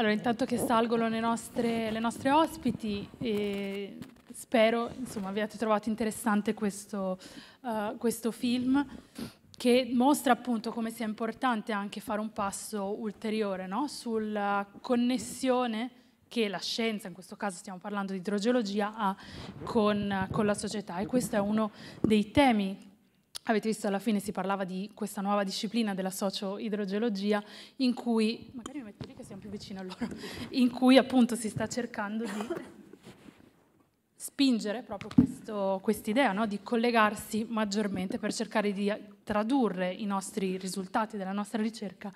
Allora, intanto che salgono le nostre, le nostre ospiti, eh, spero insomma, abbiate trovato interessante questo, uh, questo film che mostra appunto come sia importante anche fare un passo ulteriore no? sulla connessione che la scienza, in questo caso stiamo parlando di idrogeologia, ha con, con, la società e questo è uno dei temi. Avete visto alla fine si parlava di questa nuova disciplina della socio-idrogeologia in cui... Magari mi metto siamo più vicini a loro, in cui appunto si sta cercando di spingere proprio quest'idea no? di collegarsi maggiormente per cercare di tradurre i nostri risultati della nostra ricerca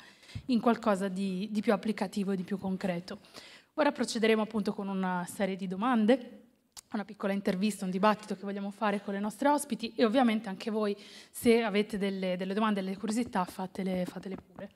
in qualcosa di, di più applicativo, e di più concreto. Ora procederemo appunto con una serie di domande una piccola intervista, un dibattito che vogliamo fare con le nostre ospiti e ovviamente anche voi se avete delle, delle domande, delle curiosità fatele, fatele pure.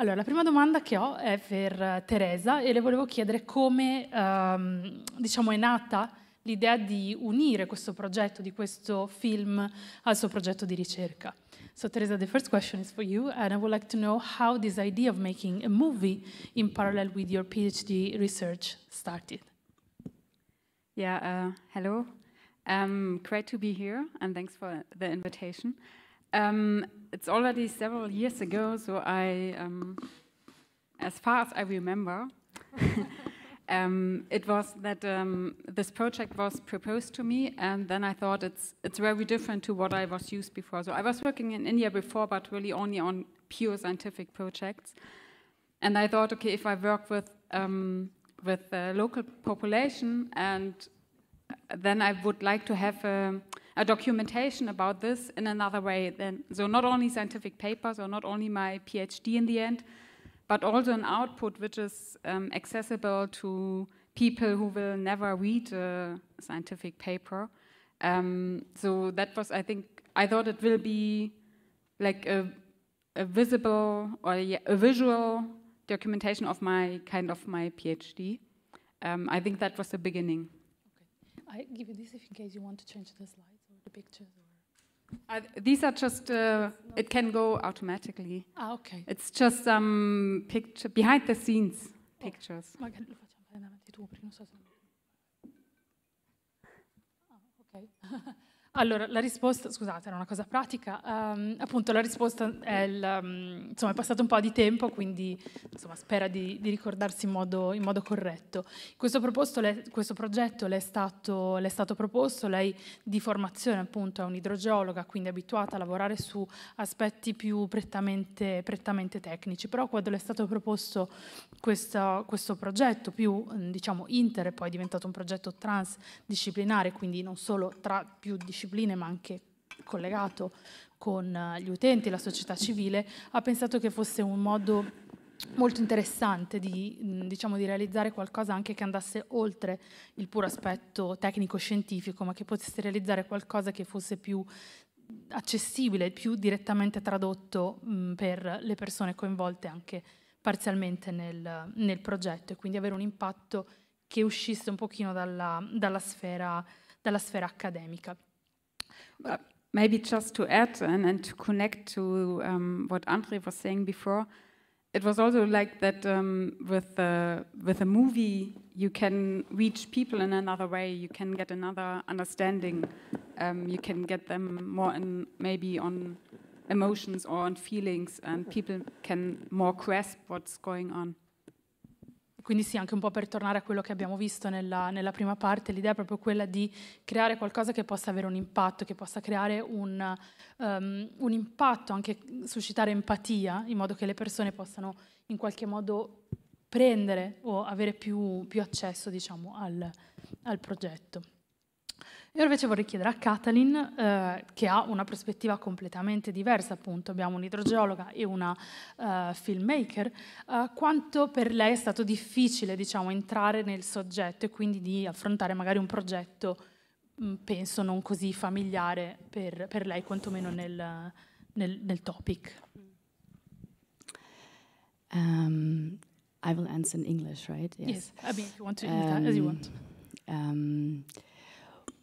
Allora, la prima domanda che ho è per eh, Teresa e le volevo chiedere come ehm, diciamo, è nata l'idea di unire questo progetto di questo film al suo progetto di ricerca. So Teresa, the first question is for you and I would like to know how this idea of making a movie in parallel with your PhD research started. Yeah, uh, hello. Um, great to be here and thanks for the invitation. Um, it's already several years ago, so I, um, as far as I remember, um, it was that um, this project was proposed to me, and then I thought it's it's very different to what I was used before. So I was working in India before, but really only on pure scientific projects, and I thought, okay, if I work with um, with the local population and then I would like to have a, a, documentation about this in another way. Then, so not only scientific papers or not only my PhD in the end, but also an output which is um, accessible to people who will never read a scientific paper. Um, so that was, I think, I thought it will be like a, a visible or a visual documentation of my kind of my PhD. Um, I think that was the beginning. I give you this if in case you want to change the slides or the pictures. Uh, these are just, uh, it can go automatically. Ah, okay. It's just some um, picture, behind the scenes pictures. Oh, ah, okay. Allora, la risposta, scusate, era una cosa pratica, um, appunto la risposta è, il, um, insomma, è passato un po' di tempo, quindi insomma, spera di, di ricordarsi in modo, in modo corretto. Questo, le, questo progetto le è, stato, le è, stato, proposto, lei di formazione appunto è un'idrogeologa, quindi è abituata a lavorare su aspetti più prettamente, prettamente tecnici, però quando le è stato proposto questo, questo progetto più diciamo inter e poi è diventato un progetto transdisciplinare, quindi non solo tra più disciplinari, discipline, ma anche collegato con eh, gli utenti, la società civile, ha pensato che fosse un modo molto interessante di, diciamo, di realizzare qualcosa anche che andasse oltre il puro aspetto tecnico-scientifico, ma che potesse realizzare qualcosa che fosse più accessibile, più direttamente tradotto mh, per le persone coinvolte anche parzialmente nel, nel, progetto e quindi avere un impatto che uscisse un pochino dalla, dalla, sfera, dalla sfera accademica. maybe just to add uh, and, and to connect to um, what Andre was saying before, it was also like that um, with uh, with a movie you can reach people in another way. You can get another understanding. Um, you can get them more in maybe on emotions or on feelings, and people can more grasp what's going on. Quindi sì, anche un po' per tornare a quello che abbiamo visto nella, nella prima parte, l'idea è proprio quella di creare qualcosa che possa avere un impatto, che possa creare un, um, un impatto, anche suscitare empatia, in modo che le persone possano in qualche modo prendere o avere più, più accesso diciamo, al, al progetto. Io invece vorrei chiedere a Katalin, eh, che ha una prospettiva completamente diversa, appunto, abbiamo un'idrogeologa e una eh, filmmaker, eh, quanto per lei è stato difficile, diciamo, entrare nel soggetto e quindi di affrontare magari un progetto, mh, mm, penso, non così familiare per, per lei, quantomeno nel, nel, nel topic. Um, I will answer in English, right? Yes. yes. I mean, if you want to, um, as you want. Um,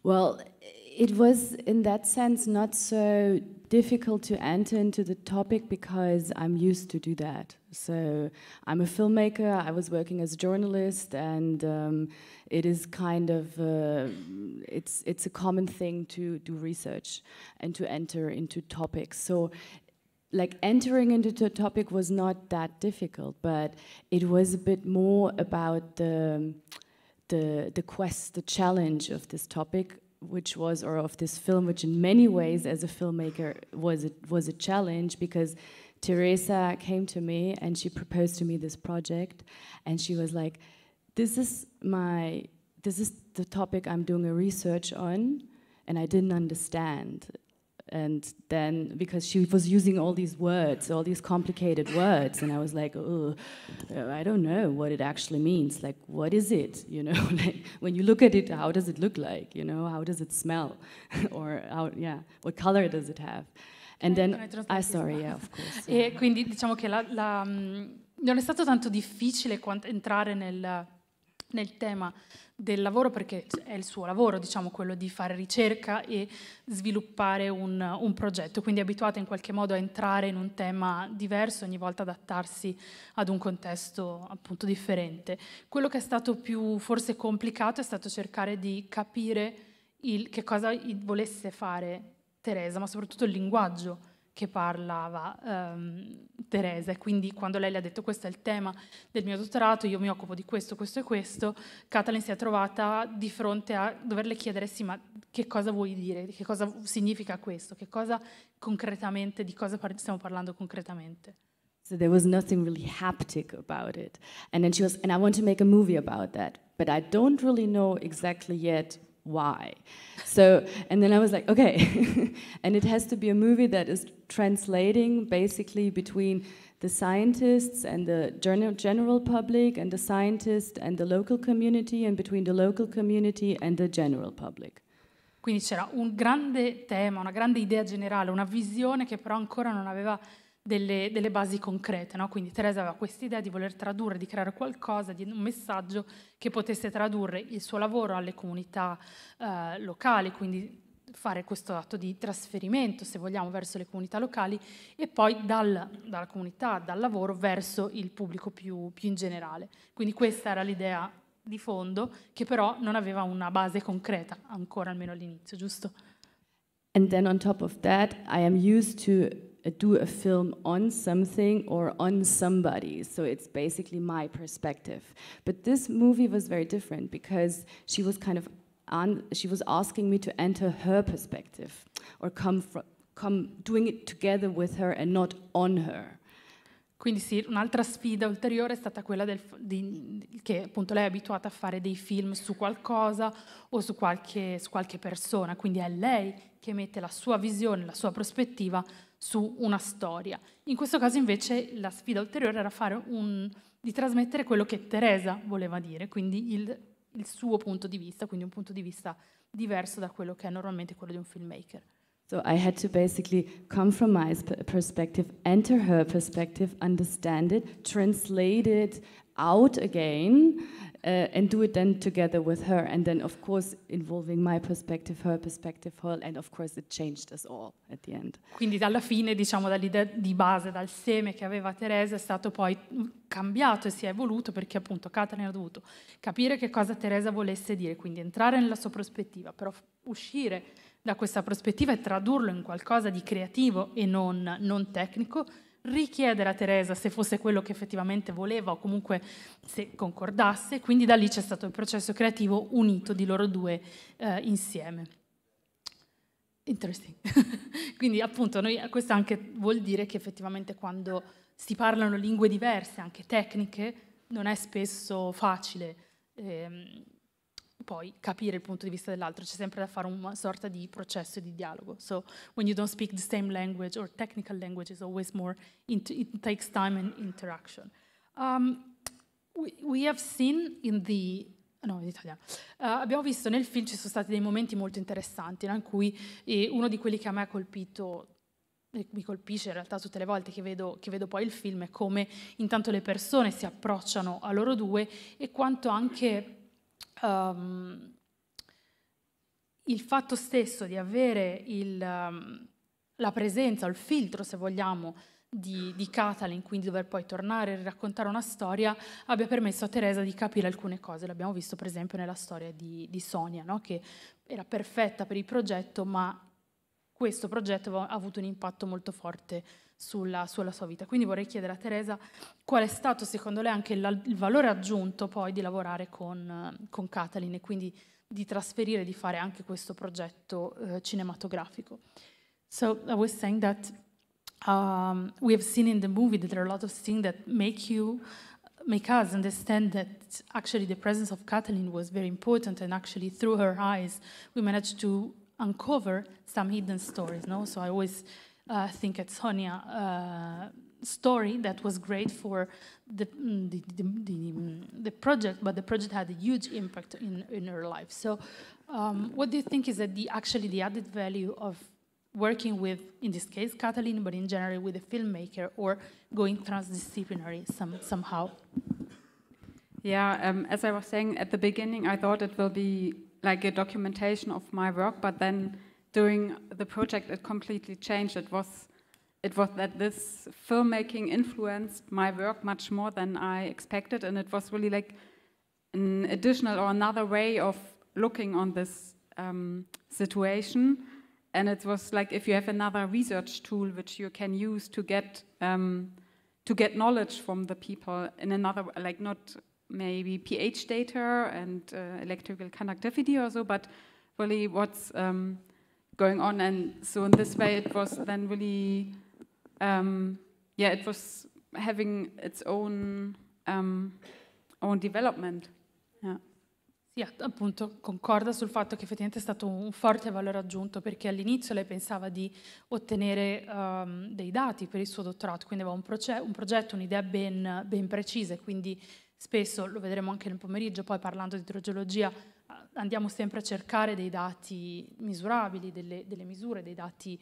Well, it was in that sense not so difficult to enter into the topic because I'm used to do that. So I'm a filmmaker, I was working as a journalist, and um, it is kind of, uh, it's, it's a common thing to do research and to enter into topics. So like entering into the topic was not that difficult, but it was a bit more about the... Um, the, the quest, the challenge of this topic, which was, or of this film, which in many ways, as a filmmaker, was a, was a challenge because Teresa came to me and she proposed to me this project, and she was like, "This is my, this is the topic I'm doing a research on." and I didn't understand and then because she was using all these words all these complicated words and i was like oh i don't know what it actually means like what is it you know like when you look at it how does it look like you know how does it smell or how, yeah what color does it have and then ah sorry yeah of course e quindi diciamo che la, la, mm, non è stato tanto difficile entrare nel nel tema del lavoro perché è il suo lavoro, diciamo, quello di fare ricerca e sviluppare un, un progetto, quindi è abituata in qualche modo a entrare in un tema diverso, ogni volta adattarsi ad un contesto appunto differente. Quello che è stato più forse complicato è stato cercare di capire il, che cosa volesse fare Teresa, ma soprattutto il linguaggio che parlava ehm, Teresa e quindi quando lei le ha detto questo è il tema del mio dottorato, io mi occupo di questo, questo e questo, Catalin si è trovata di fronte a doverle chiedere sì ma che cosa vuoi dire, che cosa significa questo, che cosa concretamente, di cosa par stiamo parlando concretamente. So there was nothing really haptic about it. And then she was, and I want to make a movie about that, but I don't really know exactly yet why? So, and then I was like, okay. and it has to be a movie that is translating basically between the scientists and the general, public and the scientist and the local community and between the local community and the general public. Quindi c'era un grande tema, una grande idea generale, una visione che però ancora non aveva delle, delle basi concrete. No? Quindi Teresa aveva questa idea di voler tradurre, di creare qualcosa, di un messaggio che potesse tradurre il suo lavoro alle comunità eh, locali, quindi fare questo atto di trasferimento, se vogliamo, verso le comunità locali e poi dal, dalla comunità, dal lavoro, verso il pubblico più, più in generale. Quindi questa era l'idea di fondo che però non aveva una base concreta ancora almeno all'inizio, giusto? And then on top of that, I am used to do a film on something or on somebody. So it's basically my perspective. But this movie was very different because she was kind of on, she was asking me to enter her perspective or come from come doing it together with her and not on her. Quindi sì, un'altra sfida ulteriore è stata quella del, di, che appunto lei è abituata a fare dei film su qualcosa o su qualche, su qualche persona, quindi è lei che mette la sua visione, la sua prospettiva su una storia. In questo caso invece la sfida ulteriore era fare un, di trasmettere quello che Teresa voleva dire, quindi il, il suo punto di vista, quindi un punto di vista diverso da quello che è normalmente quello di un filmmaker. So I had to basically come from my perspective, enter her perspective, understand it, translate it out again uh, and do it then together with her. And then, of course, involving my perspective, her perspective, her, and of course it changed us all at the end. Quindi alla fine, diciamo, dall'idea di base, dal seme che aveva Teresa, è stato poi cambiato e si è evoluto perché appunto Catherine ha dovuto capire che cosa Teresa volesse dire, quindi entrare nella sua prospettiva, però uscire da questa prospettiva e tradurlo in qualcosa di creativo e non, non tecnico, richiedere a Teresa se fosse quello che effettivamente voleva o comunque se concordasse, quindi da lì c'è stato il processo creativo unito di loro due eh, insieme. Interesting. quindi appunto noi, questo anche vuol dire che effettivamente quando si parlano lingue diverse, anche tecniche, non è spesso facile. Ehm, poi capire il punto di vista dell'altro, c'è sempre da fare una sorta di processo di dialogo. So when you don't speak the same language or technical language is always more, it takes time and interaction. Um, we, we have seen in the No, in italiano. Uh, abbiamo visto nel film ci sono stati dei momenti molto interessanti, no? in cui eh, uno di quelli che a me ha colpito eh, mi colpisce in realtà tutte le volte che vedo, che vedo, poi il film è come intanto le persone si approcciano a loro due e quanto anche um, il fatto stesso di avere il, um, la presenza o il filtro, se vogliamo, di, di, Catalin, quindi dover poi tornare e raccontare una storia, abbia permesso a Teresa di capire alcune cose. L'abbiamo visto per esempio nella storia di, di Sonia, no? che era perfetta per il progetto, ma questo progetto ha avuto un impatto molto forte sulla, sulla, sua vita. Quindi vorrei chiedere a Teresa qual è stato secondo lei anche la, il valore aggiunto poi di lavorare con, con, Catalin e quindi di trasferire, di fare anche questo progetto uh, cinematografico. So I was saying that um, we have seen in the movie that there are a lot of things that make you make us understand that actually the presence of Catalin was very important, and actually through her eyes we managed to uncover some hidden stories. No, so I always Uh, I think it's Sonia uh, story that was great for the, mm, the, the, mm, the, project, but the project had a huge impact in, in her life. So um, what do you think is that the, actually the added value of working with, in this case, Catalina, but in general with a filmmaker or going transdisciplinary some, somehow? Yeah, um, as I was saying at the beginning, I thought it will be like a documentation of my work, but then during the project, it completely changed. It was, it was that this filmmaking influenced my work much more than I expected, and it was really like an additional or another way of looking on this um, situation. And it was like if you have another research tool which you can use to get um, to get knowledge from the people in another like not maybe pH data and uh, electrical conductivity or so, but really what's um, going on. And so in this way, it was then really, um, yeah, it was having its own, um, own development. Yeah. Sì, appunto, concorda sul fatto che effettivamente è stato un forte valore aggiunto perché all'inizio lei pensava di ottenere um, dei dati per il suo dottorato, quindi aveva un, un progetto, un'idea ben, ben precisa, quindi spesso, lo vedremo anche nel pomeriggio, poi parlando di idrogeologia, andiamo sempre a cercare dei dati misurabili, delle, delle misure, dei dati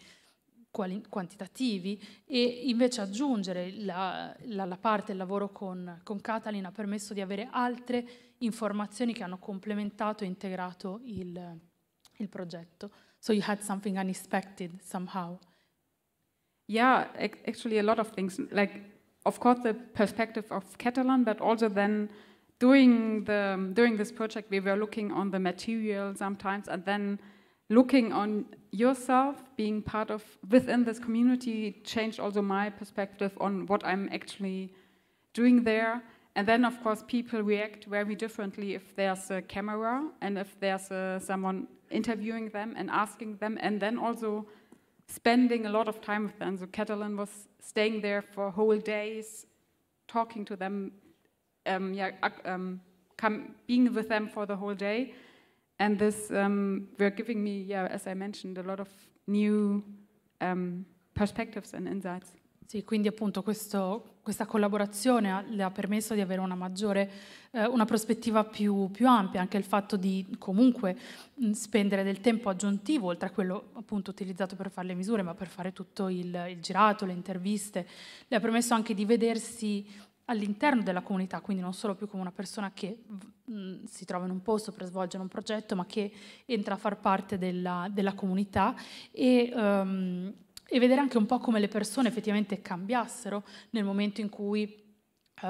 quantitativi e invece aggiungere la, la, la parte del lavoro con, con, Catalin ha permesso di avere altre informazioni che hanno complementato e integrato il, il progetto. So you had something unexpected somehow. Yeah, actually a lot of things. Like, of course, the perspective of Catalan, but also then during, the, this project, we were looking on the material sometimes and then looking on yourself, being part of, within this community, changed also my perspective on what I'm actually doing there. And then, of course, people react very differently if there's a camera and if there's someone interviewing them and asking them, and then also spending a lot of time with them. So Catalan was staying there for whole days, talking to them, um, yeah, um, come, being with them for the whole day. And this um, were giving me, yeah, as I mentioned, a lot of new um, perspectives and insights. Sì, quindi appunto questo, questa collaborazione le ha permesso di avere una maggiore, eh, una prospettiva più, più, ampia, anche il fatto di comunque mh, mm, spendere del tempo aggiuntivo, oltre a quello appunto utilizzato per fare le misure, ma per fare tutto il, il girato, le interviste, le ha permesso anche di vedersi all'interno della comunità, quindi non solo più come una persona che mh, si trova in un posto per svolgere un progetto, ma che entra a far parte della, della comunità e, um, e, vedere anche un po' come le persone effettivamente cambiassero nel momento in cui uh,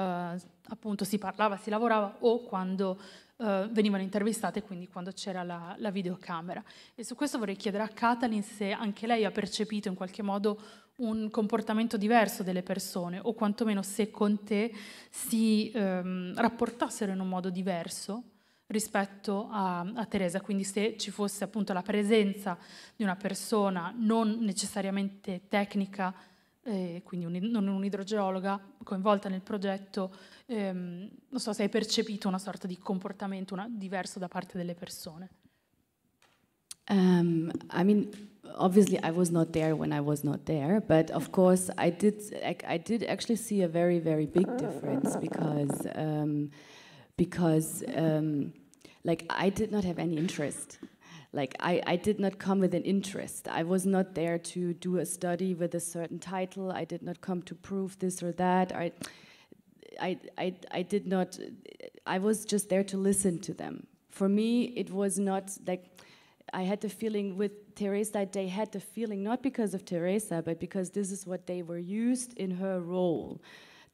appunto si parlava, si lavorava o quando eh, venivano intervistate, quindi quando c'era la, la, videocamera. E su questo vorrei chiedere a Catalin se anche lei ha percepito in qualche modo un comportamento diverso delle persone o quantomeno se con te si ehm, rapportassero in un modo diverso rispetto a, a, Teresa, quindi se ci fosse appunto la presenza di una persona non necessariamente tecnica, eh, quindi un, non un'idrogeologa coinvolta nel progetto, ehm, non so se hai percepito una sorta di comportamento una, diverso da parte delle persone. Um, I mean, obviously, I was not there when I was not there, but of course, I did. I, I did actually see a very, very big difference because, um, because, um, like, I did not have any interest. like I, I did not come with an interest i was not there to do a study with a certain title i did not come to prove this or that i i i, I did not i was just there to listen to them for me it was not like i had the feeling with teresa that they had the feeling not because of teresa but because this is what they were used in her role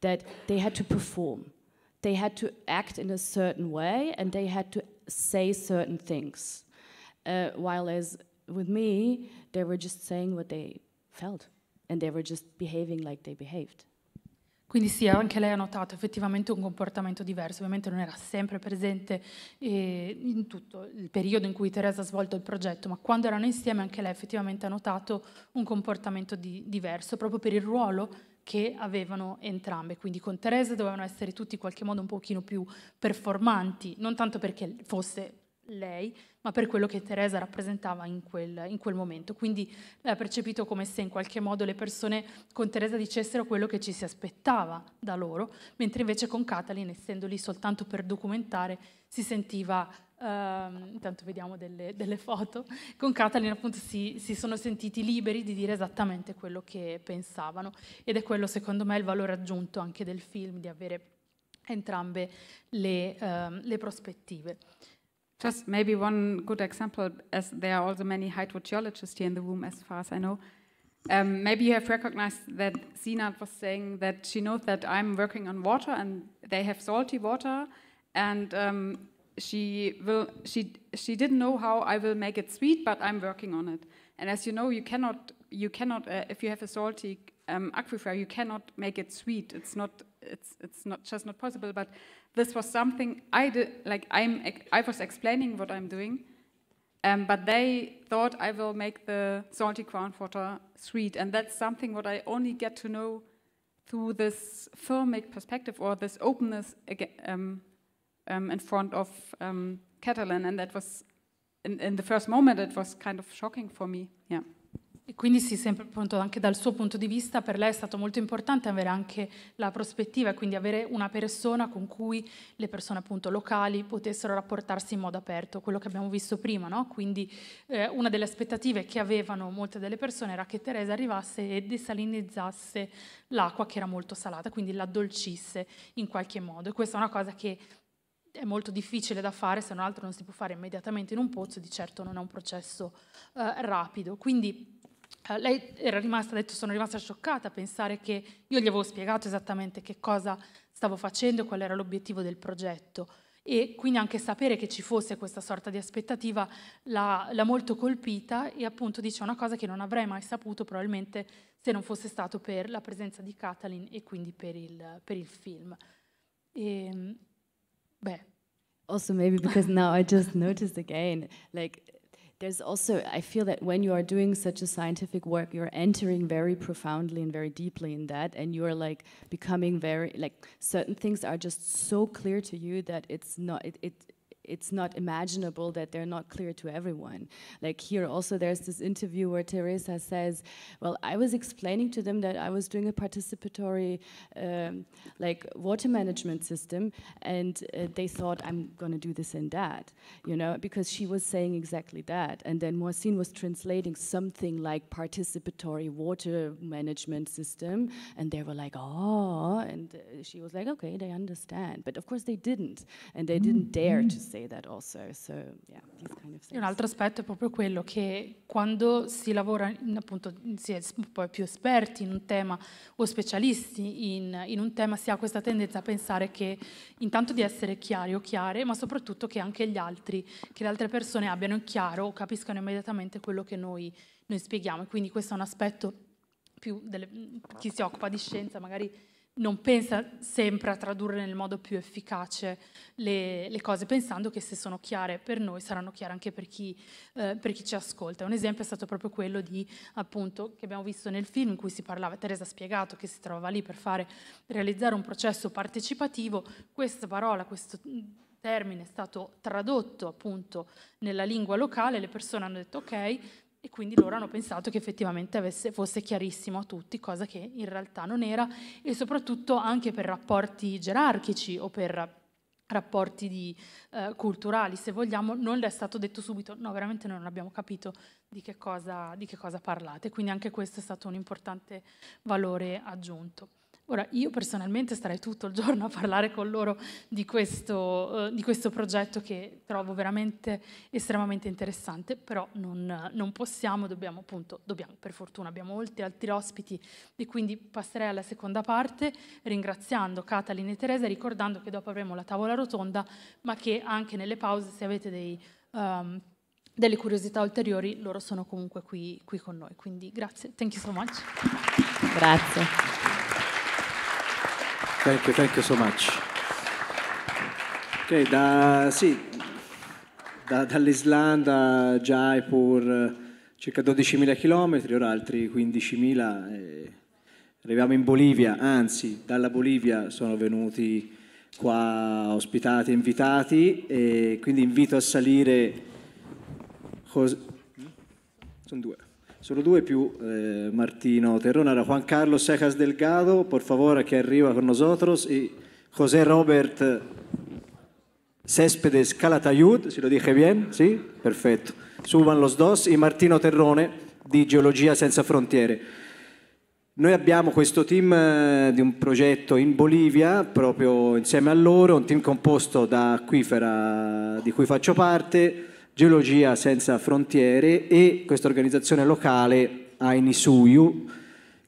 that they had to perform they had to act in a certain way and they had to say certain things Uh, while as with me, they were just saying what they felt and they were just behaving like they behaved. Quindi sì, anche lei ha notato effettivamente un comportamento diverso, ovviamente non era sempre presente eh, in tutto il periodo in cui Teresa ha svolto il progetto, ma quando erano insieme anche lei effettivamente ha notato un comportamento di, diverso proprio per il ruolo che avevano entrambe, quindi con Teresa dovevano essere tutti in qualche modo un pochino più performanti, non tanto perché fosse lei, ma per quello che Teresa rappresentava in quel, in quel momento. Quindi l'ha percepito come se in qualche modo le persone con Teresa dicessero quello che ci si aspettava da loro, mentre invece con Catalin, essendo lì soltanto per documentare, si sentiva Uh, intanto vediamo delle, delle, foto, con Catalin appunto si, si, sono sentiti liberi di dire esattamente quello che pensavano ed è quello secondo me il valore aggiunto anche del film, di avere entrambe le, uh, le prospettive. Just maybe one good example, as there are also many hydrogeologists here in the room, as far as I know. Um, maybe you have recognized that Sinat was saying that she knows that I'm working on water and they have salty water, and um, she will she she didn't know how I will make it sweet, but I'm working on it. And as you know, you cannot you cannot uh, if you have a salty um, aquifer, you cannot make it sweet. It's not it's it's not just not possible. But this was something I did, like I'm, I was explaining what I'm doing, um, but they thought I will make the salty groundwater sweet, and that's something what I only get to know through this filmic perspective or this openness um, um, in front of um, Catalan, and that was in, in the first moment it was kind of shocking for me. Yeah. E quindi sì, sempre appunto anche dal suo punto di vista, per lei è stato molto importante avere anche la prospettiva e quindi avere una persona con cui le persone appunto locali potessero rapportarsi in modo aperto, quello che abbiamo visto prima, no? Quindi eh, una delle aspettative che avevano molte delle persone era che Teresa arrivasse e desalinizzasse l'acqua che era molto salata, quindi l'addolcisse in qualche modo. E questa è una cosa che è molto difficile da fare, se non altro non si può fare immediatamente in un pozzo, di certo non è un processo eh, rapido. Quindi eh, lei era rimasta, ha detto, sono rimasta scioccata a pensare che io gli avevo spiegato esattamente che cosa stavo facendo e qual era l'obiettivo del progetto. E quindi anche sapere che ci fosse questa sorta di aspettativa l'ha molto colpita e appunto dice una cosa che non avrei mai saputo probabilmente se non fosse stato per la presenza di Catalin e quindi per il, per il film. E, ehm, beh. Also maybe because now I just noticed again, like there's also, I feel that when you are doing such a scientific work, you're entering very profoundly and very deeply in that, and you're like becoming very, like, certain things are just so clear to you that it's not, it, it, it's not imaginable that they're not clear to everyone. Like here also there's this interview where Teresa says, well, I was explaining to them that I was doing a participatory um, like water management system and uh, they thought I'm gonna do this and that, you know, because she was saying exactly that. And then Mohsin was translating something like participatory water management system and they were like, oh, and uh, she was like, okay, they understand. But of course they didn't and they didn't mm-hmm. dare to say say that also. So, yeah, these kind of Un altro aspetto è proprio quello che quando si lavora, in, appunto, si è poi più esperti in un tema o specialisti in, in un tema, si ha questa tendenza a pensare che intanto di essere chiari o chiare, ma soprattutto che anche gli altri, che le altre persone abbiano chiaro o capiscano immediatamente quello che noi, noi spieghiamo. E quindi questo è un aspetto più delle, chi si occupa di scienza magari non pensa sempre a tradurre nel modo più efficace le, le, cose, pensando che se sono chiare per noi saranno chiare anche per chi, eh, per chi, ci ascolta. Un esempio è stato proprio quello di, appunto, che abbiamo visto nel film in cui si parlava, Teresa ha spiegato che si trovava lì per fare, realizzare un processo partecipativo, questa parola, questo termine è stato tradotto appunto nella lingua locale, le persone hanno detto ok, e quindi loro hanno pensato che effettivamente avesse, fosse chiarissimo a tutti, cosa che in realtà non era, e soprattutto anche per rapporti gerarchici o per rapporti di, eh, culturali, se vogliamo, non le è stato detto subito, no, veramente noi non abbiamo capito di che, cosa, di che cosa parlate, quindi anche questo è stato un importante valore aggiunto. Ora, io personalmente starei tutto il giorno a parlare con loro di questo, eh, di questo progetto che trovo veramente estremamente interessante, però non, non possiamo, dobbiamo appunto, dobbiamo, per fortuna abbiamo molti altri ospiti e quindi passerei alla seconda parte ringraziando Catalina e Teresa, ricordando che dopo avremo la tavola rotonda, ma che anche nelle pause, se avete dei, um, delle curiosità ulteriori, loro sono comunque qui, qui con noi. Quindi grazie, thank you so much. Grazie. Thank you, thank you so much. Okay, da, sì, da, dall'Islanda, Jaipur, eh, circa 12.000 km, ora altri 15.000. E eh, arriviamo in Bolivia, anzi, dalla Bolivia sono venuti qua ospitati, invitati, e quindi invito a salire... Hmm? Sono due. Solo due più, eh, Martino Terrona. Juan Carlos Secas Delgado, por favor, che arriva con nosotros. E José Robert Céspedes Calatayud, si lo dice bien? Sì? Perfetto. Suban los dos. E Martino Terrone di Geologia Senza Frontiere. Noi abbiamo questo team eh, di un progetto in Bolivia, proprio insieme a loro, un team composto da Aquifera, di cui faccio parte, Geologia Senza Frontiere e questa organizzazione locale Ainisuyu,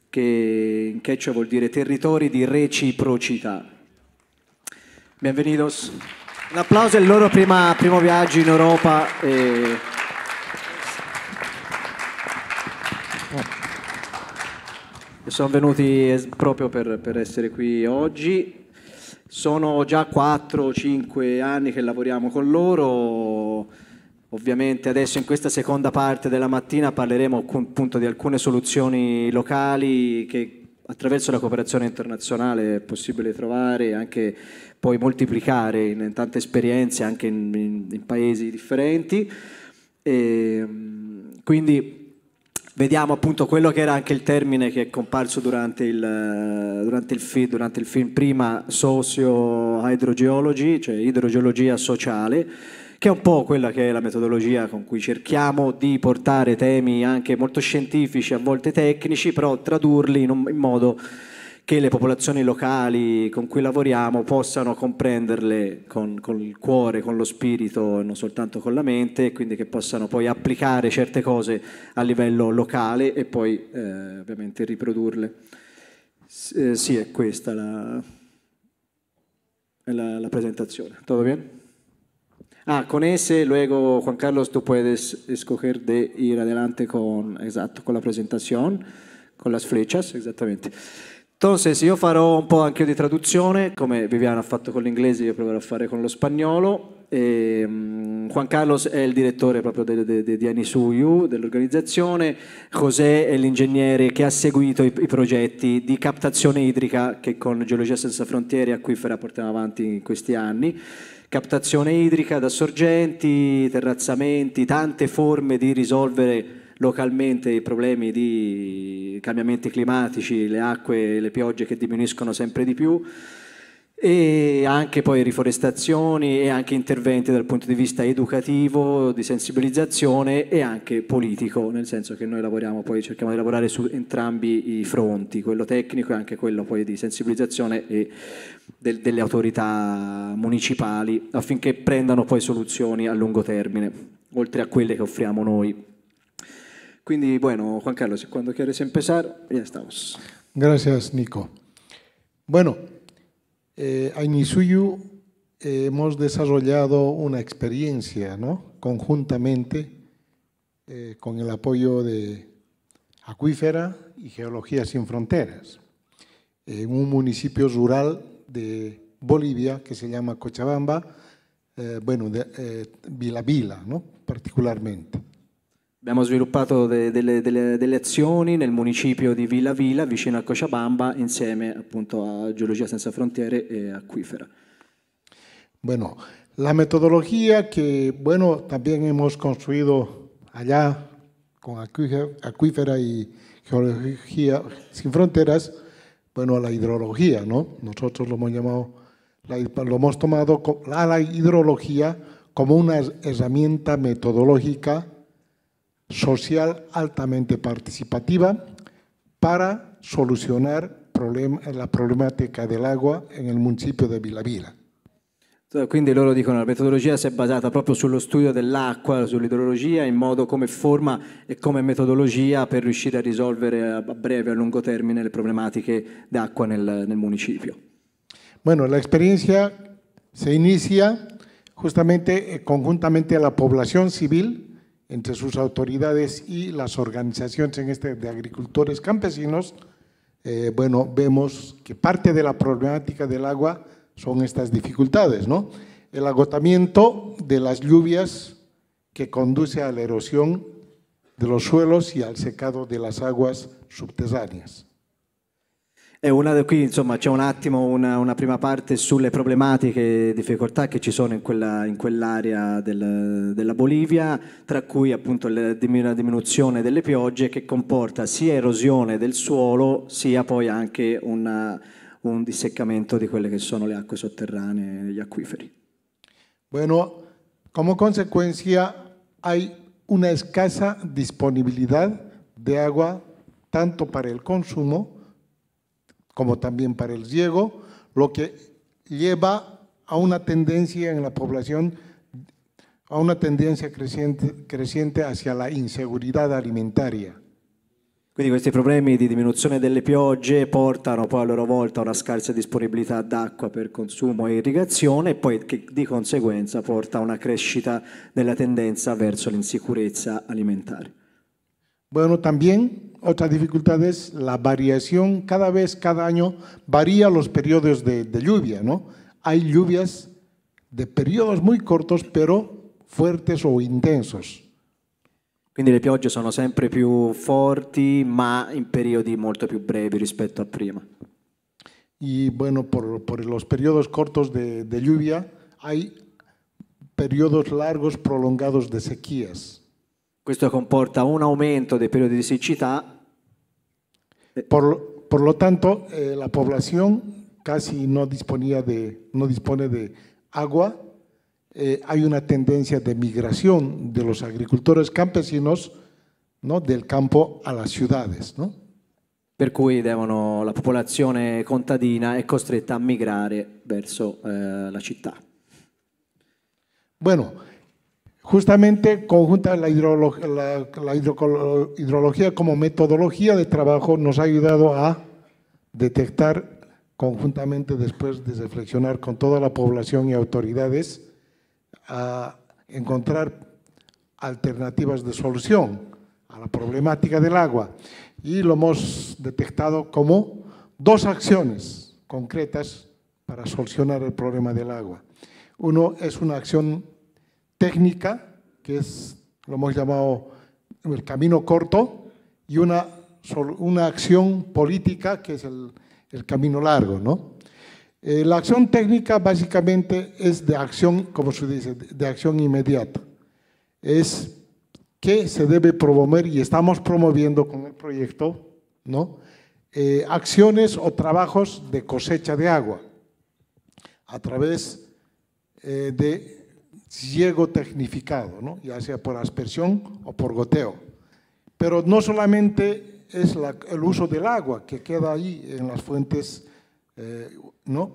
che in quechua vuol dire territori di reciprocità. Benvenidos. Un applauso al loro prima, primo viaggio in Europa. E... sono venuti proprio per, per essere qui oggi. Sono già 4-5 anni che lavoriamo con loro Ovviamente adesso in questa seconda parte della mattina parleremo appunto di alcune soluzioni locali che attraverso la cooperazione internazionale è possibile trovare e anche poi moltiplicare in tante esperienze anche in, in, in paesi differenti. E, ehm, quindi vediamo appunto quello che era anche il termine che è comparso durante il, durante il, film, durante il film prima, socio-hydrogeology, cioè idrogeologia sociale che è un po' quella che è la metodologia con cui cerchiamo di portare temi anche molto scientifici, a volte tecnici, però tradurli in, un, in modo che le popolazioni locali con cui lavoriamo possano comprenderle con, con, il cuore, con lo spirito e non soltanto con la mente, e quindi che possano poi applicare certe cose a livello locale e poi eh, ovviamente riprodurle. S- eh, sì, è questa la, la, la presentazione. Tutto bene? Ah, con ese luego Juan Carlos tú puedes escoger de ir adelante con, exacto, con la presentación, con las flechas, esattamente. Entonces io farò un po' anche di traduzione, come Viviana ha fatto con l'inglese, io proverò a fare con lo spagnolo. E, um, Juan Carlos è il direttore proprio de, de, de, di Anisuyu, dell'organizzazione, José è l'ingegnere che ha seguito i, i, progetti di captazione idrica che con Geologia Senza Frontiere Acquifera portiamo avanti in questi anni captazione idrica da sorgenti, terrazzamenti, tante forme di risolvere localmente i problemi di cambiamenti climatici, le acque, le piogge che diminuiscono sempre di più e anche poi riforestazioni e anche interventi dal punto di vista educativo, di sensibilizzazione e anche politico, nel senso che noi lavoriamo poi, cerchiamo di lavorare su entrambi i fronti, quello tecnico e anche quello poi di sensibilizzazione e del, delle autorità municipali affinché prendano poi soluzioni a lungo termine, oltre a quelle che offriamo noi. Quindi, bueno, Juan Carlos, quando quieres empezar, ya estamos. Gracias, Nico. Bueno, Eh, a Inisuyu eh, hemos desarrollado una experiencia conjuntamente eh, con el apoyo de Acuífera y Geología Sin Fronteras en un municipio rural de Bolivia que se llama Cochabamba, bueno, de, Vila Vila, particularmente. Hemos sviluppato de, delle, delle, delle, azioni municipio de Vila Vila, vicino a Cochabamba, insieme appunto a Geología Senza Frontiere e Acquifera. Bueno, la metodología que, bueno, también hemos construido allá con Acuífera y Geología Sin Fronteras, bueno, la hidrología, ¿no? Nosotros lo hemos llamado, lo hemos tomado a la hidrología como una herramienta metodológica social altamente participativa para solucionar problem la problematica dell'acqua nel municipio di Villa Vila. Quindi loro dicono che la metodologia si è basata proprio sullo studio dell'acqua, sull'idrologia, in modo come forma e come metodologia per riuscire a risolvere a breve e a lungo termine le problematiche d'acqua nel, nel municipio. Bueno, L'esperienza si inizia giustamente justamente eh, conjuntamente a la población entre sus autoridades y las organizaciones este de agricultores campesinos, eh, bueno, vemos que parte de la problemática del agua son estas dificultades, ¿no? El agotamiento de las lluvias que conduce a la erosión de los suelos y al secado de las aguas subterráneas. E una, qui insomma c'è un attimo una, una, prima parte sulle problematiche e difficoltà che ci sono in, quella, in quell'area del, della Bolivia, tra cui appunto la diminuzione delle piogge che comporta sia erosione del suolo sia poi anche una, un disseccamento di quelle che sono le acque sotterranee e gli acquiferi. Bueno, come conseguenza hay una escasa disponibilità di acqua tanto per il consumo como también para el riego, lo que lleva a una tendencia en la población, a una tendenza creciente, creciente hacia la inseguridad alimentaria. Quindi questi problemi di diminuzione delle piogge portano poi a loro volta a una scarsa disponibilità d'acqua per consumo e irrigazione e poi che di conseguenza porta a una crescita della tendenza verso l'insicurezza alimentare. Bueno, también otra dificultad es la variación. Cada vez, cada año, varía los periodos de, lluvia, ¿no? Hay lluvias de periodos muy cortos, pero fuertes o intensos. Quindi le piogge sono sempre più forti, ma in periodi molto più brevi rispetto a prima. Y bueno, por, los periodos cortos de lluvia hay periodos largos prolongados de sequías. Questo comporta un aumento dei periodi di siccità. Por, por lo tanto, eh, la popolazione quasi non no dispone di acqua. Eh, hay una tendencia de migración de los agricultores campesinos ¿no? del campo a las ciudades. ¿no? per cui devono, la popolazione contadina è costretta a migrare verso eh, la città. Bueno, Justamente conjunta la, hidrología como metodología de trabajo nos ha ayudado a detectar conjuntamente después de reflexionar con toda la población y autoridades a encontrar alternativas de solución a la problemática del agua. Y lo hemos detectado como dos acciones concretas para solucionar el problema del agua. Uno es una acción técnica, que es, lo hemos llamado el camino corto, y una, una acción política, que es el, camino largo. ¿no? Eh, la acción técnica básicamente es de acción, como se dice, de acción inmediata. Es que se debe promover, y estamos promoviendo con el proyecto, ¿no? Eh, acciones o trabajos de cosecha de agua a través eh, de ciego tecnificado, ya sea por aspersión o por goteo. Pero no solamente es el uso del agua que queda ahí en las fuentes, eh,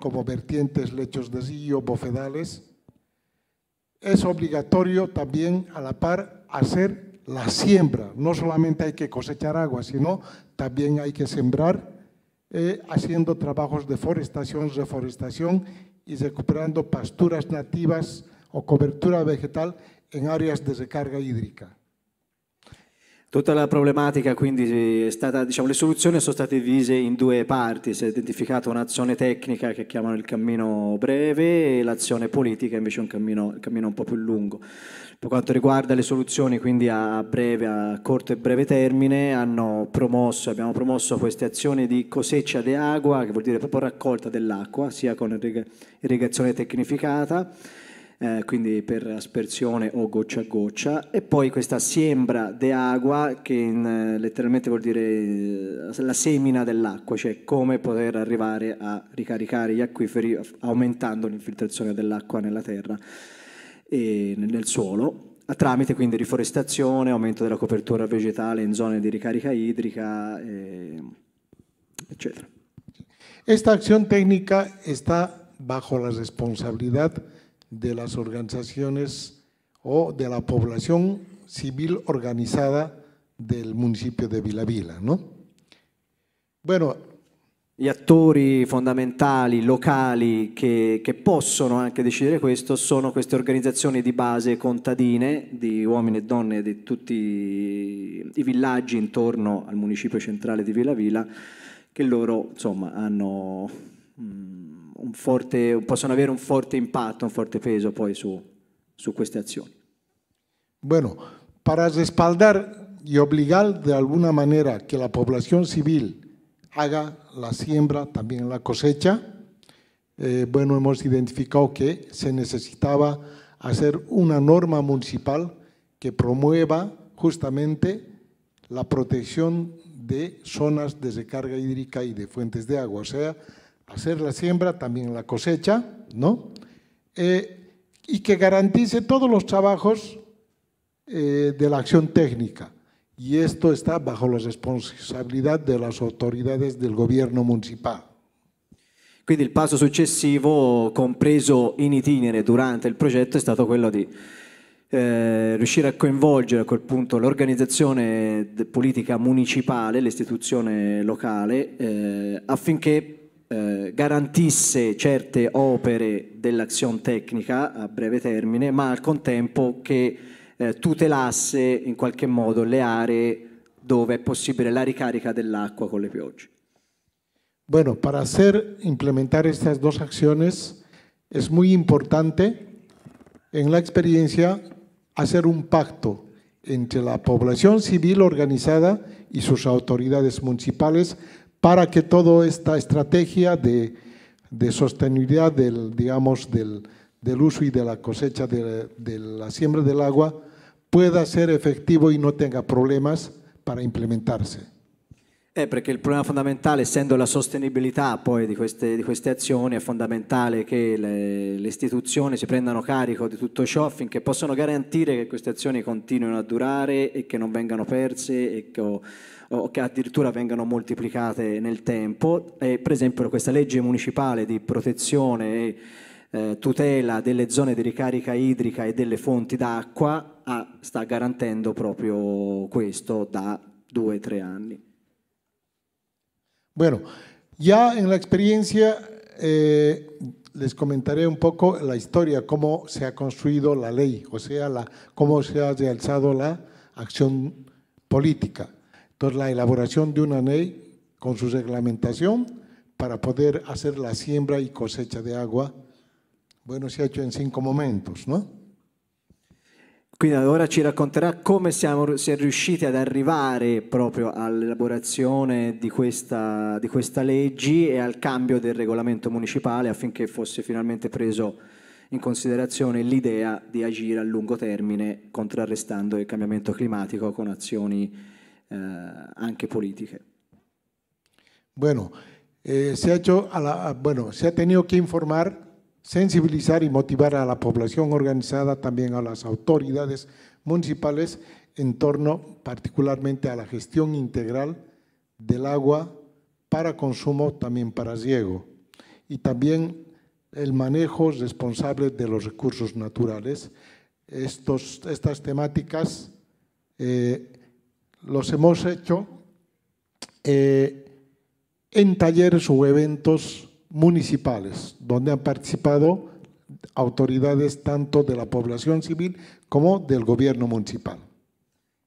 como vertientes, lechos de río, bofedales. Es obligatorio también a la par hacer la siembra. No solamente hay que cosechar agua, sino también hay que sembrar eh, haciendo trabajos de forestación, reforestación y recuperando pasturas nativas, o copertura vegetal in aree di recarga idrica. Tutta la problematica quindi è stata, diciamo, le soluzioni sono state divise in due parti, si è identificata un'azione tecnica che chiamano il cammino breve e l'azione politica invece un cammino, cammino, un po' più lungo. Per quanto riguarda le soluzioni quindi a breve, a corto e breve termine, promosso, abbiamo promosso queste azioni di coseccia di agua, che vuol dire proprio raccolta dell'acqua, sia con irrigazione tecnificata, eh, quindi per aspersione o goccia a goccia, e poi questa siembra de agua che in, eh, letteralmente vuol dire eh, la semina dell'acqua, cioè come poter arrivare a ricaricare gli acquiferi aumentando l'infiltrazione dell'acqua nella terra e nel suolo tramite quindi riforestazione, aumento della copertura vegetale in zone di ricarica idrica, ehm, eccetera. Questa azione tecnica sta bajo la responsabilità de las organizaciones o de la población civil organizada del municipio de Vilavila, no? Bueno, gli attori fondamentali, locali, che, che, possono anche decidere questo sono queste organizzazioni di base contadine, di uomini e donne di tutti i villaggi intorno al municipio centrale di Vila Vila, che loro insomma hanno un forte, possono un fuerte impacto, un fuerte peso poi su, su Bueno, para respaldar y obligar de alguna manera que la población civil haga la siembra, también la cosecha, eh, bueno, hemos identificado que se necesitaba hacer una norma municipal que promueva justamente la protección de zonas de recarga hídrica y de fuentes de agua, o sea, hacer la siembra, también la cosecha, ¿no? Eh, y que garantice todos los trabajos eh, de la acción técnica. Y esto está bajo la responsabilità de las autoridades del gobierno municipal. Quindi il passo successivo, compreso in itinere durante il progetto, è stato quello di eh, riuscire a coinvolgere a quel punto l'organizzazione politica municipale, l'istituzione locale, eh, affinché eh, garantisse certe opere dell'azione tecnica a breve termine, ma al contempo che eh, tutelasse in qualche modo le aree dove è possibile la ricarica dell'acqua con le piogge. Bueno, para hacer implementar estas dos acciones es muy importante en la experiencia hacer un pacto entre la población civil organizada y sus autoridades municipales para que toda esta estrategia de, sostenibilidad del, digamos, del, uso y de la cosecha de, de, la siembra del agua pueda ser efectivo y no tenga problemas para implementarse. Eh, perché il problema fondamentale, essendo la sostenibilità poi di queste, di queste azioni, è fondamentale che le, le, istituzioni si prendano carico di tutto ciò affinché possano garantire che queste azioni continuino a durare e che non vengano perse e che, o, o che addirittura vengano moltiplicate nel tempo. Eh, per esempio questa legge municipale di protezione e eh, tutela delle zone di ricarica idrica e delle fonti d'acqua ha, ah, sta garantendo proprio questo da due o tre anni. Bueno, ya en la experiencia eh, les comentaré un poco la historia, cómo se ha construido la ley, o sea, la, cómo se ha realzado la acción política. Entonces, la elaboración de una ley con su reglamentación para poder hacer la siembra y cosecha de agua, bueno, se ha hecho en cinco momentos, ¿no? Quindi ora ci racconterà come siamo, si è riusciti ad arrivare proprio all'elaborazione di questa, di questa legge e al cambio del regolamento municipale affinché fosse finalmente preso in considerazione l'idea di agire a lungo termine contrarrestando il cambiamento climatico con azioni eh, anche politiche. Bueno, eh, se ha hecho la, bueno, se ha tenido sensibilizar y motivar a la población organizada, también a las autoridades municipales, en torno particularmente a la gestión integral del agua para consumo, también para riego, y también el manejo responsable de los recursos naturales. estas temáticas eh, los hemos hecho eh, en talleres o eventos municipales, donde han participado autoridades tanto de la población civil como del gobierno municipal.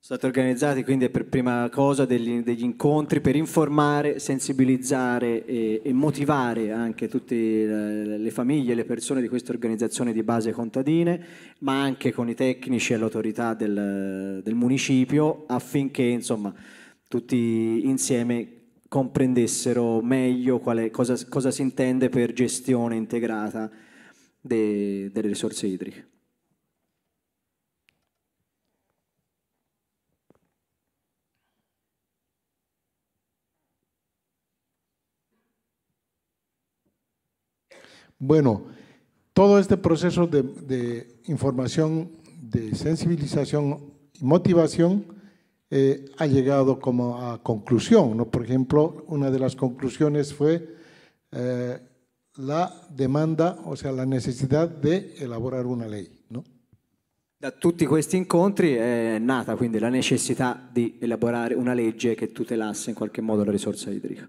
Sono stati organizzati quindi per prima cosa degli, degli incontri per informare, sensibilizzare e, e, motivare anche tutte le famiglie, le persone di queste organizzazioni di base contadine, ma anche con i tecnici e l'autorità del, del municipio affinché insomma tutti insieme comprendessero meglio quale, cosa, cosa, si intende per gestione integrata de, delle risorse idriche. Bueno, todo este proceso de, de información, de sensibilización y motivación, Eh, ha llegado como a conclusión. ¿no? Por ejemplo, una de las conclusiones fue eh, la demanda, o sea, la necesidad de elaborar una ley. No? Da tutti questi incontri è eh, nata quindi la necesidad de elaborar una legge che tutelasse en qualche modo la risorsa idrica.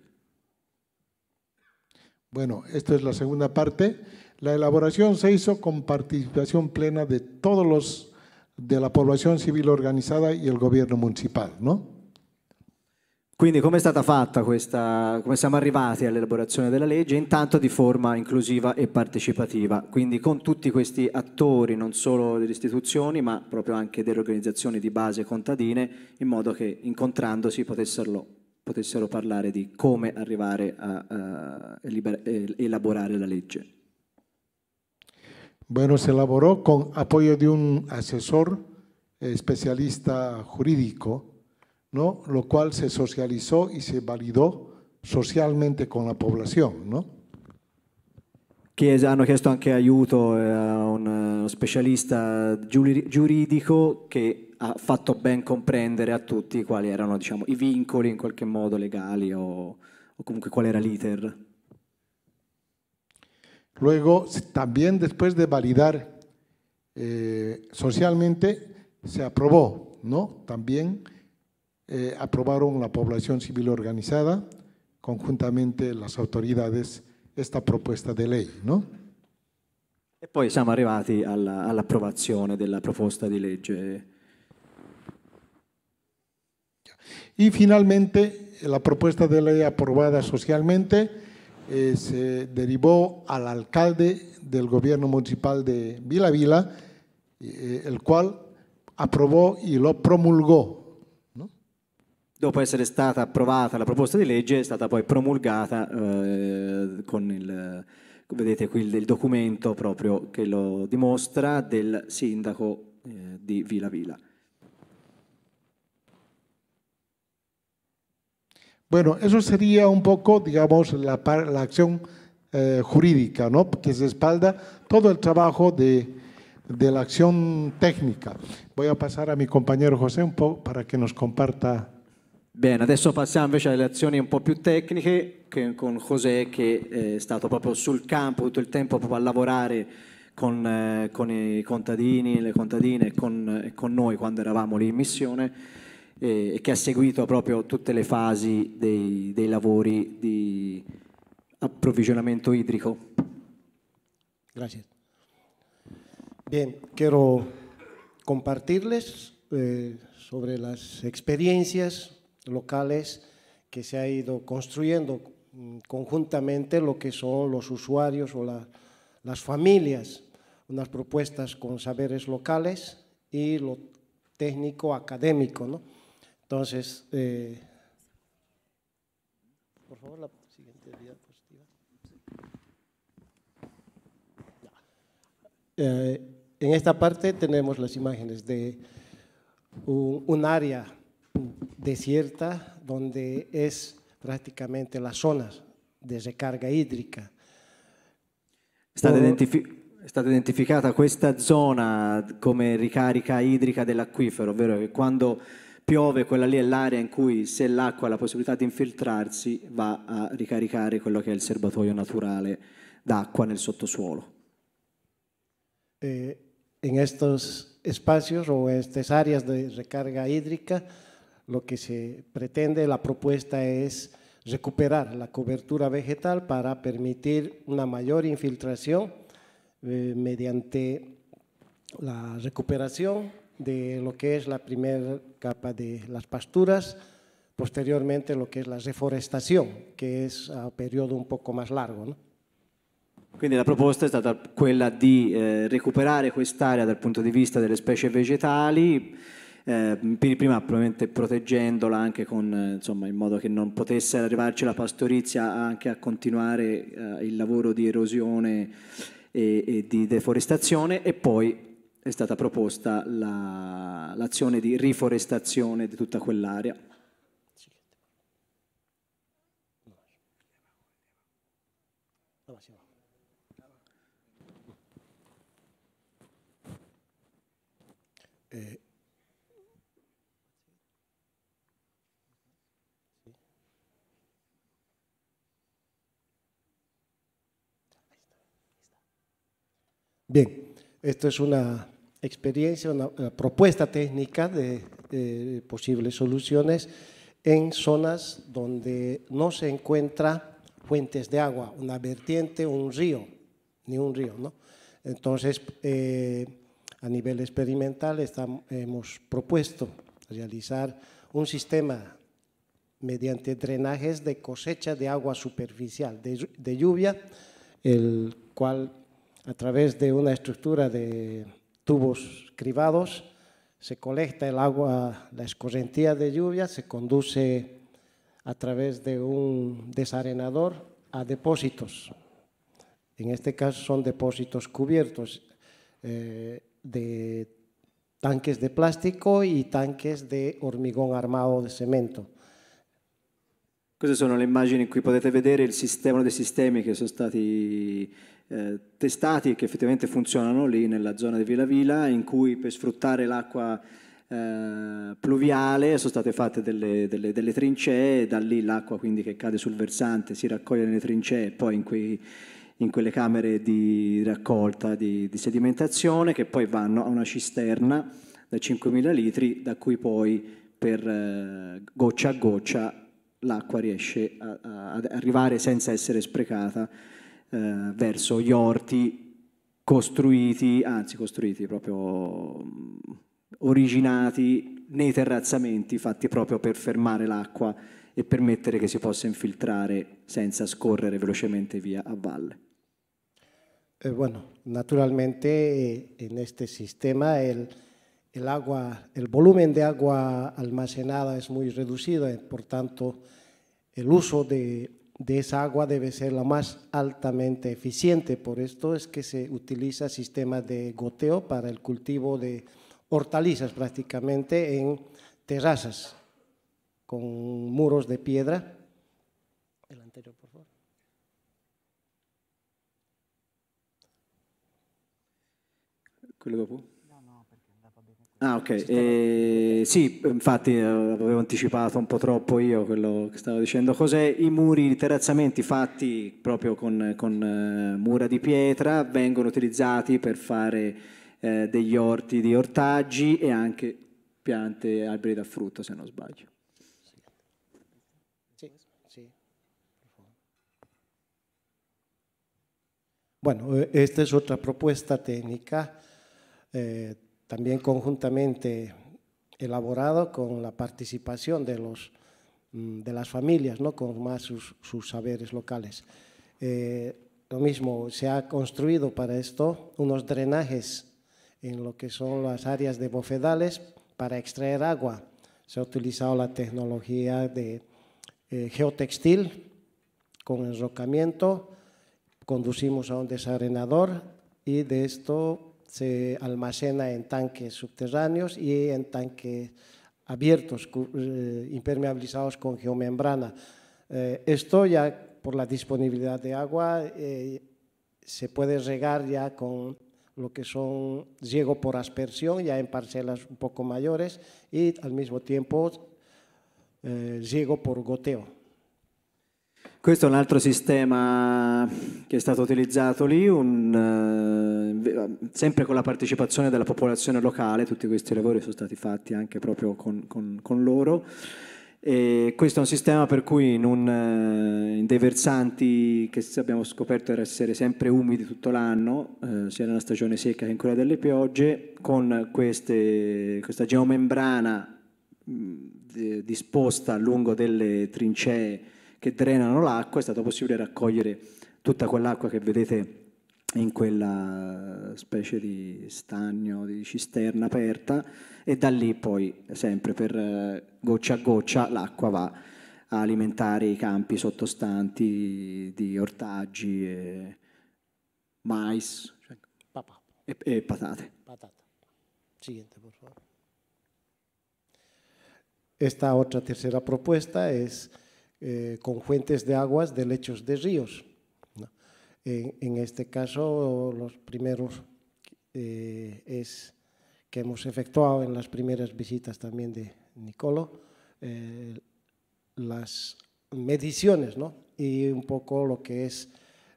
Bueno, esta es la segunda parte. La elaboración se hizo con participación plena de todos los de la población civil organizada y el gobierno municipal, no? Quindi come è stata fatta questa, come siamo arrivati all'elaborazione della legge? Intanto di forma inclusiva e partecipativa, quindi con tutti questi attori, non solo delle istituzioni, ma proprio anche delle organizzazioni di base contadine, in modo che incontrandosi potessero, potessero parlare di come arrivare a, a, a eh, elaborare la legge. Bueno, se elaboró con apoyo de un asesor eh, especialista jurídico, ¿no? lo cual se socializó y se validó socialmente con la poblazione. No? Che hanno ah, chiesto anche aiuto eh, a uno eh, specialista giuridico che ha fatto ben comprendere a tutti quali erano diciamo, i vincoli in qualche modo legali o, o comunque qual era l'iter. Luego, también después de validar eh, socialmente, se aprobó, ¿no? También eh, aprobaron la población civil organizada, conjuntamente las autoridades, esta propuesta de ley, ¿no? E poi siamo arrivati aprobación all'approvazione della proposta di legge. Y finalmente, la propuesta de ley aprobada socialmente eh, se derivó al alcalde del gobierno municipal de Vila Vila, eh, el cual aprobó y lo promulgò. Dopo essere stata approvata la proposta di legge è stata poi promulgata eh, con il, vedete qui il, il, documento proprio che lo dimostra del sindaco eh, di Vila Vila. Bueno, eso sería un poco, digamos, la, la acción eh, jurídica, ¿no? Que se espalda todo el trabajo de, de, la acción técnica. Voy a pasar a mi compañero José un po' para che nos comparta. Bene, adesso passiamo invece alle azioni un po' più tecniche che, con José che eh, è stato proprio sul campo tutto il tempo proprio a lavorare con, eh, con i contadini, le contadine e con, eh, con noi quando eravamo lì in missione eh, que ha seguido todas las fases de dei, dei lavori di approvvigionamento idrico. Gracias. Bien, quiero compartirles eh, sobre las experiencias locales que se ha ido construyendo mm, conjuntamente lo que son los usuarios o las familias, unas propuestas con saberes locales y lo técnico académico, ¿no? Entonces, eh, por favor, la siguiente diapositiva. Eh, en esta parte tenemos las imágenes de un, área desierta donde es prácticamente la zona de recarga hídrica. Está identificada esta zona como identificata hídrica zona acuífero, ricarica idrica dell'acquifero, ovvero piove quella lì è l'area in cui se l'acqua ha la posibilidad de infiltrarsi va a ricaricare quello che è il serbatoio naturale d'acqua nel sottosuolo. Eh, en estos espacios o estas áreas de recarga hídrica, lo que se pretende, la propuesta es recuperar la cobertura vegetal para permitir una mayor infiltración eh, mediante la recuperación de lo que es la primera capa de las pasturas, posteriormente lo que es la reforestación, che è a periodo un poco más largo. ¿no? Quindi la proposta è stata quella di eh, recuperare quest'area dal punto di vista delle specie vegetali, eh, prima probabilmente proteggendola anche con, insomma, in modo che non potesse arrivarci la pastorizia anche a continuare eh, il lavoro di erosione e, e di deforestazione e poi è stata proposta la, l'azione di riforestazione di tutta quell'area. Bien, esta es una experiencia, una, propuesta técnica de posibles soluciones en zonas donde no se encuentra fuentes de agua, una vertiente, un río, ni un río, ¿no? Entonces, eh, a nivel experimental hemos propuesto realizar un sistema mediante drenajes de cosecha de agua superficial, de, de lluvia, el cual a través de una estructura de tubos cribados, se colecta el agua, la escorrentía de lluvia, se conduce a través de un desarenador a depósitos. En este caso son depósitos cubiertos eh, de tanques de plástico y tanques de hormigón armado de cemento. Queste sono le immagini in potete vedere il sistema, de sistemas que che sono eh, testati che effettivamente funzionano lì nella zona di Vila Vila in cui per sfruttare l'acqua eh, pluviale sono state fatte delle, delle, delle trincee da lì l'acqua quindi che cade sul versante si raccoglie nelle trincee e poi in quei in quelle camere di raccolta di, di, sedimentazione che poi vanno a una cisterna da 5.000 litri da cui poi per eh, goccia a goccia l'acqua riesce a, a, ad arrivare senza essere sprecata eh, verso gli orti costruiti, anzi costruiti proprio mm, originati nei terrazzamenti fatti proprio per fermare l'acqua e permettere che si possa infiltrare senza scorrere velocemente via a valle. Eh, bueno, naturalmente in eh, questo sistema il, el, agua, el volumen de agua almacenada es muy reducido, eh, por tanto el de esa agua debe ser la más altamente eficiente. Por esto es que se utiliza sistemas de goteo para el cultivo de hortalizas prácticamente en terrazas con muros de piedra. El anterior, por favor. Ah ok, eh, sì, infatti eh, avevo anticipato un po' troppo io quello che stavo dicendo. Cos'è i muri, i terrazzamenti fatti proprio con, con eh, mura di pietra vengono utilizzati per fare eh, degli orti di ortaggi e anche piante, alberi da frutto se non sbaglio. Bueno, eh, esta es otra propuesta técnica eh, también conjuntamente elaborado con la participación de, los, mm, de las familias, ¿no? con más sus, saberes locales. Eh, lo mismo, se ha construido para esto unos drenajes en lo que son las áreas de bofedales para extraer agua. Se ha utilizado la tecnología de eh, geotextil con enrocamiento, conducimos a un desarenador y de esto se almacena en tanques subterráneos y en tanques abiertos, eh, impermeabilizados con geomembrana. Eh, esto ya por la disponibilidad de agua eh, se puede regar ya con lo que son riego por aspersión, ya en parcelas un poco mayores, y al mismo tiempo riego por goteo. Questo è un altro sistema che è stato utilizzato lì, un, eh, sempre con la partecipazione della popolazione locale, tutti questi lavori sono stati fatti anche proprio con, con, con loro. E questo è un sistema per cui in, un, eh, in, dei versanti che abbiamo scoperto essere sempre umidi tutto l'anno, eh, sia nella stagione secca che in quella delle piogge, con queste, questa geomembrana mh, disposta lungo delle trincee che drenano l'acqua, è stato possibile raccogliere tutta quell'acqua che vedete in quella specie di stagno, di cisterna aperta e da lì poi sempre per eh, goccia a goccia l'acqua va a alimentare i campi sottostanti di ortaggi, e mais cioè e, e patate. Patata. Siguiente, por favor. Esta otra tercera propuesta es... Eh, con fuentes de aguas de lechos de ríos. En, este caso, los primeros eh, es que hemos efectuado en las primeras visitas también de Nicolo, eh, las mediciones ¿no? y un poco lo que es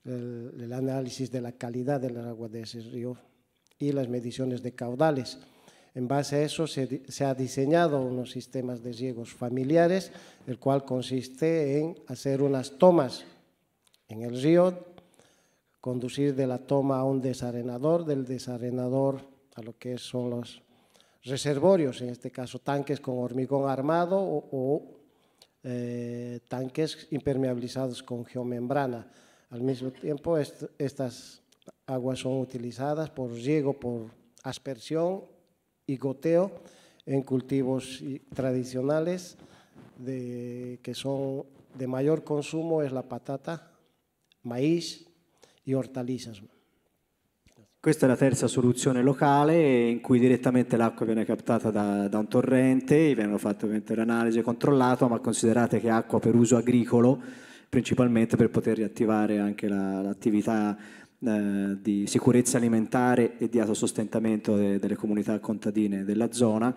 el, el análisis de la calidad del agua de ese río y las mediciones de caudales. En base a eso se, se ha diseñado unos sistemas de riegos familiares, el cual consiste en hacer unas tomas en el río, conducir de la toma a un desarenador, del desarenador a lo que son los reservorios, en este caso tanques con hormigón armado o, eh, tanques impermeabilizados con geomembrana. Al mismo tiempo, estas aguas son utilizadas por riego, por aspersión y goteo en cultivos tradicionales de, que son de mayor consumo es la patata, maíz y hortalizas. Questa è la terza soluzione locale in cui direttamente l'acqua viene captata da, da un torrente, viene fatta un'analisi controllata, ma considerate che è acqua per uso agricolo, principalmente per poter riattivare anche la, l'attività eh, di sicurezza alimentare e di autosostentamento de delle comunità contadine della zona.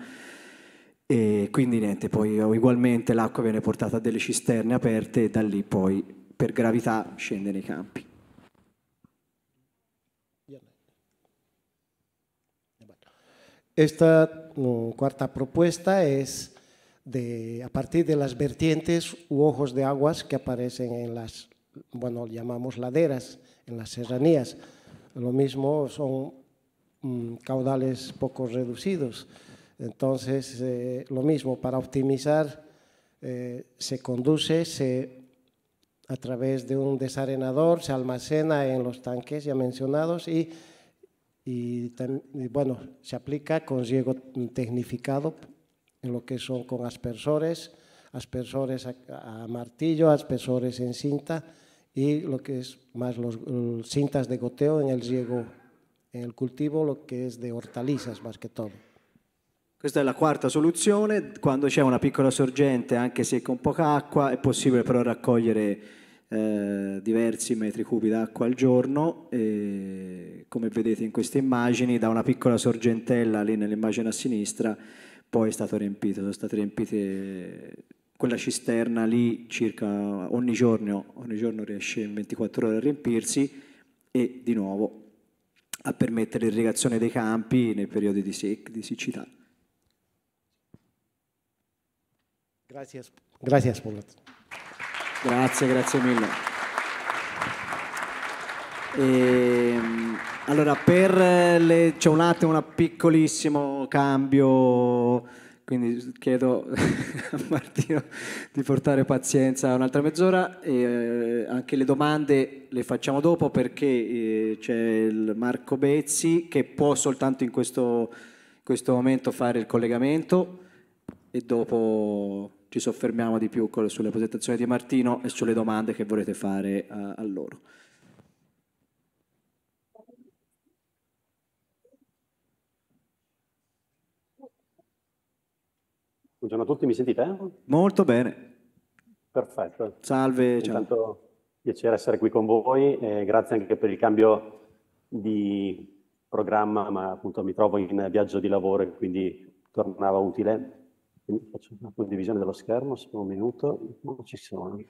E quindi niente, poi ugualmente l'acqua viene portata a delle cisterne aperte e da lì poi per gravità scende nei campi. Esta no, mm, cuarta propuesta es de, a partire dalle las vertientes u ojos di aguas che aparecen in las, bueno, llamamos laderas. en las serranías. Lo mismo son mm, caudales poco reducidos. Entonces, eh, lo mismo, para optimizar eh, se conduce, se a través de un desarenador, se almacena en los tanques ya mencionados y, y, bueno, se aplica con riego tecnificado en lo que son con aspersores, aspersores a, a martillo, aspersores en cinta y lo que es más los, los cintas de goteo en el riego, en el cultivo, lo que es de hortalizas más que todo. Questa è la quarta soluzione, quando c'è una piccola sorgente, anche se con poca acqua, è possibile però raccogliere eh, diversi metri cubi d'acqua al giorno, e, come vedete in queste immagini, da una piccola sorgentella lì nell'immagine a sinistra, poi è stato riempito, sono state riempite quella cisterna lì circa ogni giorno, ogni giorno riesce in 24 ore a riempirsi e di nuovo a permettere l'irrigazione dei campi nei periodi di, sec- di siccità. Grazie, grazie Grazie, grazie mille. E, ehm, allora, per le, c'è un attimo un piccolissimo cambio quindi chiedo a Martino di portare pazienza un'altra mezz'ora. E, eh, anche le domande le facciamo dopo perché eh, c'è il Marco Bezzi che può soltanto in questo, questo momento fare il collegamento e dopo ci soffermiamo di più sulle presentazioni di Martino e sulle domande che volete fare a, eh, a loro. Buongiorno a tutti, mi sentite? Molto bene. Perfetto. Salve. Intanto ciao. piacere essere qui con voi e grazie anche per il cambio di programma, ma appunto mi trovo in viaggio di lavoro e quindi tornava utile. Quindi faccio una condivisione dello schermo, solo un minuto, non ci sono.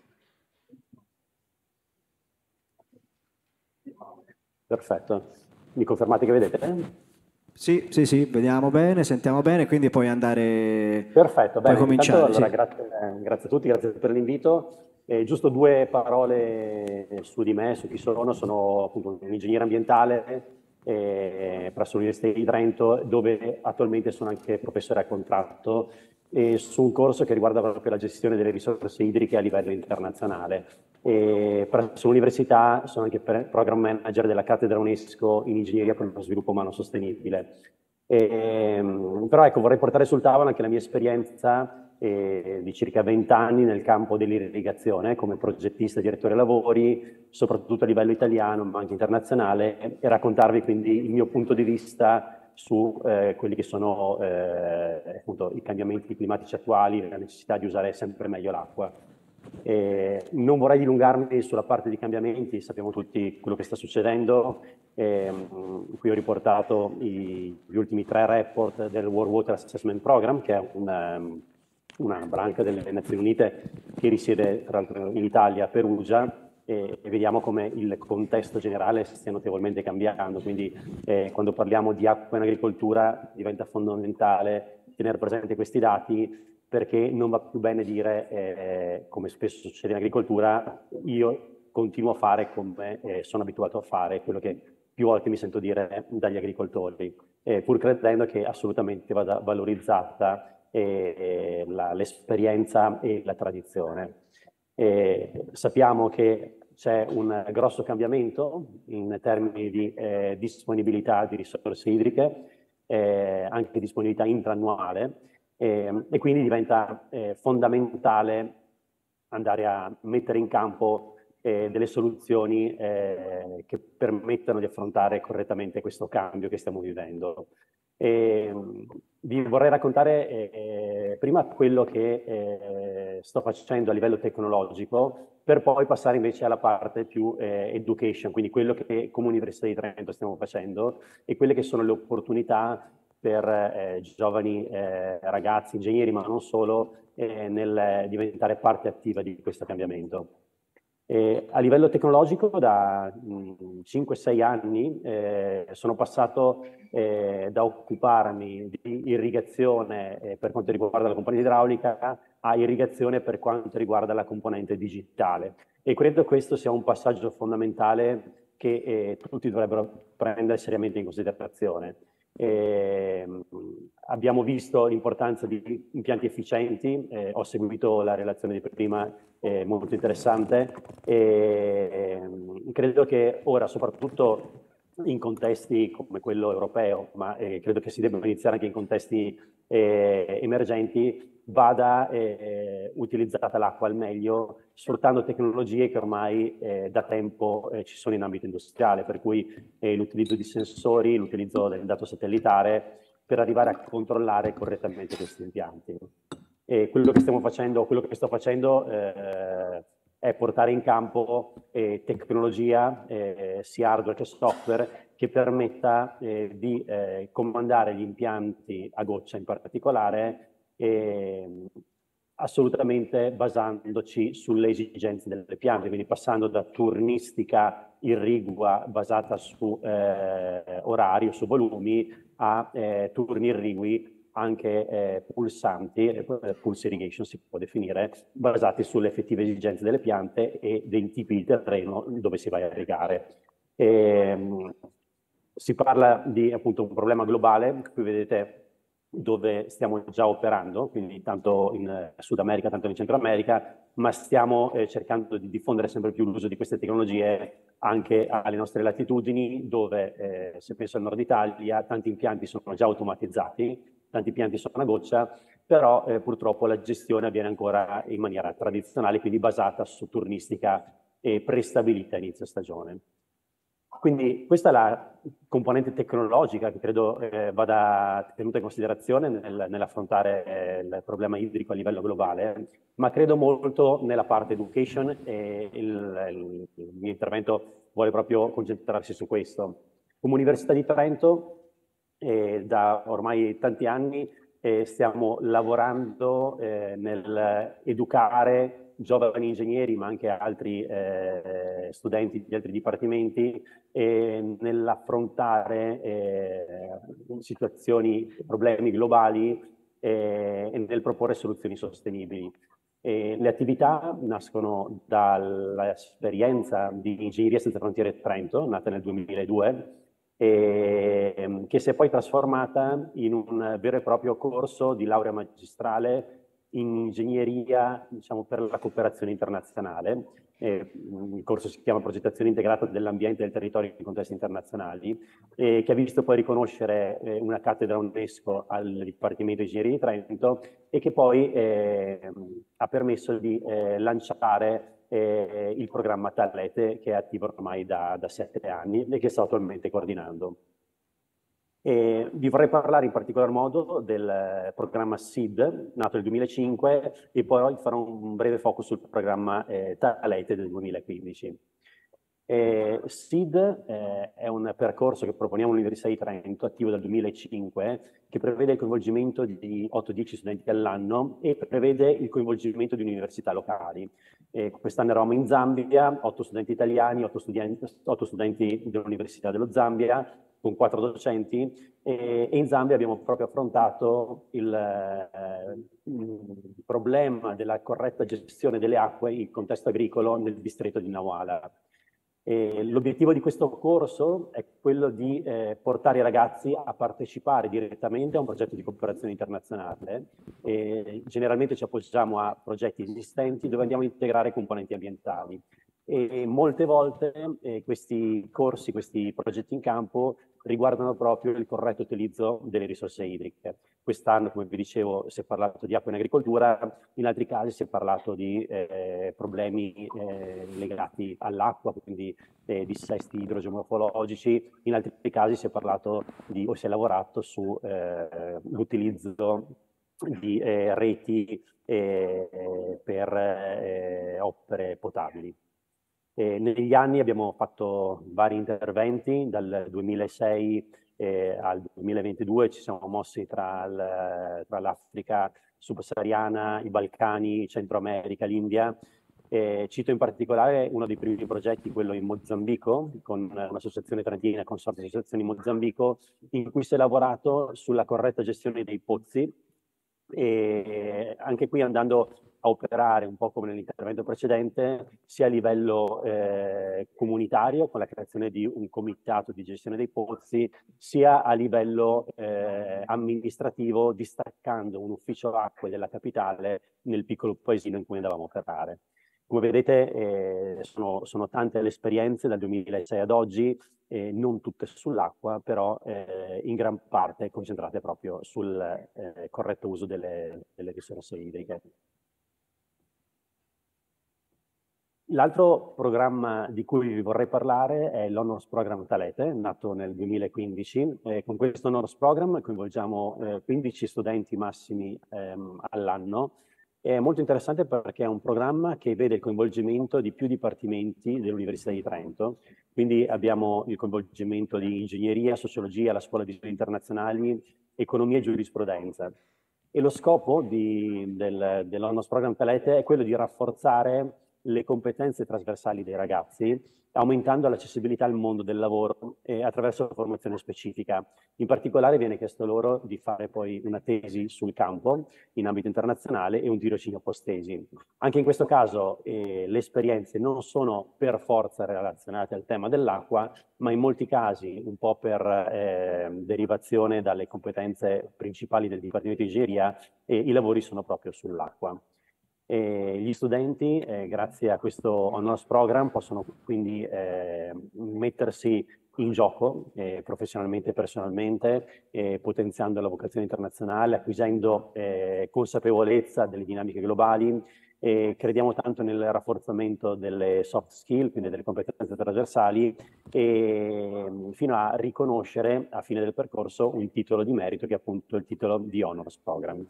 Perfetto. Mi confermate che vedete? Sì, sì, sì, vediamo bene, sentiamo bene, quindi puoi andare. Perfetto, puoi bene, cominciare. Intanto, allora, sì. grazie, eh, grazie, a tutti, grazie per l'invito. Eh, giusto due parole su di me, su chi sono. Sono appunto un ingegnere ambientale eh, presso l'Università di Trento, dove attualmente sono anche professore a contratto eh, su un corso che riguarda proprio la gestione delle risorse idriche a livello internazionale e presso l'università sono anche program manager della cattedra UNESCO in ingegneria per lo sviluppo umano sostenibile. E, ehm, però ecco, vorrei portare sul tavolo anche la mia esperienza eh, di circa 20 anni nel campo dell'irrigazione come progettista e direttore lavori, soprattutto a livello italiano ma anche internazionale, e raccontarvi quindi il mio punto di vista su eh, quelli che sono eh, appunto, i cambiamenti climatici attuali, la necessità di usare sempre meglio l'acqua. Eh, non vorrei dilungarmi sulla parte di cambiamenti, sappiamo tutti quello che sta succedendo. Eh, qui ho riportato i, gli ultimi tre report del World Water Assessment Program, che è un, ehm, una branca delle Nazioni Unite che risiede tra l'altro in Italia, a Perugia, e, vediamo come il contesto generale stia notevolmente cambiando. Quindi eh, quando parliamo di acqua in agricoltura diventa fondamentale tenere presente questi dati perché non va più bene dire, eh, come spesso succede in agricoltura, io continuo a fare come eh, sono abituato a fare, quello che più volte mi sento dire dagli agricoltori, eh, pur credendo che assolutamente vada valorizzata eh, eh, la, l'esperienza e la tradizione. Eh, sappiamo che c'è un grosso cambiamento in termini di disponibilità di risorse idriche, anche disponibilità intrannuale, e, ehm, e quindi diventa eh, fondamentale andare a mettere in campo eh, delle soluzioni eh, che permettano di affrontare correttamente questo cambio che stiamo vivendo. E, ehm, vi vorrei raccontare eh, prima quello che eh, sto facendo a livello tecnologico, per poi passare invece alla parte più eh, education, quindi quello che come Università di Trento stiamo facendo e quelle che sono le opportunità per eh, giovani eh, ragazzi, ingegneri, ma non solo, eh, nel diventare parte attiva di questo cambiamento. E a livello tecnologico, da 5-6 mm, anni eh, sono passato eh, da occuparmi di irrigazione eh, per quanto riguarda la componente idraulica a irrigazione per quanto riguarda la componente digitale. E credo questo sia un passaggio fondamentale che tutti dovrebbero prendere seriamente in considerazione eh, abbiamo visto l'importanza di impianti efficienti, eh, ho seguito la relazione di prima, eh, molto interessante, e ehm, credo che ora soprattutto in contesti come quello europeo, ma eh, credo che si debba iniziare anche in contesti eh, emergenti, vada eh, utilizzata l'acqua al meglio, sfruttando tecnologie che ormai eh, da tempo eh, ci sono in ambito industriale, per cui eh, l'utilizzo di sensori, l'utilizzo del dato satellitare per arrivare a controllare correttamente questi impianti. E quello che stiamo facendo, quello che sto facendo è portare in campo eh, tecnologia, eh, sia hardware che software, che permetta eh, di eh, comandare gli impianti a goccia in particolare, ehm, assolutamente basandoci sulle esigenze delle piante, quindi passando da turnistica irrigua basata su eh, orario, su volumi, a eh, turni irrigui anche eh, pulsanti, eh, pulse irrigation si può definire, basati sulle effettive esigenze delle piante e dei tipi di terreno dove si va a irrigare. E, ehm, si parla di appunto un problema globale, qui vedete dove stiamo già operando, quindi tanto in eh, Sud America, tanto in Centro America, ma stiamo eh, cercando di diffondere sempre più l'uso di queste tecnologie anche alle nostre latitudini, dove eh, se penso al nord Italia tanti impianti sono già automatizzati tanti pianti sono a goccia, però eh, purtroppo la gestione avviene ancora in maniera tradizionale, quindi basata su turnistica e prestabilita a inizio stagione. Quindi questa è la componente tecnologica che credo eh, vada tenuta in considerazione nel, nell'affrontare eh, il problema idrico a livello globale, ma credo molto nella parte education e il, il, il mio intervento vuole proprio concentrarsi su questo. Come Università di Trento e da ormai tanti anni eh, stiamo lavorando eh, nell'educare giovani ingegneri, ma anche altri eh, studenti di altri dipartimenti, nell'affrontare eh, situazioni, problemi globali e nel proporre soluzioni sostenibili. E le attività nascono dall'esperienza di Ingegneria Senza Frontiere Trento, nata nel 2002, e, ehm, che si è poi trasformata in un vero e proprio corso di laurea magistrale in ingegneria diciamo, per la cooperazione internazionale. Eh, il corso si chiama Progettazione integrata dell'ambiente e del territorio in contesti internazionali, eh, che ha visto poi riconoscere eh, una cattedra UNESCO al Dipartimento di Ingegneria di Trento e che poi ehm, ha permesso di eh, lanciare eh, il programma Talete che è attivo ormai da, da sette anni e che sto attualmente coordinando. E vi vorrei parlare in particolar modo del programma SID, nato nel 2005, e poi farò un breve focus sul programma eh, Talete del 2015. Eh, SID eh, è un percorso che proponiamo all'Università di Trento, attivo dal 2005, che prevede il coinvolgimento di 8-10 studenti all'anno e prevede il coinvolgimento di università locali. Eh, quest'anno eravamo in Zambia, 8 studenti italiani, 8 studenti, 8 studenti dell'Università dello Zambia, con 4 docenti, e, e, in Zambia abbiamo proprio affrontato il, eh, il problema della corretta gestione delle acque in contesto agricolo nel distretto di Nawala l'obiettivo di questo corso è quello di eh, portare i ragazzi a partecipare direttamente a un progetto di cooperazione internazionale. E generalmente ci appoggiamo a progetti esistenti dove andiamo a integrare componenti ambientali e molte volte eh, questi corsi, questi progetti in campo riguardano proprio il corretto utilizzo delle risorse idriche. Quest'anno, come vi dicevo, si è parlato di acqua in agricoltura, in altri casi si è parlato di eh, problemi eh, legati all'acqua, quindi eh, dissesti idrogeomorfologici, in altri casi si è parlato di, o si è lavorato sull'utilizzo eh, di eh, reti eh, per opere potabili. Eh, negli anni abbiamo fatto vari interventi, dal 2006 eh, al 2022 ci siamo mossi tra, il, tra l'Africa subsahariana, i Balcani, Centro America, l'India. Eh, cito in particolare uno dei primi progetti, quello in Mozambico, con un'associazione trentina, Consorzio di Associazioni Mozambico, in cui si è lavorato sulla corretta gestione dei pozzi e anche qui andando a operare un po' come nell'intervento precedente, sia a livello eh, comunitario con la creazione di un comitato di gestione dei pozzi, sia a livello eh, amministrativo distaccando un ufficio acque della capitale nel piccolo paesino in cui andavamo a operare. Come vedete eh, sono, sono, tante le esperienze dal 2006 ad oggi, eh, non tutte sull'acqua, però eh, in gran parte concentrate proprio sul eh, corretto uso delle, delle risorse idriche. L'altro programma di cui vi vorrei parlare è l'Honors Program Talete, nato nel 2015. Eh, con questo Honors Program coinvolgiamo eh, 15 studenti massimi ehm, all'anno. È molto interessante perché è un programma che vede il coinvolgimento di più dipartimenti dell'Università di Trento. Quindi abbiamo il coinvolgimento di ingegneria, sociologia, la scuola di studi internazionali, economia e giurisprudenza. E lo scopo di, del, dell'Honors Program Talete è quello di rafforzare le competenze trasversali dei ragazzi, aumentando l'accessibilità al mondo del lavoro eh, attraverso la formazione specifica. In particolare viene chiesto loro di fare poi una tesi sul campo in ambito internazionale e un tirocinio post-tesi. Anche in questo caso eh, le esperienze non sono per forza relazionate al tema dell'acqua, ma in molti casi, un po' per eh, derivazione dalle competenze principali del Dipartimento di Ingegneria, eh, i lavori sono proprio sull'acqua. E gli studenti, eh, grazie a questo honors program, possono quindi eh, mettersi in gioco eh, professionalmente e personalmente, eh, potenziando la vocazione internazionale, acquisendo eh, consapevolezza delle dinamiche globali. crediamo tanto nel rafforzamento delle soft skill, quindi delle competenze trasversali, fino a riconoscere a fine del percorso un titolo di merito che è appunto il titolo di honors program.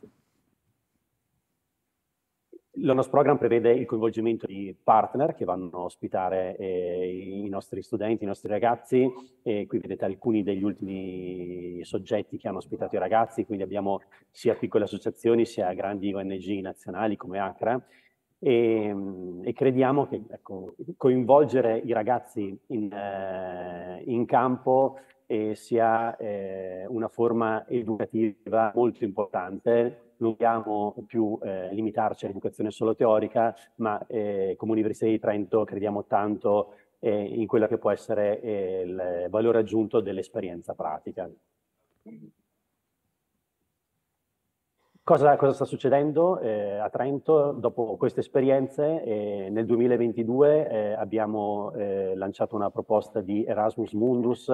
Il Program prevede il coinvolgimento di partner che vanno a ospitare eh, i nostri studenti, i nostri ragazzi e qui vedete alcuni degli ultimi soggetti che hanno ospitato i ragazzi, quindi abbiamo sia piccole associazioni sia grandi ONG nazionali come ACRA e, ehm, e crediamo che ecco, coinvolgere i ragazzi in, eh, in campo eh, sia eh, una forma educativa molto importante non vogliamo più eh, limitarci all'educazione solo teorica, ma eh, come Università di Trento crediamo tanto eh, in quello che può essere eh, il valore aggiunto dell'esperienza pratica. Cosa, cosa, sta succedendo eh, a Trento dopo queste esperienze? Eh, nel 2022 eh, abbiamo eh, lanciato una proposta di Erasmus Mundus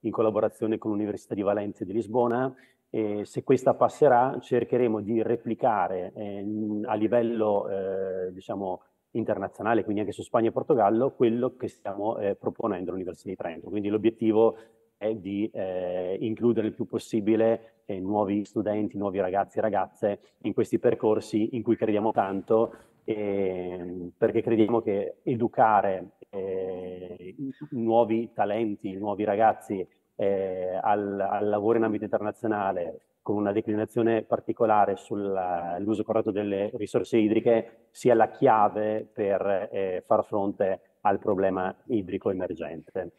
in collaborazione con l'Università di Valencia di Lisbona e se questa passerà cercheremo di replicare eh, a livello eh, diciamo, internazionale, quindi anche su Spagna e Portogallo, quello che stiamo eh, proponendo all'Università di Trento. Quindi l'obiettivo è di eh, includere il più possibile eh, nuovi studenti, nuovi ragazzi e ragazze in questi percorsi in cui crediamo tanto, ehm, perché crediamo che educare eh, nuovi talenti, nuovi ragazzi eh, al, al, lavoro in ambito internazionale con una declinazione particolare sull'uso eh, corretto delle risorse idriche sia la chiave per eh, far fronte al problema idrico emergente.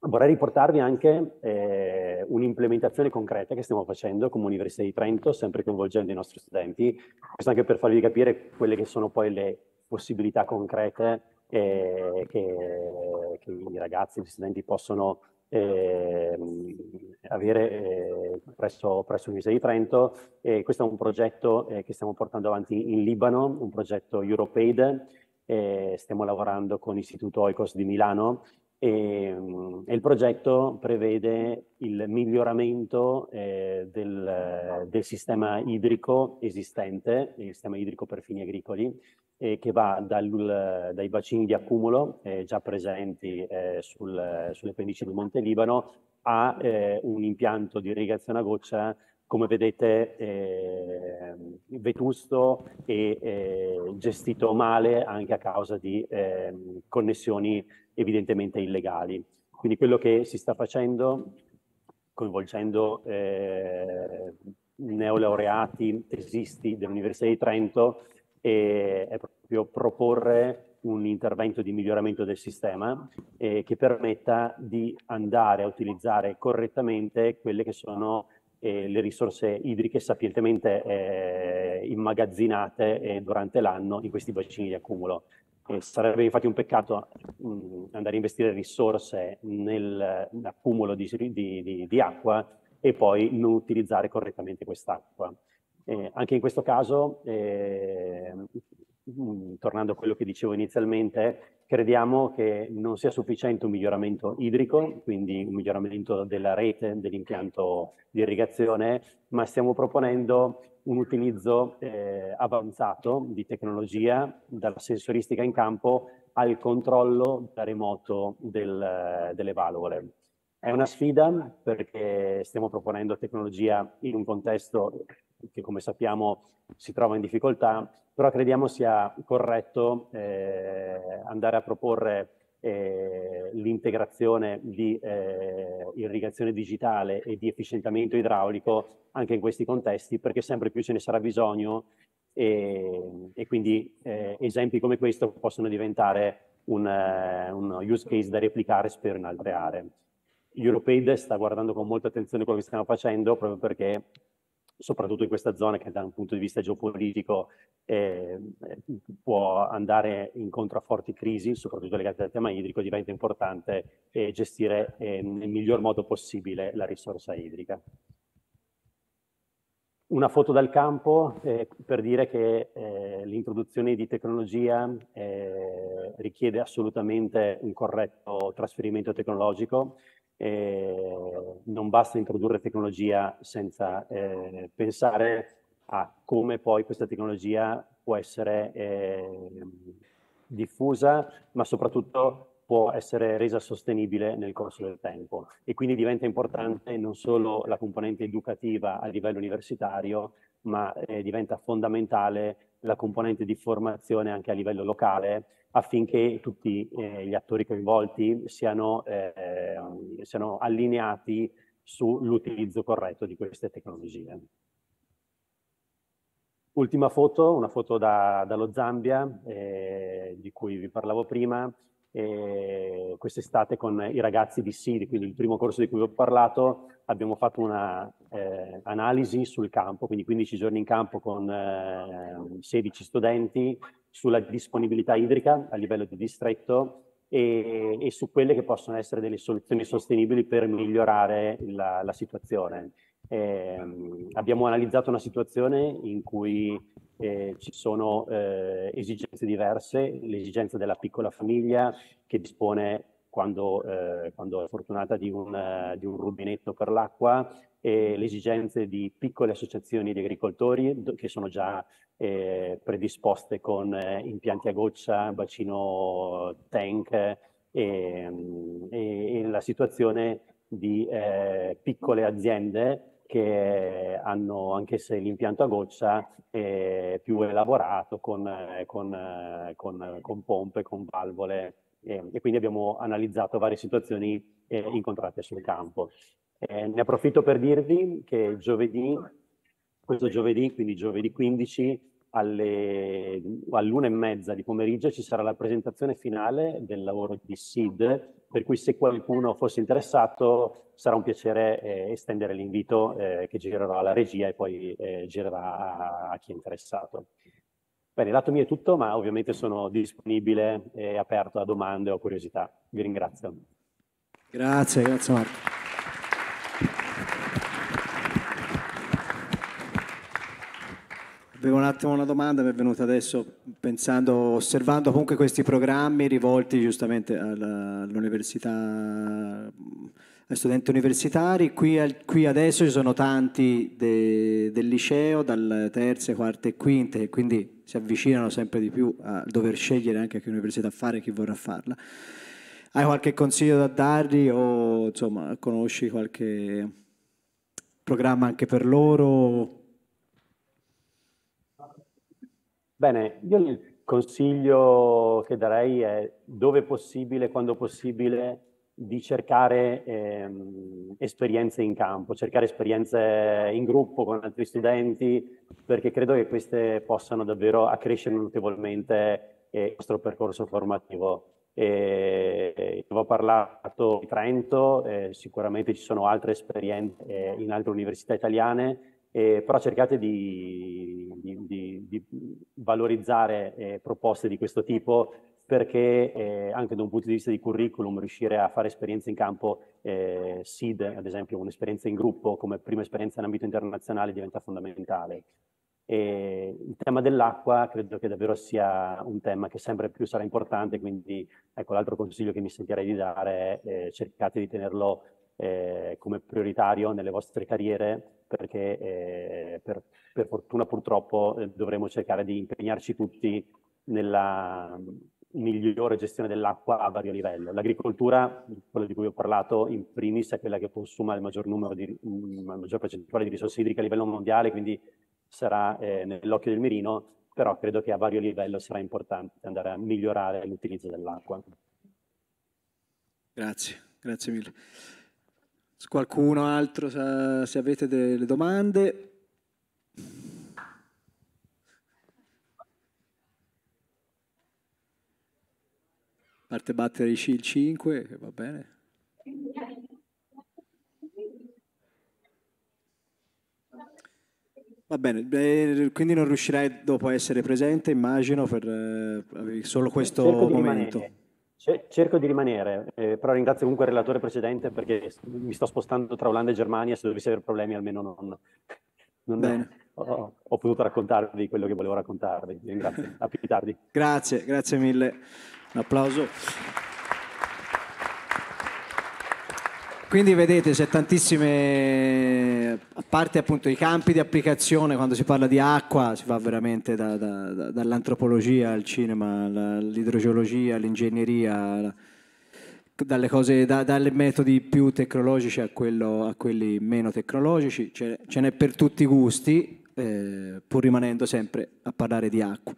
Vorrei riportarvi anche eh, un'implementazione concreta che stiamo facendo come Università di Trento, sempre coinvolgendo i nostri studenti, questo anche per farvi capire quelle che sono poi le possibilità concrete eh, che, che, i ragazzi, gli studenti possono Ehm, avere eh, presso, presso l'Università di Trento. Eh, questo è un progetto eh, che stiamo portando avanti in Libano, un progetto Europaid. Eh, stiamo lavorando con l'Istituto Oikos di Milano ehm, e, mh, il progetto prevede il miglioramento eh, del, del sistema idrico esistente, il sistema idrico per fini agricoli, eh, che va dal, dai bacini di accumulo eh, già presenti eh, sul, sulle pendici di Monte Libano a eh, un impianto di irrigazione a goccia come vedete eh, vetusto e eh, gestito male anche a causa di eh, connessioni evidentemente illegali. Quindi quello che si sta facendo coinvolgendo eh, neolaureati, tesisti dell'Università di Trento, e è proprio proporre un intervento di miglioramento del sistema eh, che permetta di andare a utilizzare correttamente quelle che sono eh, le risorse idriche sapientemente eh, immagazzinate eh, durante l'anno in questi bacini di accumulo. sarebbe infatti un peccato mh, mm, andare a investire risorse nell'accumulo di, di, di, di acqua e poi non utilizzare correttamente quest'acqua. Eh, anche in questo caso, eh, tornando a quello che dicevo inizialmente, crediamo che non sia sufficiente un miglioramento idrico, quindi un miglioramento della rete, dell'impianto di irrigazione, ma stiamo proponendo un utilizzo eh, avanzato di tecnologia dalla sensoristica in campo al controllo da remoto del, delle valvole. È una sfida perché stiamo proponendo tecnologia in un contesto che come sappiamo si trova in difficoltà, però crediamo sia corretto eh, andare a proporre eh, l'integrazione di eh, irrigazione digitale e di efficientamento idraulico anche in questi contesti, perché sempre più ce ne sarà bisogno e, e quindi eh, esempi come questo possono diventare un, eh, un use case da replicare, spero, in altre aree. Europaid sta guardando con molta attenzione quello che stiamo facendo proprio perché soprattutto in questa zona che da un punto di vista geopolitico eh, può andare incontro a forti crisi, soprattutto legate al tema idrico, diventa importante eh, gestire eh, nel miglior modo possibile la risorsa idrica. Una foto dal campo eh, per dire che eh, l'introduzione di tecnologia eh, richiede assolutamente un corretto trasferimento tecnologico, Ehm, non basta introdurre tecnologia senza eh, pensare a come poi questa tecnologia può essere eh, diffusa, ma soprattutto può essere resa sostenibile nel corso del tempo e quindi diventa importante non solo la componente educativa a livello universitario, ma eh, diventa fondamentale la componente di formazione anche a livello locale affinché tutti eh, gli attori coinvolti siano, eh, siano allineati sull'utilizzo corretto di queste tecnologie. Ultima foto, una foto da, dallo Zambia, eh, di cui vi parlavo prima, eh, quest'estate con i ragazzi di SID, quindi il primo corso di cui vi ho parlato, abbiamo fatto un'analisi eh, sul campo, quindi 15 giorni in campo con 16 eh, studenti sulla disponibilità idrica a livello di distretto e, e, su quelle che possono essere delle soluzioni sostenibili per migliorare la, la situazione. Eh, abbiamo analizzato una situazione in cui eh, ci sono eh, esigenze diverse, l'esigenza della piccola famiglia che dispone quando, eh, quando è fortunata di un, di un rubinetto per l'acqua e le esigenze di piccole associazioni di agricoltori che sono già eh, predisposte con eh, impianti a goccia, bacino tank eh, e, e, la situazione di eh, piccole aziende che hanno anche se l'impianto a goccia è più elaborato con, eh, con, eh, con, con, pompe, con valvole e quindi abbiamo analizzato varie situazioni incontrate sul campo. Eh, ne approfitto per dirvi che giovedì, questo giovedì, quindi giovedì 15, alle, all'una e mezza di pomeriggio ci sarà la presentazione finale del lavoro di SID, per cui se qualcuno fosse interessato sarà un piacere eh, estendere l'invito eh, che girerò alla regia e poi eh, girerà a, chi è interessato. Bene, lato mio è tutto, ma ovviamente sono disponibile e eh, aperto a domande o curiosità. Vi ringrazio. Grazie, grazie Marco. Avevo un attimo una domanda, mi è venuta adesso pensando, osservando comunque questi programmi rivolti giustamente all'università, ai studenti universitari. Qui, al, qui adesso ci sono tanti de, del liceo, dal terze, quarte e quinte, e quindi si avvicinano sempre di più a dover scegliere anche che università fare, e chi vorrà farla. Hai qualche consiglio da dargli o insomma conosci qualche programma anche per loro? Bene, io il consiglio che darei è dove possibile, quando possibile, di cercare ehm, esperienze in campo, cercare esperienze in gruppo con altri studenti, perché credo che queste possano davvero accrescere notevolmente eh, il nostro percorso formativo. E, eh, ho parlato di Trento, eh, sicuramente ci sono altre esperienze eh, in altre università italiane, eh, però cercate di, di, di, di valorizzare eh, proposte di questo tipo perché eh, anche da un punto di vista di curriculum riuscire a fare esperienze in campo, eh, SID ad esempio, un'esperienza in gruppo come prima esperienza in ambito internazionale diventa fondamentale. E il tema dell'acqua credo che davvero sia un tema che sempre più sarà importante, quindi ecco l'altro consiglio che mi sentirei di dare è eh, cercate di tenerlo eh, come prioritario nelle vostre carriere perché eh, per, per, fortuna purtroppo eh, dovremo cercare di impegnarci tutti nella migliore gestione dell'acqua a vario livello. L'agricoltura, quello di cui ho parlato, in primis è quella che consuma il maggior numero di, mm, la maggior percentuale di risorse idriche a livello mondiale, quindi sarà eh, nell'occhio del mirino, però credo che a vario livello sarà importante andare a migliorare l'utilizzo dell'acqua. Grazie, grazie mille qualcuno altro se avete delle domande. parte battere il 5, va bene. Va bene, quindi non riuscirei dopo a essere presente, immagino, per eh, solo questo momento. Rimanere. Cerco di rimanere, eh, però ringrazio comunque il relatore precedente perché mi sto spostando tra Olanda e Germania, se dovessi avere problemi almeno non, non ho, ho, potuto raccontarvi quello che volevo raccontarvi. ringrazio, a più tardi. Grazie, grazie mille. Un applauso. Quindi vedete c'è tantissime, a parte appunto i campi di applicazione, quando si parla di acqua si va veramente da, da, da, dall'antropologia al cinema, all'idrogeologia, all'ingegneria, la, dalle cose, da, dalle metodi più tecnologici a, quello, a quelli meno tecnologici, ce, ce, n'è per tutti i gusti, eh, pur rimanendo sempre a parlare di acqua.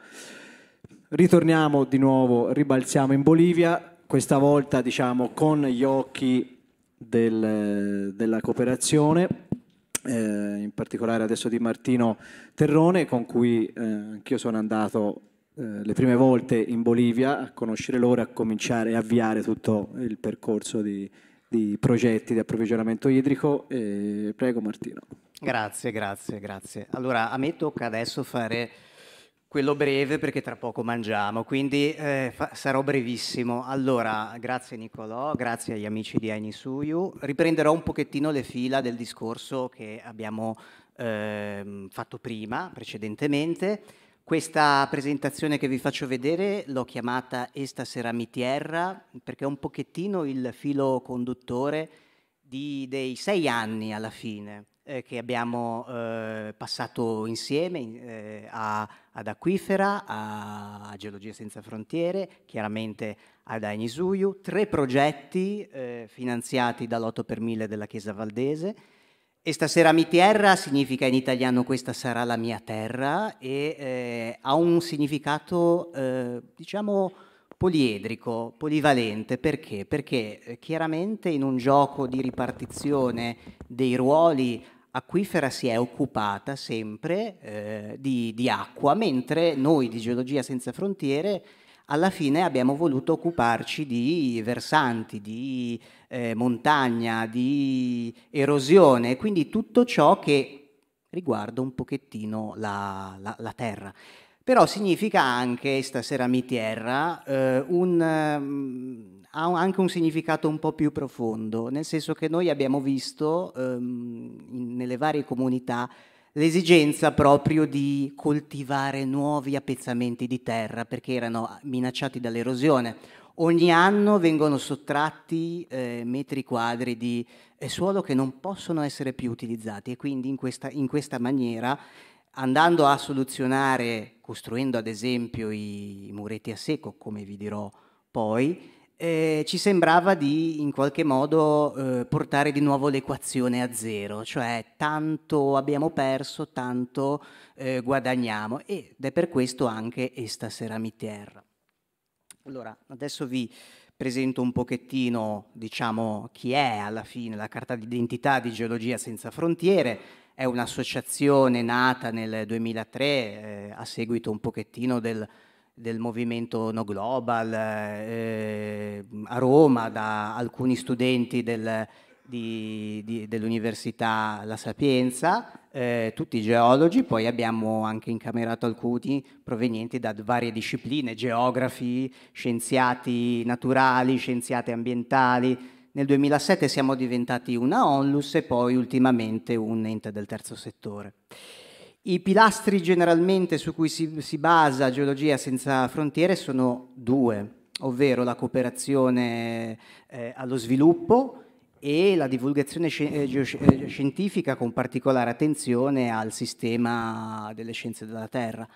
Ritorniamo di nuovo, ribalziamo in Bolivia, questa volta diciamo con gli occhi del, della cooperazione, eh, in particolare adesso di Martino Terrone, con cui eh, anch'io sono andato eh, le prime volte in Bolivia a conoscere loro, a cominciare e avviare tutto il percorso di, di progetti di approvvigionamento idrico. prego Martino. Grazie, grazie, grazie. Allora a me tocca adesso fare quello breve perché tra poco mangiamo, quindi eh, sarò brevissimo. Allora, grazie Nicolò, grazie agli amici di Suyu. Riprenderò un pochettino le fila del discorso che abbiamo eh, fatto prima, precedentemente. Questa presentazione che vi faccio vedere l'ho chiamata Esta sera mi tierra perché è un pochettino il filo conduttore di, dei sei anni alla fine eh, che abbiamo eh, passato insieme eh, a, ad Acquifera, a, a, Geologia Senza Frontiere, chiaramente ad Ainisuyu, tre progetti eh, finanziati dall'8 per 1000 della Chiesa Valdese. E stasera mi terra significa in italiano questa sarà la mia terra e ha un significato, diciamo, poliedrico, polivalente, perché? Perché chiaramente in un gioco di ripartizione dei ruoli acquifera si è occupata sempre eh, di, di, acqua, mentre noi di Geologia Senza Frontiere alla fine abbiamo voluto occuparci di versanti, di eh, montagna, di erosione, quindi tutto ciò che riguarda un pochettino la, la, la terra. Però significa anche, stasera mi tierra, eh, un... Mm, ha anche un significato un po' più profondo, nel senso che noi abbiamo visto ehm, nelle varie comunità l'esigenza proprio di coltivare nuovi appezzamenti di terra perché erano minacciati dall'erosione. Ogni anno vengono sottratti eh, metri quadri di eh, suolo che non possono essere più utilizzati e quindi in questa, in questa maniera andando a soluzionare, costruendo ad esempio i muretti a secco, come vi dirò poi, eh, ci sembrava di in qualche modo eh, portare di nuovo l'equazione a zero, cioè tanto abbiamo perso, tanto eh, guadagniamo ed è per questo anche Esta sera mi terra. Allora, adesso vi presento un pochettino, diciamo, chi è alla fine la carta d'identità di Geologia Senza Frontiere. È un'associazione nata nel 2003 eh, a seguito un pochettino del del movimento No Global, eh, a Roma da alcuni studenti del, dell'Università La Sapienza, eh, tutti geologi, poi abbiamo anche incamerato alcuni provenienti da varie discipline, geografi, scienziati naturali, scienziati ambientali. Nel 2007 siamo diventati una onlus e poi ultimamente un ente del terzo settore. I pilastri generalmente su cui si, si basa Geologia senza frontiere sono due, ovvero la cooperazione eh, allo sviluppo e la divulgazione eh, eh, scientifica con particolare attenzione al sistema delle scienze della Terra.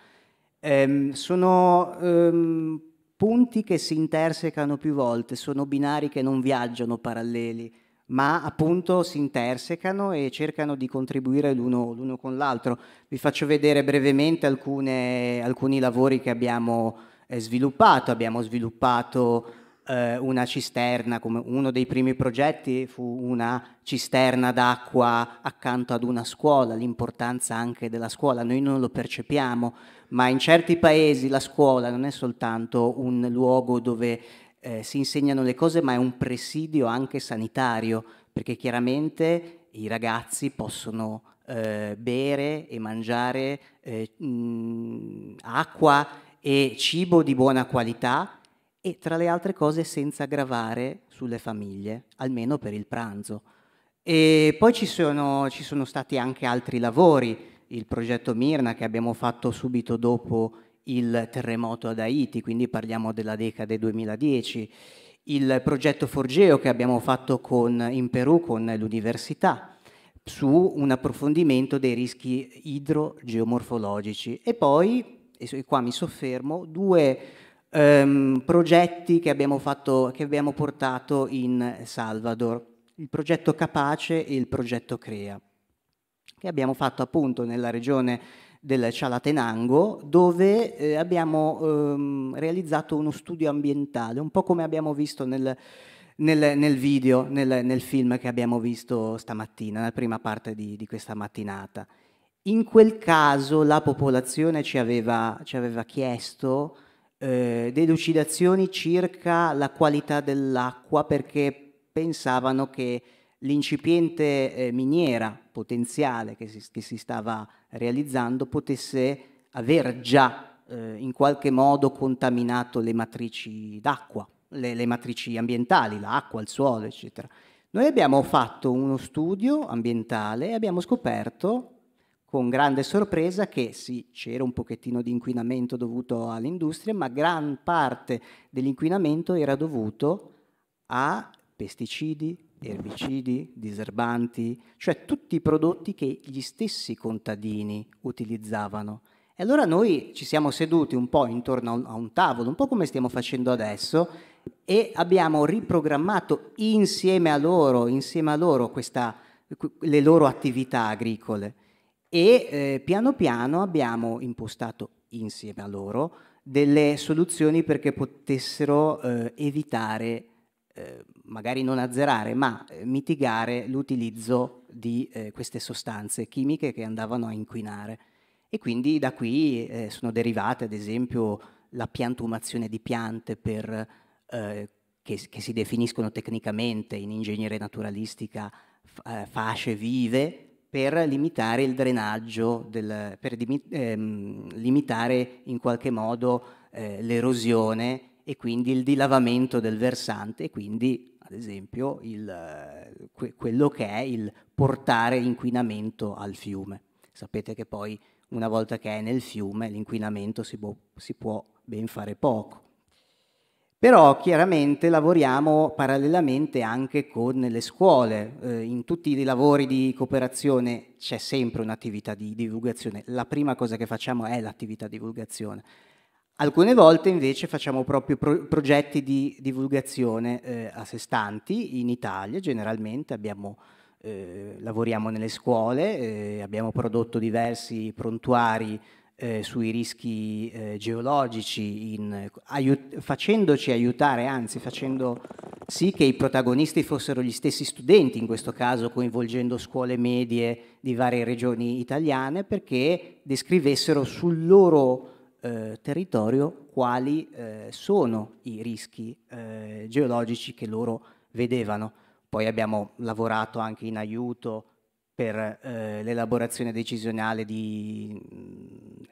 Ehm, sono ehm, punti che si intersecano più volte, sono binari che non viaggiano paralleli ma appunto si intersecano e cercano di contribuire l'uno, con l'altro. Vi faccio vedere brevemente alcune, alcuni lavori che abbiamo eh, sviluppato. Abbiamo sviluppato eh, una cisterna, come uno dei primi progetti fu una cisterna d'acqua accanto ad una scuola, l'importanza anche della scuola. Noi non lo percepiamo, ma in certi paesi la scuola non è soltanto un luogo dove eh, si insegnano le cose, ma è un presidio anche sanitario, perché chiaramente i ragazzi possono eh, bere e mangiare eh, mh, acqua e cibo di buona qualità e tra le altre cose senza gravare sulle famiglie, almeno per il pranzo. E poi ci sono, ci sono stati anche altri lavori, il progetto Mirna che abbiamo fatto subito dopo il terremoto ad Haiti, quindi parliamo della decade 2010, il progetto Forgeo che abbiamo fatto con, in Perù con l'università su un approfondimento dei rischi idrogeomorfologici e poi, e qua mi soffermo, due ehm, progetti che abbiamo, fatto, che abbiamo portato in Salvador, il progetto Capace e il progetto Crea, che abbiamo fatto appunto nella regione del Cialatenango dove eh, abbiamo ehm, realizzato uno studio ambientale, un po' come abbiamo visto nel, nel, nel video, nel, nel, film che abbiamo visto stamattina, nella prima parte di, di questa mattinata. In quel caso la popolazione ci aveva, ci aveva chiesto eh, delucidazioni circa la qualità dell'acqua perché pensavano che l'incipiente eh, miniera potenziale che si, che si stava realizzando potesse aver già eh, in qualche modo contaminato le matrici d'acqua, le, le matrici ambientali, l'acqua, il suolo, eccetera. Noi abbiamo fatto uno studio ambientale e abbiamo scoperto con grande sorpresa che sì, c'era un pochettino di inquinamento dovuto all'industria, ma gran parte dell'inquinamento era dovuto a pesticidi, erbicidi, diserbanti, cioè tutti i prodotti che gli stessi contadini utilizzavano. E allora noi ci siamo seduti un po' intorno a un, tavolo, un po' come stiamo facendo adesso, e abbiamo riprogrammato insieme a loro, insieme a loro questa, le loro attività agricole e eh, piano piano abbiamo impostato insieme a loro delle soluzioni perché potessero eh, evitare eh, magari non azzerare, ma eh, mitigare l'utilizzo di eh, queste sostanze chimiche che andavano a inquinare. E quindi da qui eh, sono derivate, ad esempio, la piantumazione di piante per, eh, che, che, si definiscono tecnicamente in ingegneria naturalistica eh, fasce vive per limitare il drenaggio, del, per ehm, limitare in qualche modo eh, l'erosione e quindi il dilavamento del versante e quindi ad esempio il, que, quello che è il portare inquinamento al fiume. Sapete che poi una volta che è nel fiume l'inquinamento si, si può ben fare poco. Però chiaramente lavoriamo parallelamente anche con le scuole. Eh, in tutti i lavori di cooperazione c'è sempre un'attività di divulgazione. La prima cosa che facciamo è l'attività di divulgazione. Alcune volte invece facciamo proprio pro- progetti di divulgazione eh, a sé stanti, in Italia generalmente abbiamo, eh, lavoriamo nelle scuole, eh, abbiamo prodotto diversi prontuari eh, sui rischi eh, geologici, in, aiut- facendoci aiutare, anzi facendo sì che i protagonisti fossero gli stessi studenti, in questo caso coinvolgendo scuole medie di varie regioni italiane, perché descrivessero sul loro eh, territorio quali eh, sono i rischi eh, geologici che loro vedevano. Poi abbiamo lavorato anche in aiuto per eh, l'elaborazione decisionale di,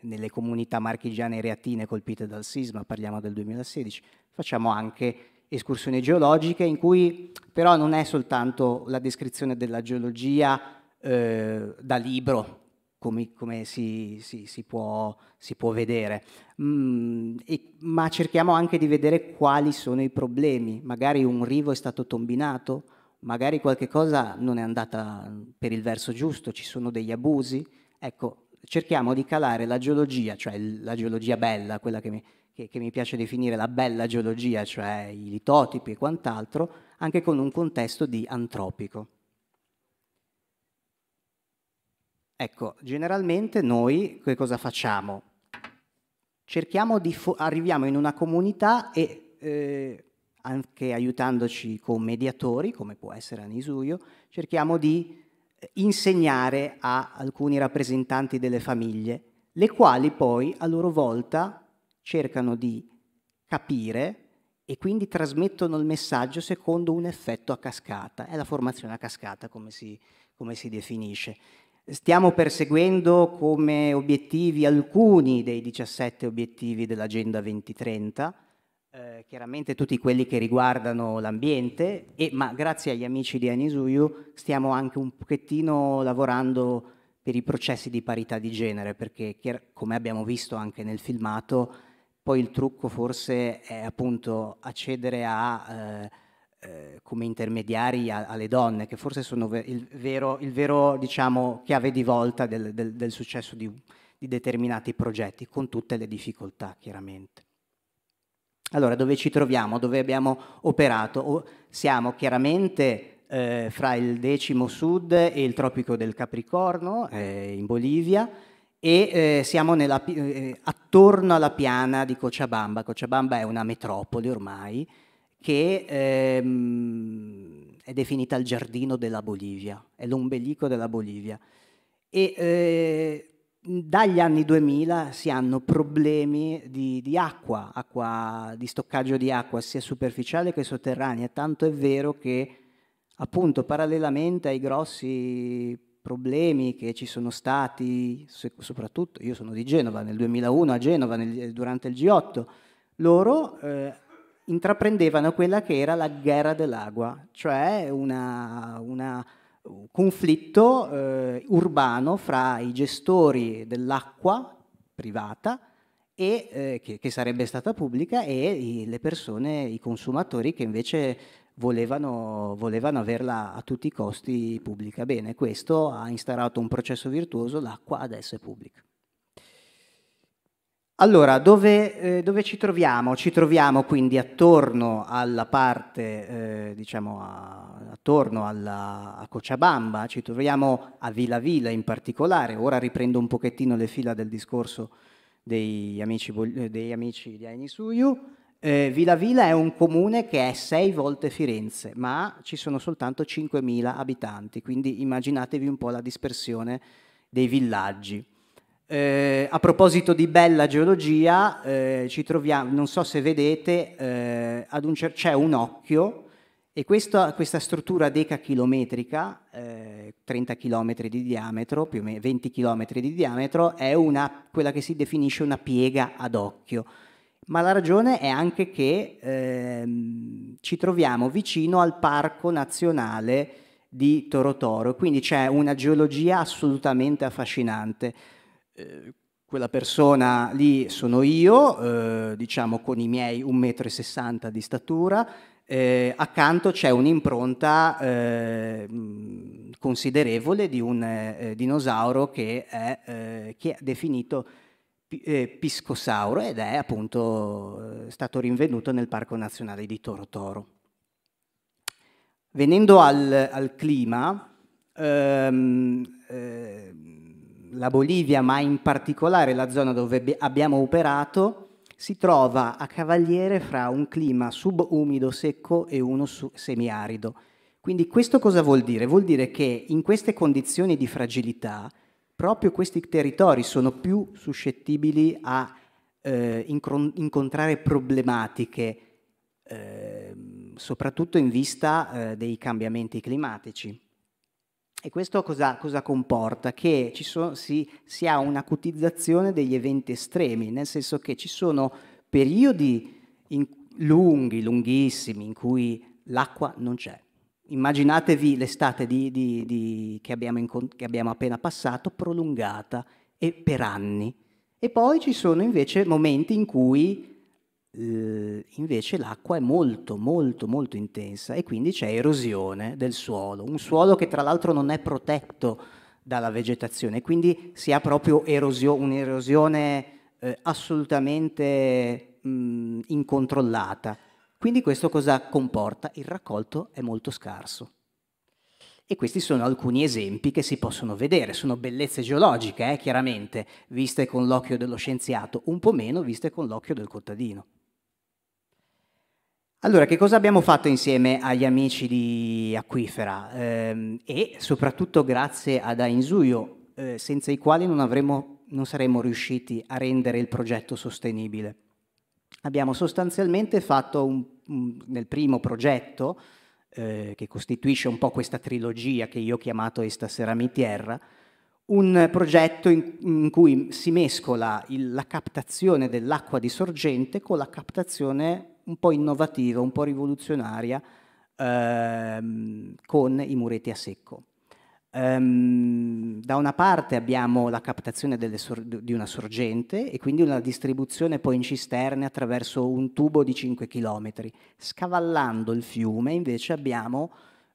nelle comunità marchigiane e reatine colpite dal sisma, parliamo del 2016. Facciamo anche escursioni geologiche in cui però non è soltanto la descrizione della geologia eh, da libro, come, come si, si, si, può, si, può, vedere, mm, e, ma cerchiamo anche di vedere quali sono i problemi. Magari un rivo è stato tombinato, magari qualche cosa non è andata per il verso giusto, ci sono degli abusi. Ecco, cerchiamo di calare la geologia, cioè la geologia bella, quella che mi, che, che mi, piace definire la bella geologia, cioè i litotipi e quant'altro, anche con un contesto di antropico. Ecco, generalmente noi che cosa facciamo? Cerchiamo di arriviamo in una comunità e eh, anche aiutandoci con mediatori, come può essere Anisuio, cerchiamo di eh, insegnare a alcuni rappresentanti delle famiglie, le quali poi a loro volta cercano di capire e quindi trasmettono il messaggio secondo un effetto a cascata, è la formazione a cascata come si, come si definisce. Stiamo perseguendo come obiettivi alcuni dei 17 obiettivi dell'Agenda 2030, eh, chiaramente tutti quelli che riguardano l'ambiente, ma grazie agli amici di Anisuyu stiamo anche un pochettino lavorando per i processi di parità di genere, perché come abbiamo visto anche nel filmato, poi il trucco forse è appunto accedere a... Eh, eh, come intermediari a, alle donne, che forse sono il vero, il vero diciamo, chiave di volta del, del, del successo di, di determinati progetti, con tutte le difficoltà chiaramente. Allora, dove ci troviamo? Dove abbiamo operato? Siamo chiaramente eh, fra il decimo sud e il tropico del Capricorno, eh, in Bolivia, e eh, siamo nella, eh, attorno alla piana di Cochabamba. Cochabamba è una metropoli ormai, che ehm, è definita il giardino della Bolivia, è l'ombelico della Bolivia. E eh, dagli anni 2000 si hanno problemi di, di acqua, acqua, di stoccaggio di acqua sia superficiale che sotterranea, tanto è vero che appunto parallelamente ai grossi problemi che ci sono stati, soprattutto io sono di Genova, nel 2001 a Genova nel, durante il G8, loro eh, intraprendevano quella che era la guerra dell'acqua, cioè un conflitto eh, urbano fra i gestori dell'acqua privata e, eh, che, che, sarebbe stata pubblica e i, le persone, i consumatori che invece volevano, volevano averla a tutti i costi pubblica. Bene, questo ha instaurato un processo virtuoso, l'acqua adesso è pubblica. Allora, dove, eh, dove, ci troviamo? Ci troviamo quindi attorno alla parte, eh, diciamo, a, attorno alla, a Cochabamba, ci troviamo a Villa Villa in particolare, ora riprendo un pochettino le fila del discorso degli amici, eh, degli amici di Ainisuyu. Eh, Vila Villa è un comune che è sei volte Firenze, ma ci sono soltanto 5.000 abitanti, quindi immaginatevi un po' la dispersione dei villaggi. Eh, a proposito di bella geologia, eh, ci troviamo, non so se vedete, eh, un cer- c'è un occhio e questa, questa struttura decachilometrica, 30 eh, km di diametro, più o meno 20 km di diametro, è una, quella che si definisce una piega ad occhio. Ma la ragione è anche che ehm, ci troviamo vicino al Parco Nazionale di Toro Toro, quindi c'è una geologia assolutamente affascinante. Eh, quella persona lì sono io, eh, diciamo con i miei 1,60 m di statura, eh, accanto c'è un'impronta eh, considerevole di un eh, dinosauro che è, eh, che è definito piscosauro ed è appunto stato rinvenuto nel Parco Nazionale di Toro Toro. Venendo al, al clima, ehm, la Bolivia, ma in particolare la zona dove abbiamo operato, si trova a cavaliere fra un clima subumido secco e uno semiarido. Quindi questo cosa vuol dire? Vuol dire che in queste condizioni di fragilità proprio questi territori sono più suscettibili a eh, incontrare problematiche, eh, soprattutto in vista eh, dei cambiamenti climatici. E questo cosa, cosa comporta? Che so, si, si, ha un'acutizzazione degli eventi estremi, nel senso che ci sono periodi in, lunghi, lunghissimi, in cui l'acqua non c'è. Immaginatevi l'estate di, di, di, che, abbiamo incont- che abbiamo appena passato, prolungata e per anni. E poi ci sono invece momenti in cui eh, invece l'acqua è molto molto molto intensa e quindi c'è erosione del suolo, un suolo che tra l'altro non è protetto dalla vegetazione, quindi si ha proprio erosio- un'erosione eh, assolutamente mh, incontrollata. Quindi questo cosa comporta? Il raccolto è molto scarso. E questi sono alcuni esempi che si possono vedere, sono bellezze geologiche, eh, chiaramente, viste con l'occhio dello scienziato, un po' meno viste con l'occhio del contadino. Allora, che cosa abbiamo fatto insieme agli amici di Acquifera? Eh, e soprattutto grazie ad Ainsuio, eh, senza i quali non, avremmo, non saremmo riusciti a rendere il progetto sostenibile. Abbiamo sostanzialmente fatto un, nel primo progetto, eh, che costituisce un po' questa trilogia che io ho chiamato Estasera sera mi tierra, un progetto in, in, cui si mescola il, la captazione dell'acqua di sorgente con la captazione un po' innovativa, un po' rivoluzionaria ehm, con i muretti a secco. Ehm, da una parte abbiamo la captazione di una sorgente e quindi una distribuzione poi in cisterne attraverso un tubo di 5 km. Scavallando il fiume invece abbiamo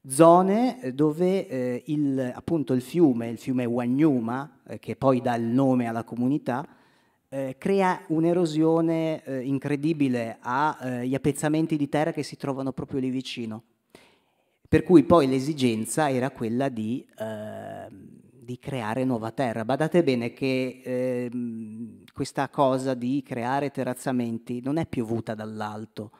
zone eh, dove eh, il, appunto il fiume, il fiume Wagnuma, eh, che poi dà il nome alla comunità, eh, crea un'erosione eh, incredibile agli eh, appezzamenti di terra che si trovano proprio lì vicino. Per cui poi l'esigenza era quella di, eh, di creare nuova terra. Badate bene che eh, questa cosa di creare terrazzamenti non è piovuta dall'alto,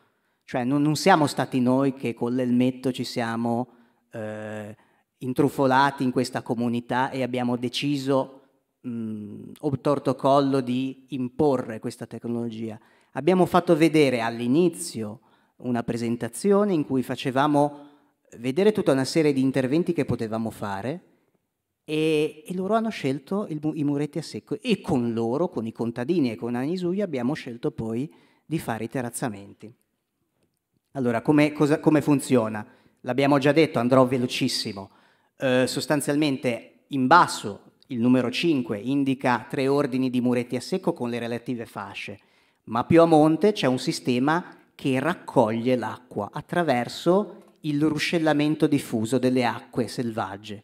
cioè non, non, siamo stati noi che con l'elmetto ci siamo eh, intrufolati in questa comunità e abbiamo deciso mh, obtorto collo di imporre questa tecnologia. Abbiamo fatto vedere all'inizio una presentazione in cui facevamo vedere tutta una serie di interventi che potevamo fare e, e loro hanno scelto il, i muretti a secco e con loro, con i contadini e con Anisui abbiamo scelto poi di fare i terrazzamenti. Allora, come, cosa, come funziona? L'abbiamo già detto, andrò velocissimo. Eh, sostanzialmente in basso il numero 5 indica tre ordini di muretti a secco con le relative fasce, ma più a monte c'è un sistema che raccoglie l'acqua attraverso il ruscellamento diffuso delle acque selvagge.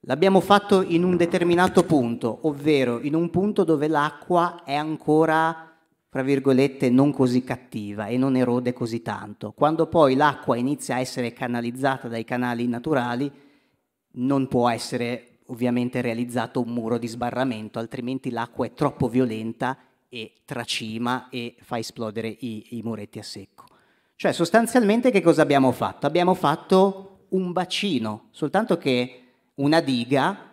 L'abbiamo fatto in un determinato punto, ovvero in un punto dove l'acqua è ancora, fra virgolette, non così cattiva e non erode così tanto. Quando poi l'acqua inizia a essere canalizzata dai canali naturali, non può essere ovviamente realizzato un muro di sbarramento, altrimenti l'acqua è troppo violenta e tracima e fa esplodere i, i muretti a secco. Cioè sostanzialmente che cosa abbiamo fatto? Abbiamo fatto un bacino, soltanto che una diga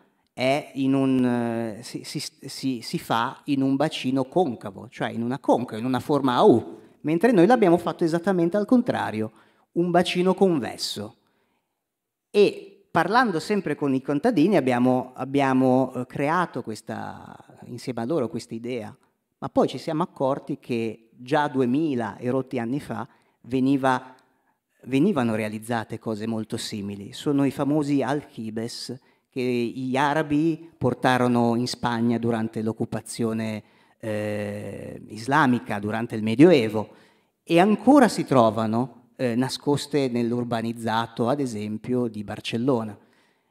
un, eh, si, si, si, fa in un bacino concavo, cioè in una conca, in una forma a U, mentre noi l'abbiamo fatto esattamente al contrario, un bacino convesso. E parlando sempre con i contadini abbiamo, abbiamo eh, creato questa, insieme a loro questa idea, ma poi ci siamo accorti che già 2000 e rotti anni fa veniva, venivano realizzate cose molto simili. Sono i famosi alchibes che gli arabi portarono in Spagna durante l'occupazione eh, islamica, durante il Medioevo, e ancora si trovano eh, nascoste nell'urbanizzato, ad esempio, di Barcellona.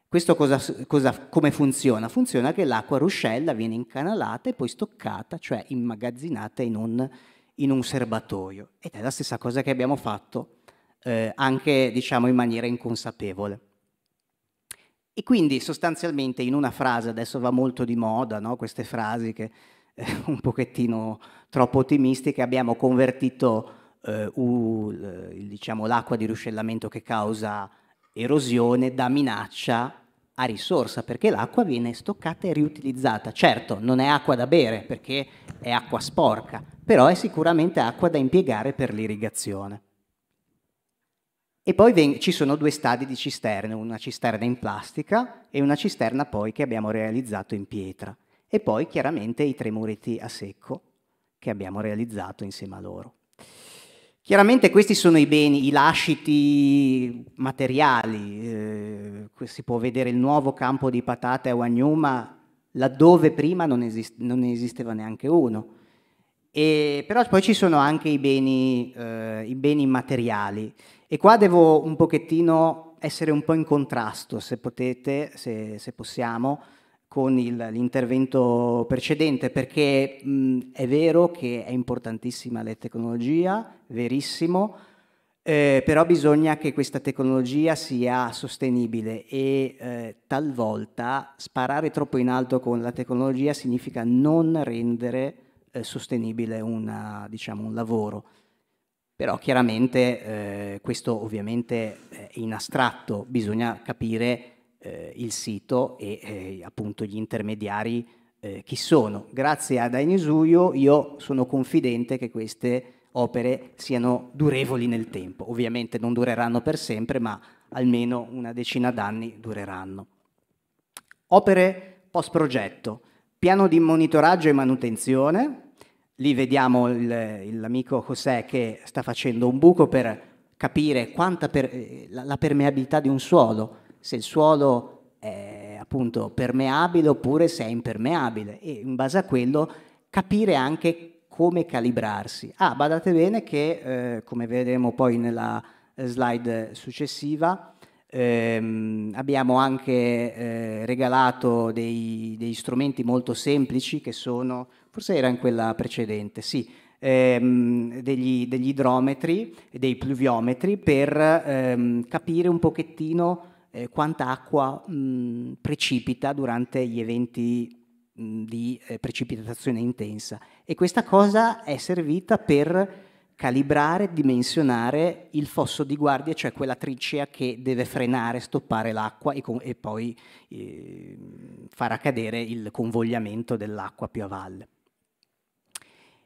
Questo cosa, cosa, come funziona? Funziona che l'acqua ruscella viene incanalata e poi stoccata, cioè immagazzinata in un, in un serbatoio. Ed è la stessa cosa che abbiamo fatto eh, anche diciamo, in maniera inconsapevole. E quindi sostanzialmente in una frase, adesso va molto di moda no? queste frasi che eh, un pochettino troppo ottimistiche, abbiamo convertito eh, u, eh, diciamo, l'acqua di ruscellamento che causa erosione da minaccia a risorsa, perché l'acqua viene stoccata e riutilizzata. Certo, non è acqua da bere perché è acqua sporca, però è sicuramente acqua da impiegare per l'irrigazione. E poi ci sono due stadi di cisterne, una cisterna in plastica e una cisterna poi che abbiamo realizzato in pietra. E poi chiaramente i tre muretti a secco che abbiamo realizzato insieme a loro. Chiaramente questi sono i beni, i lasciti materiali, eh, si può vedere il nuovo campo di patate a Wagnuma laddove prima non, esist non ne esisteva neanche uno. E, però poi ci sono anche i beni, eh, i beni immateriali e qua devo un pochettino essere un po' in contrasto, se potete, se, se possiamo, con il, l'intervento precedente, perché mh, è vero che è importantissima la tecnologia, verissimo, eh, però bisogna che questa tecnologia sia sostenibile e eh, talvolta sparare troppo in alto con la tecnologia significa non rendere eh, sostenibile una, diciamo, un lavoro. Però chiaramente eh, questo ovviamente è in astratto, bisogna capire eh, il sito e eh, appunto gli intermediari eh, chi sono. Grazie ad Ainisuio io sono confidente che queste opere siano durevoli nel tempo. Ovviamente non dureranno per sempre, ma almeno una decina d'anni dureranno. Opere post progetto, piano di monitoraggio e manutenzione. Lì vediamo l'amico José che sta facendo un buco per capire quanta per, eh, la, la permeabilità di un suolo, se il suolo è appunto permeabile oppure se è impermeabile e in base a quello capire anche come calibrarsi. Ah, badate bene che, eh, come vedremo poi nella eh, slide successiva, ehm, abbiamo anche eh, regalato dei, degli strumenti molto semplici che sono, forse era in quella precedente, sì, ehm, degli, degli idrometri e dei pluviometri per ehm, capire un pochettino eh, quanta acqua mh, mm, precipita durante gli eventi mh, mm, di eh, precipitazione intensa e questa cosa è servita per calibrare, dimensionare il fosso di guardia, cioè quella trincea che deve frenare, stoppare l'acqua e, e, poi eh, far accadere il convogliamento dell'acqua più a valle.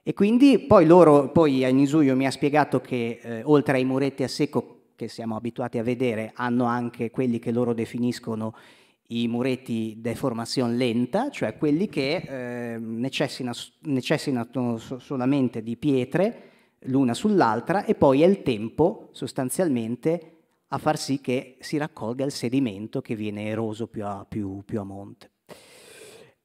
E quindi poi loro, poi Anisuio mi ha spiegato che eh, oltre ai muretti a secco che siamo abituati a vedere hanno anche quelli che loro definiscono i muretti deformazione lenta, cioè quelli che eh, necessitano, necessitano solamente di pietre l'una sull'altra e poi è il tempo sostanzialmente a far sì che si raccolga il sedimento che viene eroso più a, più, più a monte.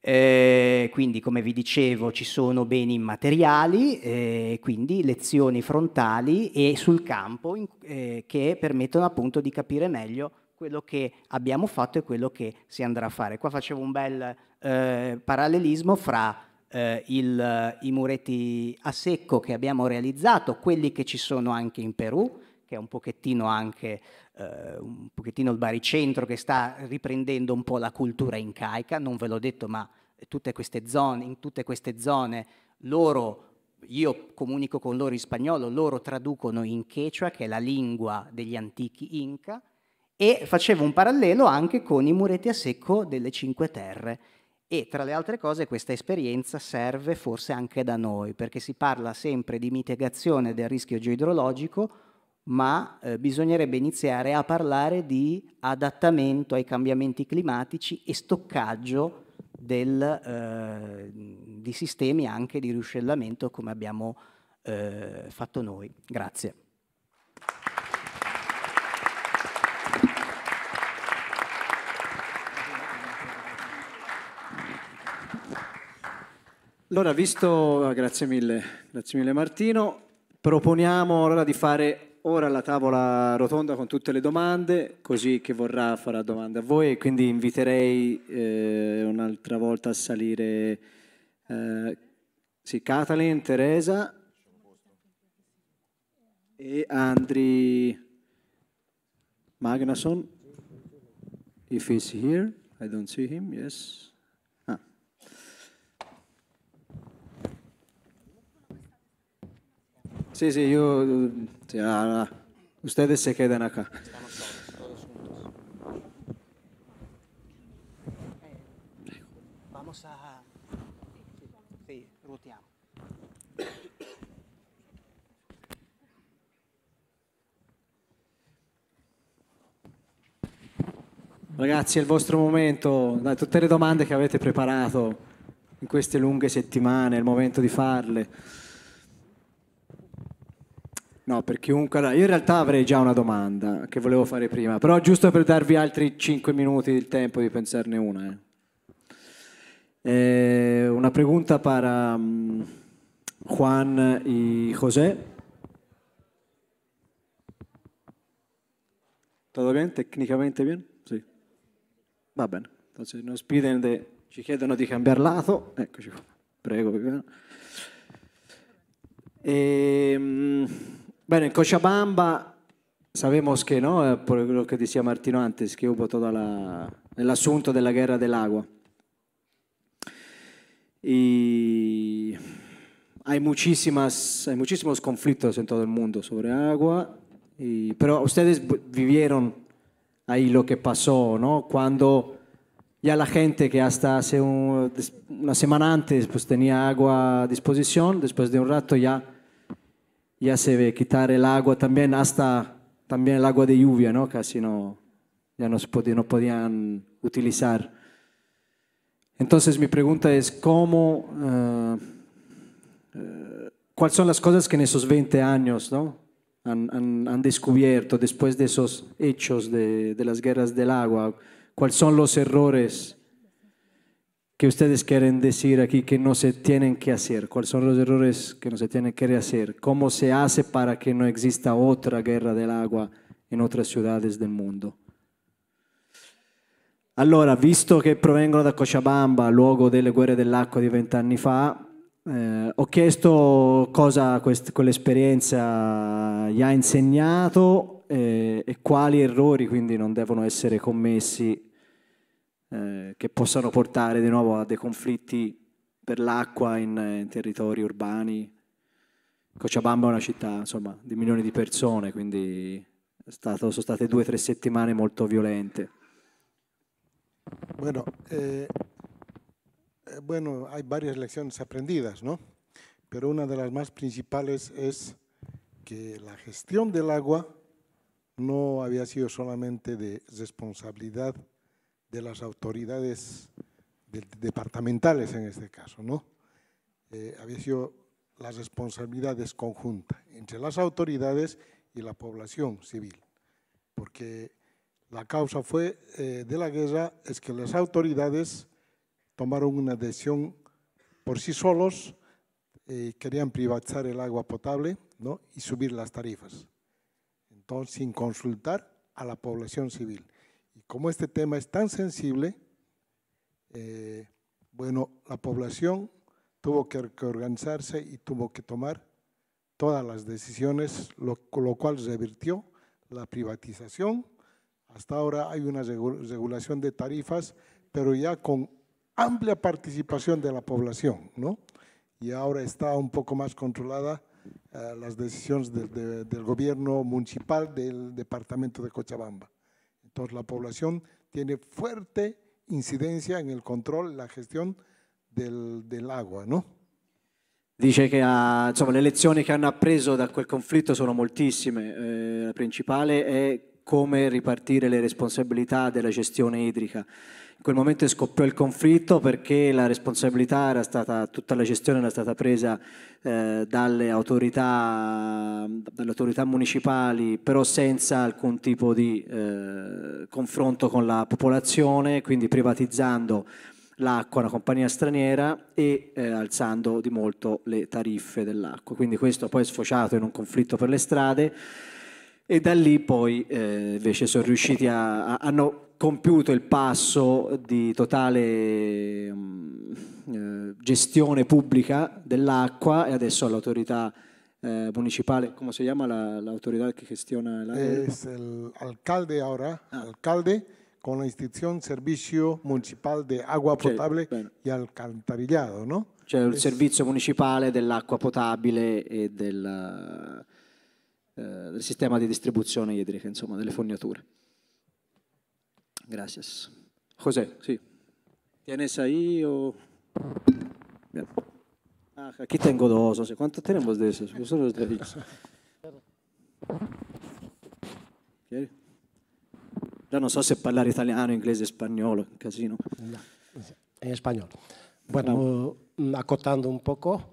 Eh, quindi, come vi dicevo, ci sono beni immateriali, eh, quindi lezioni frontali e sul campo in, eh, che permettono appunto di capire meglio quello che abbiamo fatto e quello che si andrà a fare. Qua facevo un bel eh, parallelismo fra eh, il, i muretti a secco che abbiamo realizzato, quelli che ci sono anche in Perù, che è un pochettino anche eh, un pochettino il baricentro che sta riprendendo un po' la cultura incaica, non ve l'ho detto, ma tutte zone, in tutte queste zone loro io comunico con loro in spagnolo, loro traducono in quechua, che è la lingua degli antichi Inca, e facevo un parallelo anche con i muretti a secco delle Cinque Terre. E tra le altre cose questa esperienza serve forse anche da noi, perché si parla sempre di mitigazione del rischio geoidrologico, ma eh, bisognerebbe iniziare a parlare di adattamento ai cambiamenti climatici e stoccaggio del, eh, di sistemi anche di ruscellamento come abbiamo eh, fatto noi. Grazie. Allora, visto, grazie mille, grazie mille Martino, proponiamo allora di fare ora la tavola rotonda con tutte le domande, così che vorrà farà domande a voi, quindi inviterei eh, un'altra volta a salire eh, sì, Catalin, Teresa e Andri Magnason. If he's here, I don't see him, yes. Sí, sí, yo... Ya, ustedes se quedan acá. Vamos a... Sí, ruteamos. Ragazzi, è il vostro momento. da tutte le domande che avete preparato in queste lunghe settimane, è il momento di farle. No, per chiunque. Allora, io in realtà avrei già una domanda che volevo fare prima, però giusto per darvi altri 5 minuti il tempo di pensarne una. Eh. Eh, una pregunta para um, Juan e José. ¿Todo bene? ¿Tecnicamente bien? Sì. Va bene. Entonces nos piden de, ci chiedono di cambiare lato. Eccoci qua. Prego. E, um, ehm, Bueno, en Cochabamba sabemos que, ¿no? Eh, por lo que decía Martino antes, que hubo todo el asunto de la guerra del agua. Y hay, muchísimas, hay muchísimos conflictos en todo el mundo sobre agua, pero ustedes vivieron ahí lo que pasó, ¿no? Cuando ya la gente que hasta hace una semana antes pues, tenía agua a disposición, después de un rato ya ya se ve, quitar el agua también, hasta también el agua de lluvia, ¿no? Casi no, ya no, podían, podían utilizar. Entonces mi pregunta es, ¿cómo, eh, eh, ¿cuáles son las cosas que en esos 20 años ¿no? han, descubierto después de esos hechos de, de las guerras del agua? ¿Cuáles son los errores? que ustedes quieren decir aquí que no se tienen que hacer? ¿Cuáles son los errores que no se tienen que hacer? ¿Cómo se hace para que no exista otra guerra del agua en otras ciudades del mundo? Allora, visto che provengono da Cochabamba, luogo delle guerre dell'acqua di vent'anni fa, eh, ho chiesto cosa quest- quell'esperienza gli ha insegnato eh, e quali errori quindi non devono essere commessi eh, che possano portare di nuovo a dei conflitti per l'acqua in, in territori urbani. Cochabamba è una città insomma, di milioni di persone, quindi stato, sono state due o tre settimane molto violente. Bueno, eh, eh, bueno, hay varias lecciones aprendidas, ¿no? Pero una de las más principales es que la gestión del agua no había sido solamente de responsabilidad de las autoridades departamentales en este caso, ¿no? Eh, había sido la responsabilidad conjunta entre las autoridades y la población civil, porque la causa fue eh, de la guerra es que las autoridades tomaron una decisión por sí solos, eh, querían privatizar el agua potable ¿no? y subir las tarifas, entonces sin consultar a la población civil. Y como este tema es tan sensible, eh, bueno, la población tuvo que, organizarse y tuvo que tomar todas las decisiones, lo, lo cual revirtió la privatización. Hasta ahora hay una regulación de tarifas, pero ya con amplia participación de la población, ¿no? Y ahora está un poco más controlada eh, las decisiones del gobierno municipal del departamento de Cochabamba. Entonces, la población tiene fuerte incidencia en el control, la gestión del, del agua, ¿no? Dice che ah, insomma, le lezioni che hanno appreso da quel conflitto sono moltissime, eh, la principale è come ripartire le responsabilità della gestione idrica. In quel momento scoppiò il conflitto perché la responsabilità era stata, tutta la gestione era stata presa eh, dalle, autorità, dalle, autorità, municipali, però senza alcun tipo di eh, confronto con la popolazione, quindi privatizzando l'acqua a una compagnia straniera e eh, alzando di molto le tariffe dell'acqua. Quindi questo poi è sfociato in un conflitto per le strade e da lì poi eh, invece sono riusciti a, a, hanno compiuto il passo di totale mh, mm, eh, gestione pubblica dell'acqua e adesso l'autorità eh, municipale, come si chiama la, l'autorità che gestiona l'acqua? Es el alcalde ahora, ah. alcalde con la istituzione Servizio Municipale di Agua Potabile cioè, e Alcantarillado, no? Cioè il es... servizio municipale dell'acqua potabile e del Eh, del sistema de distribución idrica, insomma, delle fognature. Gracias. José, sì. ¿Tienes ahí o...? Ah, aquí tengo dos, sé cuánto tenemos de esos. Yo Ya no sé si hablar italiano, inglés, español, casino. en español. Bueno, mm, acotando un poco,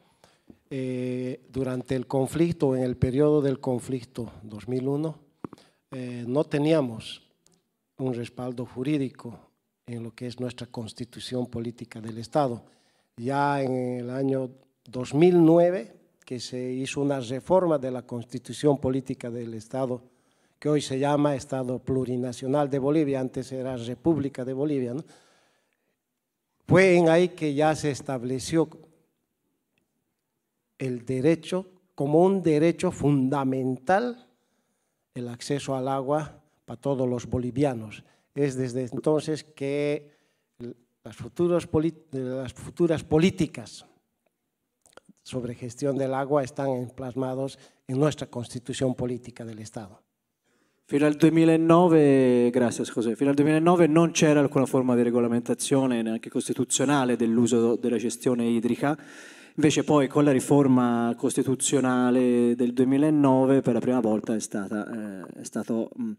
eh, durante el conflicto, en el periodo del conflicto 2001, eh, no teníamos un respaldo jurídico en lo que es nuestra constitución política del Estado. Ya en el año 2009, que se hizo una reforma de la constitución política del Estado, que hoy se llama Estado Plurinacional de Bolivia, antes era República de Bolivia, fue en ahí que ya se estableció el derecho, como un derecho fundamental, el acceso al agua para todos los bolivianos. Es desde entonces que las futuras, las futuras políticas sobre gestión del agua están plasmados en nuestra constitución política del Estado. Fino al 2009, gracias José, fino al 2009 no c'era alcuna forma di regolamentazione neanche uso de la gestión hídrica. Invece poi con la riforma costituzionale del 2009 per la prima volta è stata, eh, è stato, mh, mm,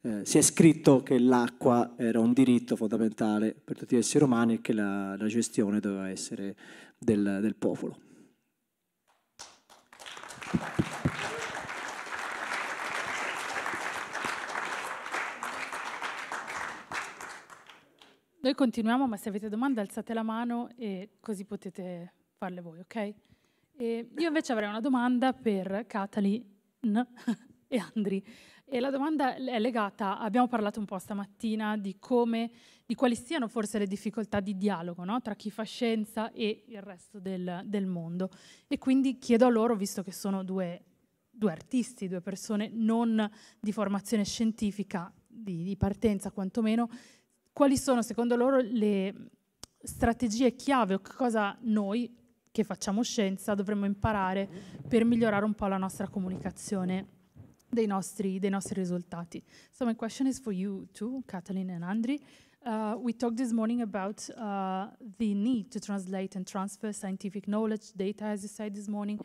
eh, si è scritto che l'acqua era un diritto fondamentale per tutti gli esseri umani e che la, la gestione doveva essere del, del popolo. Noi continuiamo, ma se avete domande alzate la mano e così potete farle voi, ok? E io invece avrei una domanda per Catalin e Andri. E la domanda è legata, abbiamo parlato un po' stamattina di come, di quali siano forse le difficoltà di dialogo no? tra chi fa scienza e il resto del, del, mondo. E quindi chiedo a loro, visto che sono due, due artisti, due persone non di formazione scientifica, di, di partenza quantomeno, quali sono secondo loro le strategie chiave o cosa noi che facciamo scienza dovremmo imparare per migliorare un po' la nostra comunicazione dei nostri, dei nostri risultati. So my question is for you too, Kathleen and Andri. Uh, we talked this morning about uh, the need to translate and transfer scientific knowledge, data, as you said this morning.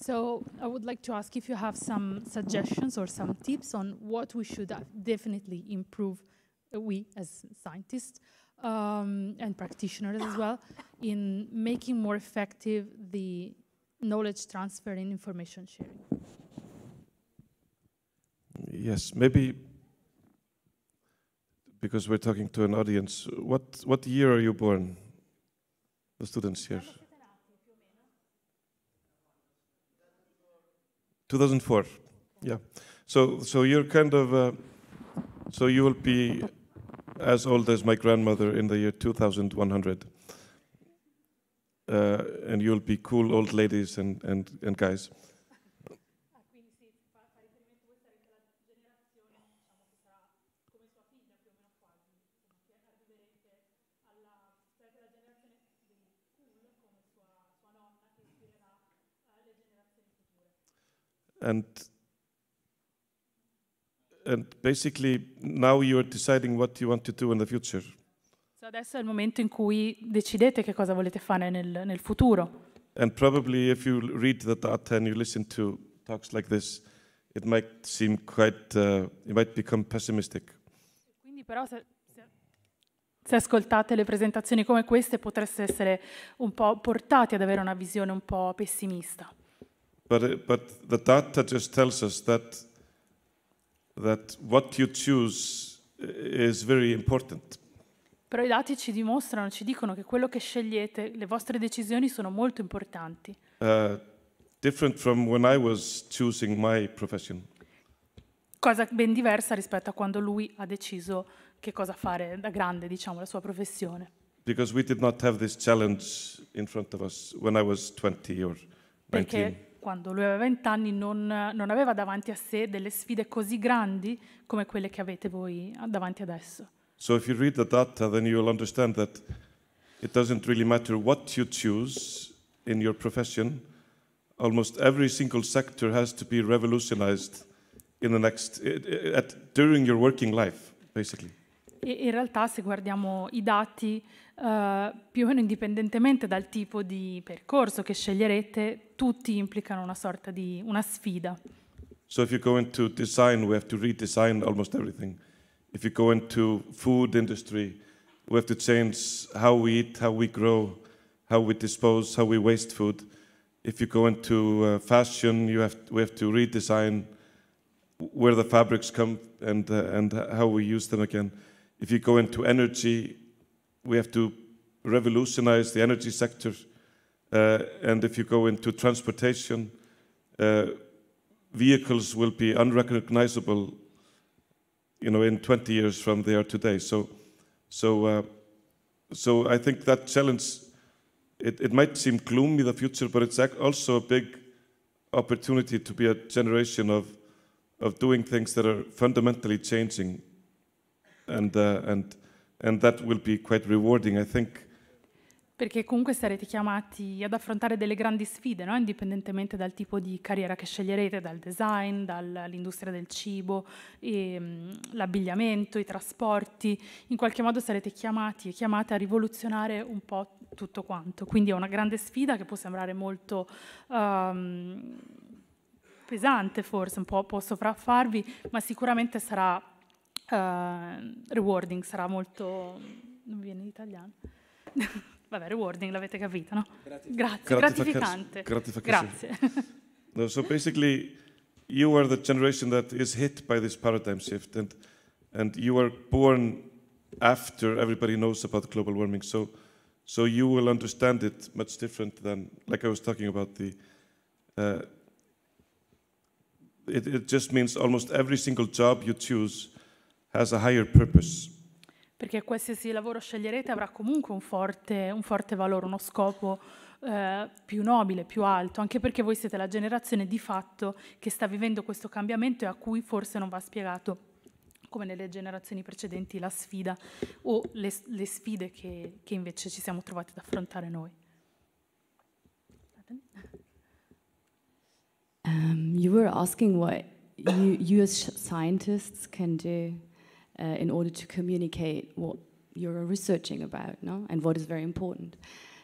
So I would like to ask if you have some suggestions or some tips on what we should uh, definitely improve, uh, we as scientists, um, and practitioners as well in making more effective the knowledge transfer and information sharing. Yes, maybe because we're talking to an audience. What what year are you born? The students here. 2004. Yeah. So so you're kind of uh, so you will be as old as my grandmother in the year 2100. Uh, and you'll be cool old ladies and, and, and guys. And and basically now you deciding what you want to do in the future. So adesso è il momento in cui decidete che cosa volete fare nel, nel futuro. And probably if you read the data and you listen to talks like this, it might seem quite, uh, it might become pessimistic. Quindi però se, se, se ascoltate le presentazioni come queste potreste essere un po' portati ad avere una visione un po' pessimista. But, uh, but the data just tells us that that what you choose is very important. Però i dati ci dimostrano, ci dicono che quello che scegliete, le vostre decisioni sono molto importanti. Uh, different from when I was choosing my profession. Cosa ben diversa rispetto a quando lui ha deciso che cosa fare da grande, diciamo, la sua professione. Because we did not have this challenge in front of us when I was 20 or 19. Perché quando lui aveva vent'anni, non, non aveva davanti a sé delle sfide così grandi come quelle che avete voi ah, davanti adesso. So if you read the data, then you will understand that it doesn't really matter what you choose in your profession. Almost every single sector has to be revolutionized in the next, at, during your working life, basically. in realtà, se guardiamo i dati, uh, più o meno indipendentemente dal tipo di percorso che sceglierete, tutti implicano una sorta di una sfida. So if you go into design, we have to redesign almost everything. If you go into food industry, we have to change how we eat, how we grow, how we dispose, how we waste food. If you go into uh, fashion, you have we have to redesign where the fabrics come and uh, and how we use them again. If you go into energy, we have to revolutionize the energy sector. Uh, and if you go into transportation, uh, vehicles will be unrecognizable, you know, in 20 years from there today. So, so, uh, so I think that challenge. It, it might seem gloomy the future, but it's also a big opportunity to be a generation of of doing things that are fundamentally changing, and uh, and and that will be quite rewarding. I think perché comunque sarete chiamati ad affrontare delle grandi sfide, no? indipendentemente dal tipo di carriera che sceglierete, dal design, dall'industria del cibo, ehm, l'abbigliamento, i trasporti, in qualche modo sarete chiamati e chiamate a rivoluzionare un po' tutto quanto. Quindi è una grande sfida che può sembrare molto... Um, pesante forse, un po', può sopraffarvi, ma sicuramente sarà uh, rewarding, sarà molto... non viene in italiano. Vabbè, rewarding, l'avete capito, no? Grazie, gratificante. Grazie. no, so basically, you are the generation that is hit by this paradigm shift, and and you are born after everybody knows about global warming. So, so you will understand it much different than, like I was talking about the. Uh, it, it just means almost every single job you choose has a higher purpose perché qualsiasi lavoro sceglierete avrà comunque un forte, un forte valore, uno scopo eh, più nobile, più alto, anche perché voi siete la generazione di fatto che sta vivendo questo cambiamento e a cui forse non va spiegato come nelle generazioni precedenti la sfida o le, le sfide che, che invece ci siamo trovati ad affrontare noi. Um, you were asking what you, you as scientists can do uh, in order to communicate what you're researching about, no? And what is very important.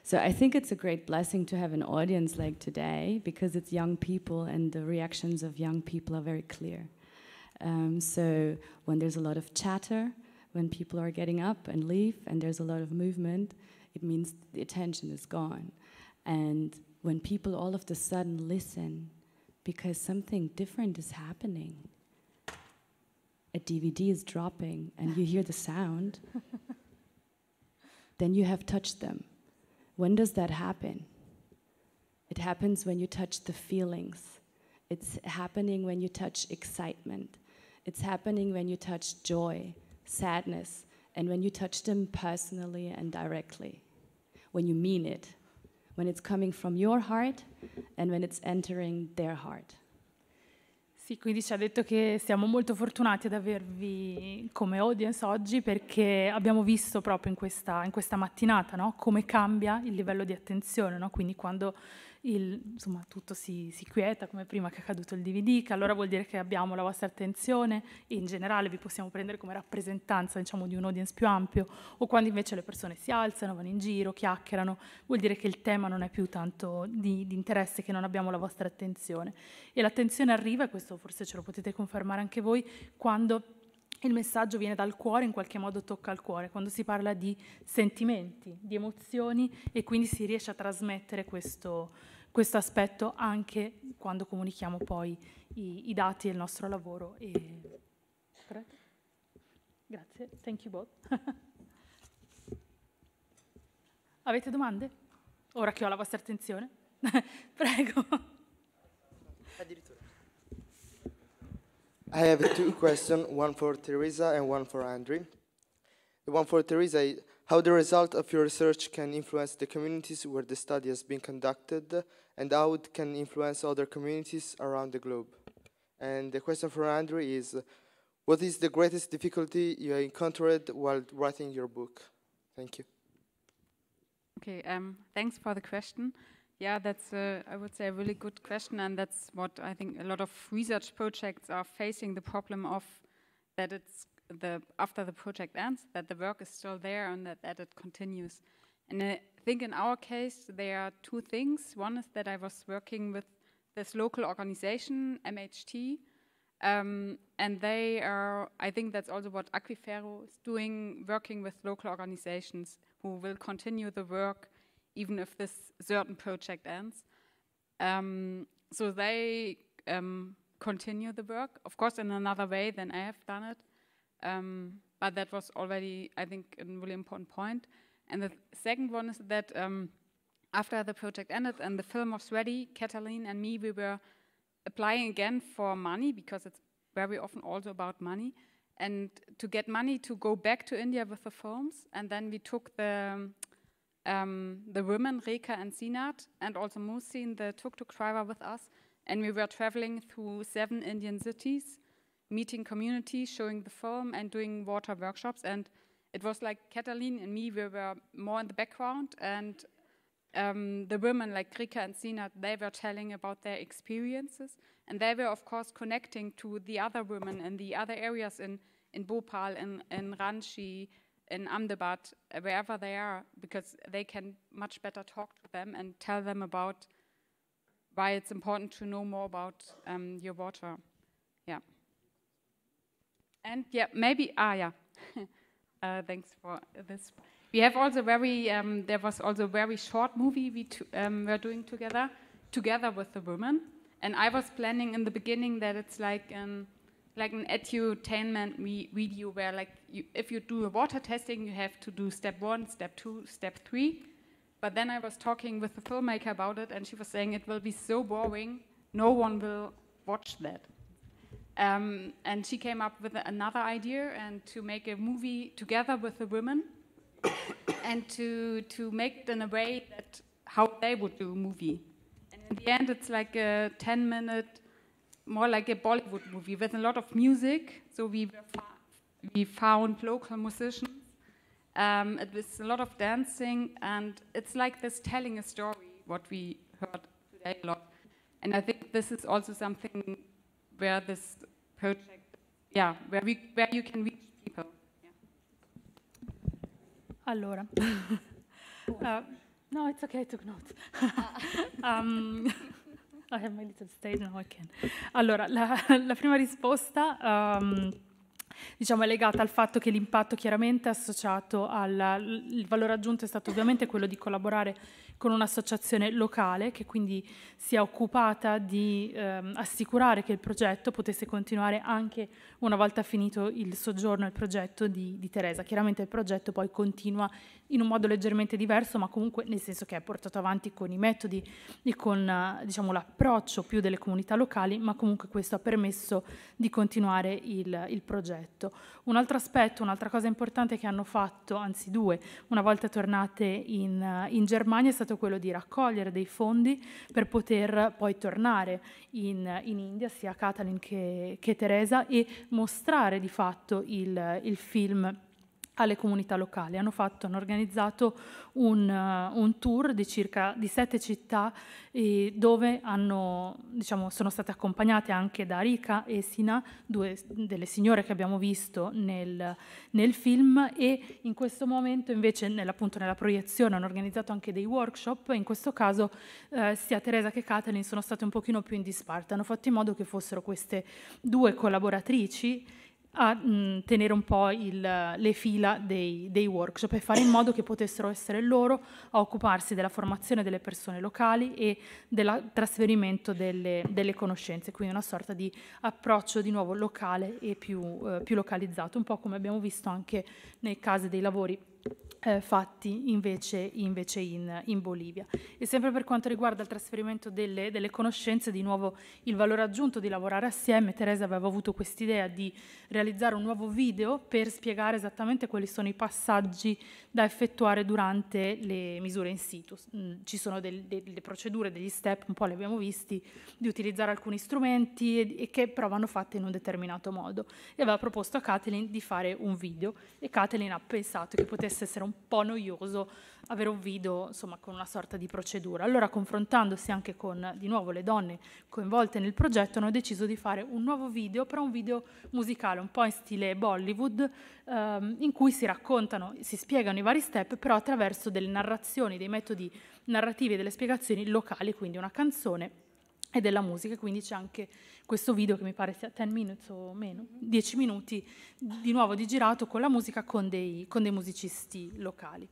So I think it's a great blessing to have an audience like today because it's young people and the reactions of young people are very clear. Um, so when there's a lot of chatter, when people are getting up and leave, and there's a lot of movement, it means the attention is gone. And when people all of a sudden listen because something different is happening, a DVD is dropping and you hear the sound, then you have touched them. When does that happen? It happens when you touch the feelings. It's happening when you touch excitement. It's happening when you touch joy, sadness, and when you touch them personally and directly. When you mean it. When it's coming from your heart and when it's entering their heart. Sì, quindi ci ha detto che siamo molto fortunati ad avervi come audience oggi perché abbiamo visto proprio in questa, in questa mattinata no? come cambia il livello di attenzione, no? quindi quando il, insomma, tutto si, si, quieta come prima che è caduto il DVD, che allora vuol dire che abbiamo la vostra attenzione e in generale vi possiamo prendere come rappresentanza diciamo, di un audience più ampio, o quando invece le persone si alzano, vanno in giro, chiacchierano, vuol dire che il tema non è più tanto di, di interesse, che non abbiamo la vostra attenzione. E l'attenzione arriva, e questo forse ce lo potete confermare anche voi, quando il messaggio viene dal cuore, in qualche modo tocca il cuore, quando si parla di sentimenti, di emozioni e quindi si riesce a trasmettere questo questo aspetto anche quando comunichiamo poi i, i dati e il nostro lavoro. E... Grazie, thank you both. Avete domande? Ora che ho la vostra attenzione. Prego. I have two questions, one for Teresa and one for Andrew. The one for Teresa is how the result of your research can influence the communities where the study has been conducted and how it can influence other communities around the globe. And the question for Andrew is, what is the greatest difficulty you encountered while writing your book? Thank you. Okay, um, thanks for the question. Yeah, that's, I would say, a really good question, and that's what I think a lot of research projects are facing the problem of that it's the after the project ends, that the work is still there and that, that it continues. And uh, think in our case, there are two things. One is that I was working with this local organization, MHT, um, and they are, I think that's also what Aquifero is doing, working with local organizations who will continue the work even if this certain project ends. Um, so they um, continue the work, of course, in another way than I have done it. Um, but that was already, I think, a really important point. And the second one is that um, after the project ended and the film was ready, Kathleen and me, we were applying again for money because it's very often also about money and to get money to go back to India with the films. And then we took the um, the women Reka and Sinat and also Musin, the tuk-tuk driver, with us, and we were traveling through seven Indian cities, meeting communities, showing the film, and doing water workshops. And it was like Katalin and me, we were more in the background, and um, the women like Rika and Sina, they were telling about their experiences, and they were, of course, connecting to the other women in the other areas in, in Bhopal, in, in Ranchi, in Ahmedabad, wherever they are, because they can much better talk to them and tell them about why it's important to know more about um, your water. Yeah. And yeah, maybe, ah, yeah. Uh, thanks for this. We have also very, um, there was also a very short movie we um, were doing together, together with the women. And I was planning in the beginning that it's like an, um, like an edutainment video where like you, if you do a water testing, you have to do step one, step two, step three. But then I was talking with the filmmaker about it and she was saying it will be so boring, no one will watch that. Um, and she came up with another idea and to make a movie together with the women and to, to make it in a way that how they would do a movie. And in the end, it's like a 10 minute, more like a Bollywood movie with a lot of music. So we, we found local musicians. Um, it was a lot of dancing, and it's like this telling a story, what we heard today a lot. And I think this is also something where this project, yeah, where, we, where you can reach people. Yeah. Allora. uh, no, it's okay, I took notes. um, I have my little stage, now I can. Allora, la, la prima risposta... Um, diciamo, è legata al fatto che l'impatto chiaramente associato al valore aggiunto è stato ovviamente quello di collaborare con un'associazione locale che quindi si è occupata di ehm, assicurare che il progetto potesse continuare anche una volta finito il soggiorno e il progetto di, di Teresa. Chiaramente il progetto poi continua in un modo leggermente diverso, ma comunque nel senso che è portato avanti con i metodi e con diciamo, l'approccio più delle comunità locali, ma comunque questo ha permesso di continuare il, il progetto aspetto. Un altro aspetto, un'altra cosa importante che hanno fatto, anzi due, una volta tornate in, in, Germania è stato quello di raccogliere dei fondi per poter poi tornare in, in India, sia Catalin che, che, Teresa, e mostrare di fatto il, il film alle comunità locali. Hanno, fatto, hanno organizzato un, uh, un, tour di circa di sette città eh, dove hanno, diciamo, sono state accompagnate anche da Rika e Sina, due delle signore che abbiamo visto nel, nel film e in questo momento invece nell nella proiezione hanno organizzato anche dei workshop, in questo caso eh, sia Teresa che Kathleen sono state un pochino più in disparte, hanno fatto in modo che fossero queste due collaboratrici a mh, tenere un po' il, le fila dei, dei, workshop e fare in modo che potessero essere loro a occuparsi della formazione delle persone locali e del trasferimento delle, delle, conoscenze, quindi una sorta di approccio di nuovo locale e più, eh, più localizzato, un po' come abbiamo visto anche nei casi dei lavori eh, fatti invece, invece in, in, Bolivia. E sempre per quanto riguarda il trasferimento delle, delle, conoscenze, di nuovo il valore aggiunto di lavorare assieme, Teresa aveva avuto quest'idea di realizzare un nuovo video per spiegare esattamente quali sono i passaggi da effettuare durante le misure in situ. Mm, ci sono del, delle procedure, degli step, un po' li abbiamo visti, di utilizzare alcuni strumenti e, e che però vanno fatte in un determinato modo. E aveva proposto a Kathleen di fare un video e Kathleen ha pensato che potesse potesse essere un po' noioso avere un video insomma, con una sorta di procedura. Allora confrontandosi anche con di nuovo le donne coinvolte nel progetto hanno deciso di fare un nuovo video, però un video musicale un po' in stile Bollywood ehm, in cui si raccontano, si spiegano i vari step però attraverso delle narrazioni, dei metodi narrativi e delle spiegazioni locali, quindi una canzone e della musica, quindi c'è anche questo video che mi pare sia 10 minuti o meno, 10 minuti di nuovo di girato con la musica con dei, con dei musicisti locali.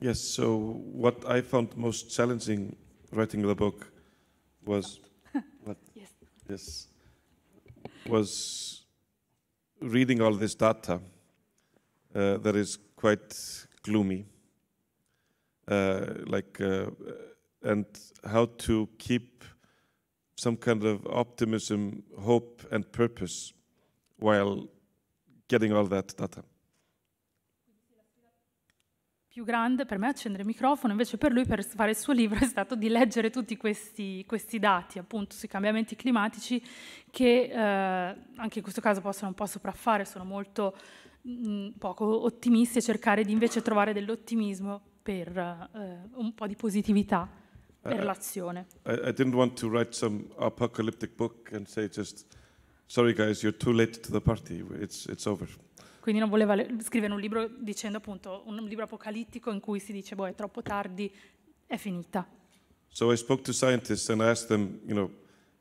Yes, so what I found most challenging writing the book was what, yes. yes was reading all this data uh, that is quite gloomy, uh, like uh, and how to keep some kind of optimism, hope, and purpose while getting all that data. Più grande per me accendere il microfono, invece per lui per fare il suo libro è stato di leggere tutti questi, questi dati appunto sui cambiamenti climatici che eh, anche in questo caso possono un po' sopraffare, sono molto mh, mm, poco ottimisti e cercare di invece trovare dell'ottimismo per eh, un po' di positività. I, I didn't want to write some apocalyptic book and say just, sorry guys, you're too late to the party, it's, it's over. Quindi non voleva scrivere un libro dicendo appunto un libro apocalittico in cui si dice boh è troppo tardi, è finita. So I spoke to scientists and asked them, you know,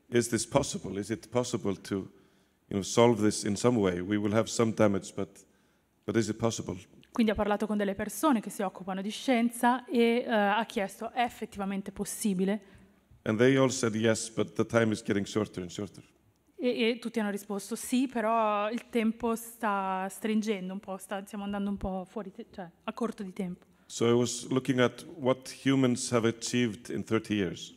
is this possible? Is it possible to, you know, solve this in some way? We will have some damage, but, but is it possible? Quindi ha parlato con delle persone che si occupano di scienza e uh, ha chiesto è effettivamente possibile? Yes, shorter shorter. E, e, tutti hanno risposto sì, però il tempo sta stringendo un po', sta, stiamo andando un po' fuori, cioè a corto di tempo. So I was looking at what humans have achieved in 30 years.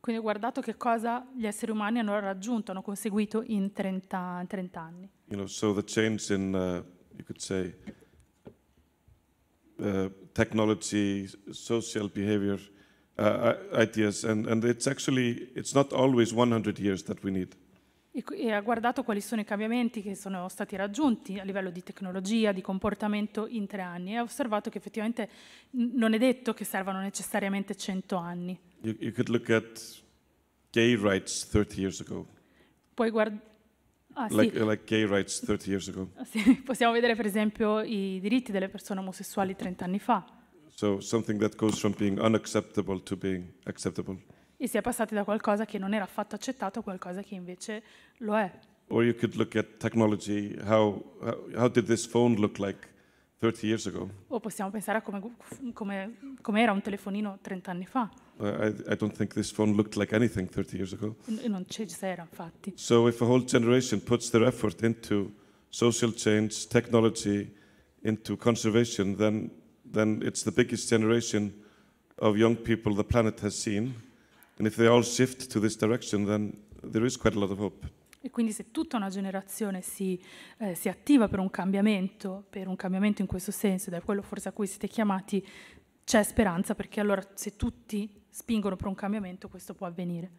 Quindi ho guardato che cosa gli esseri umani hanno raggiunto, hanno conseguito in 30, 30 anni. You know, so the change in, uh, you could say, Uh, technology, social behavior, uh, ideas, and, and it's actually, it's not always 100 years that we need. e ha guardato quali sono i cambiamenti che sono stati raggiunti a livello di tecnologia, di comportamento in tre anni e ha osservato che effettivamente non è detto che servano necessariamente 100 anni. You, you Puoi guardare Ah, sì. like, gay 30 years ago. Ah, sì, possiamo vedere per esempio i diritti delle persone omosessuali 30 anni fa. So that goes from being to being E si è passati da qualcosa che non era affatto accettato a qualcosa che invece lo è. Or you could look at technology, how, how did this phone look like 30 years ago? O possiamo pensare a come, come, come era un telefonino 30 anni fa. I, I, don't think this phone looked like anything 30 years ago. Non c'era, infatti. So if a whole generation puts their effort into social change, technology, into conservation, then, then it's the biggest generation of young people the planet has seen. And if they all shift to this direction, then there is quite a lot of hope. E quindi se tutta una generazione si, eh, si attiva per un cambiamento, per un cambiamento in questo senso, ed è quello forse a cui siete chiamati, c'è speranza perché allora se tutti spingono per un cambiamento, questo può avvenire.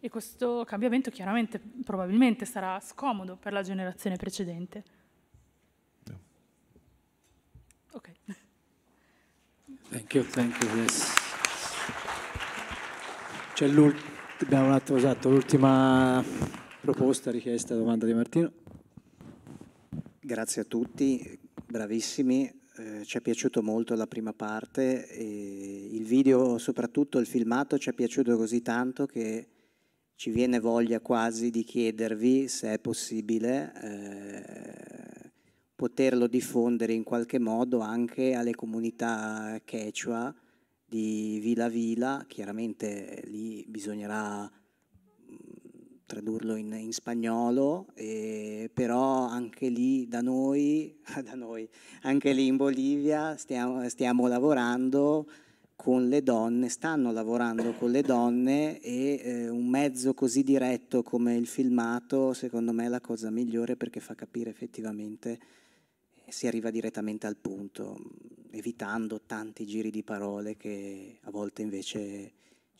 E questo cambiamento chiaramente, probabilmente sarà scomodo per la generazione precedente. Yeah. Okay. Thank you, thank you. Yes. C'è abbiamo un attimo esatto, l'ultima proposta, richiesta, domanda di Martino. Grazie a tutti, bravissimi. Eh, ci è piaciuto molto la prima parte, e il video soprattutto, il filmato ci è piaciuto così tanto che ci viene voglia quasi di chiedervi se è possibile eh, poterlo diffondere in qualche modo anche alle comunità quechua di Vila Vila, chiaramente lì bisognerà tradurlo in, in spagnolo, eh, però anche lì da noi, da noi, anche lì in Bolivia stiamo, stiamo lavorando con le donne, stanno lavorando con le donne e eh, un mezzo così diretto come il filmato secondo me è la cosa migliore perché fa capire effettivamente, eh, si arriva direttamente al punto, mm, evitando tanti giri di parole che a volte invece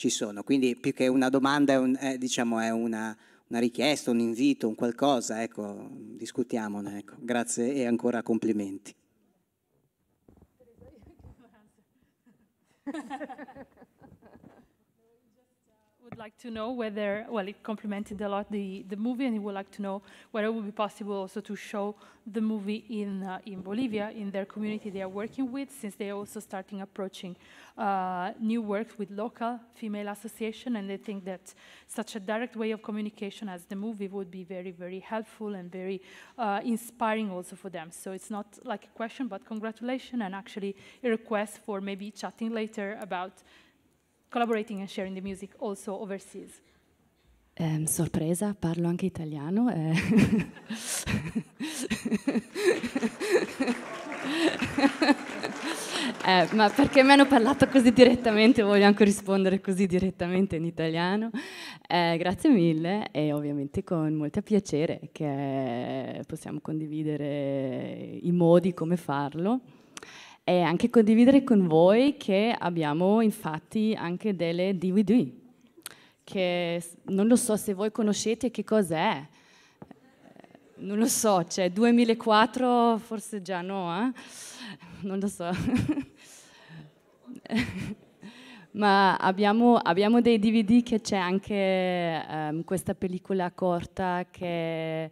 ci sono. Quindi più che una domanda è, un, è, eh, diciamo, è una, una, richiesta, un invito, un qualcosa, ecco, discutiamone. Ecco. Grazie e ancora complimenti. like to know whether, well, it complemented a lot the, the movie, and he would like to know whether it would be possible also to show the movie in, uh, in Bolivia, in their community they are working with, since they are also starting approaching uh, new works with local female association, and they think that such a direct way of communication as the movie would be very, very helpful and very uh, inspiring also for them. So it's not like a question, but congratulations, and actually a request for maybe chatting later about collaborating and sharing the music also overseas? Um, sorpresa, parlo anche italiano. Eh. eh, ma perché mi hanno parlato così direttamente, voglio anche rispondere così direttamente in italiano. Eh, grazie mille e ovviamente con molto piacere che possiamo condividere i modi come farlo e anche condividere con voi che abbiamo infatti anche delle DVD, che non lo so se voi conoscete che cos'è, eh, non lo so, cioè 2004 forse già no, eh? non lo so. Ma abbiamo, abbiamo, dei DVD che c'è anche um, questa pellicola corta che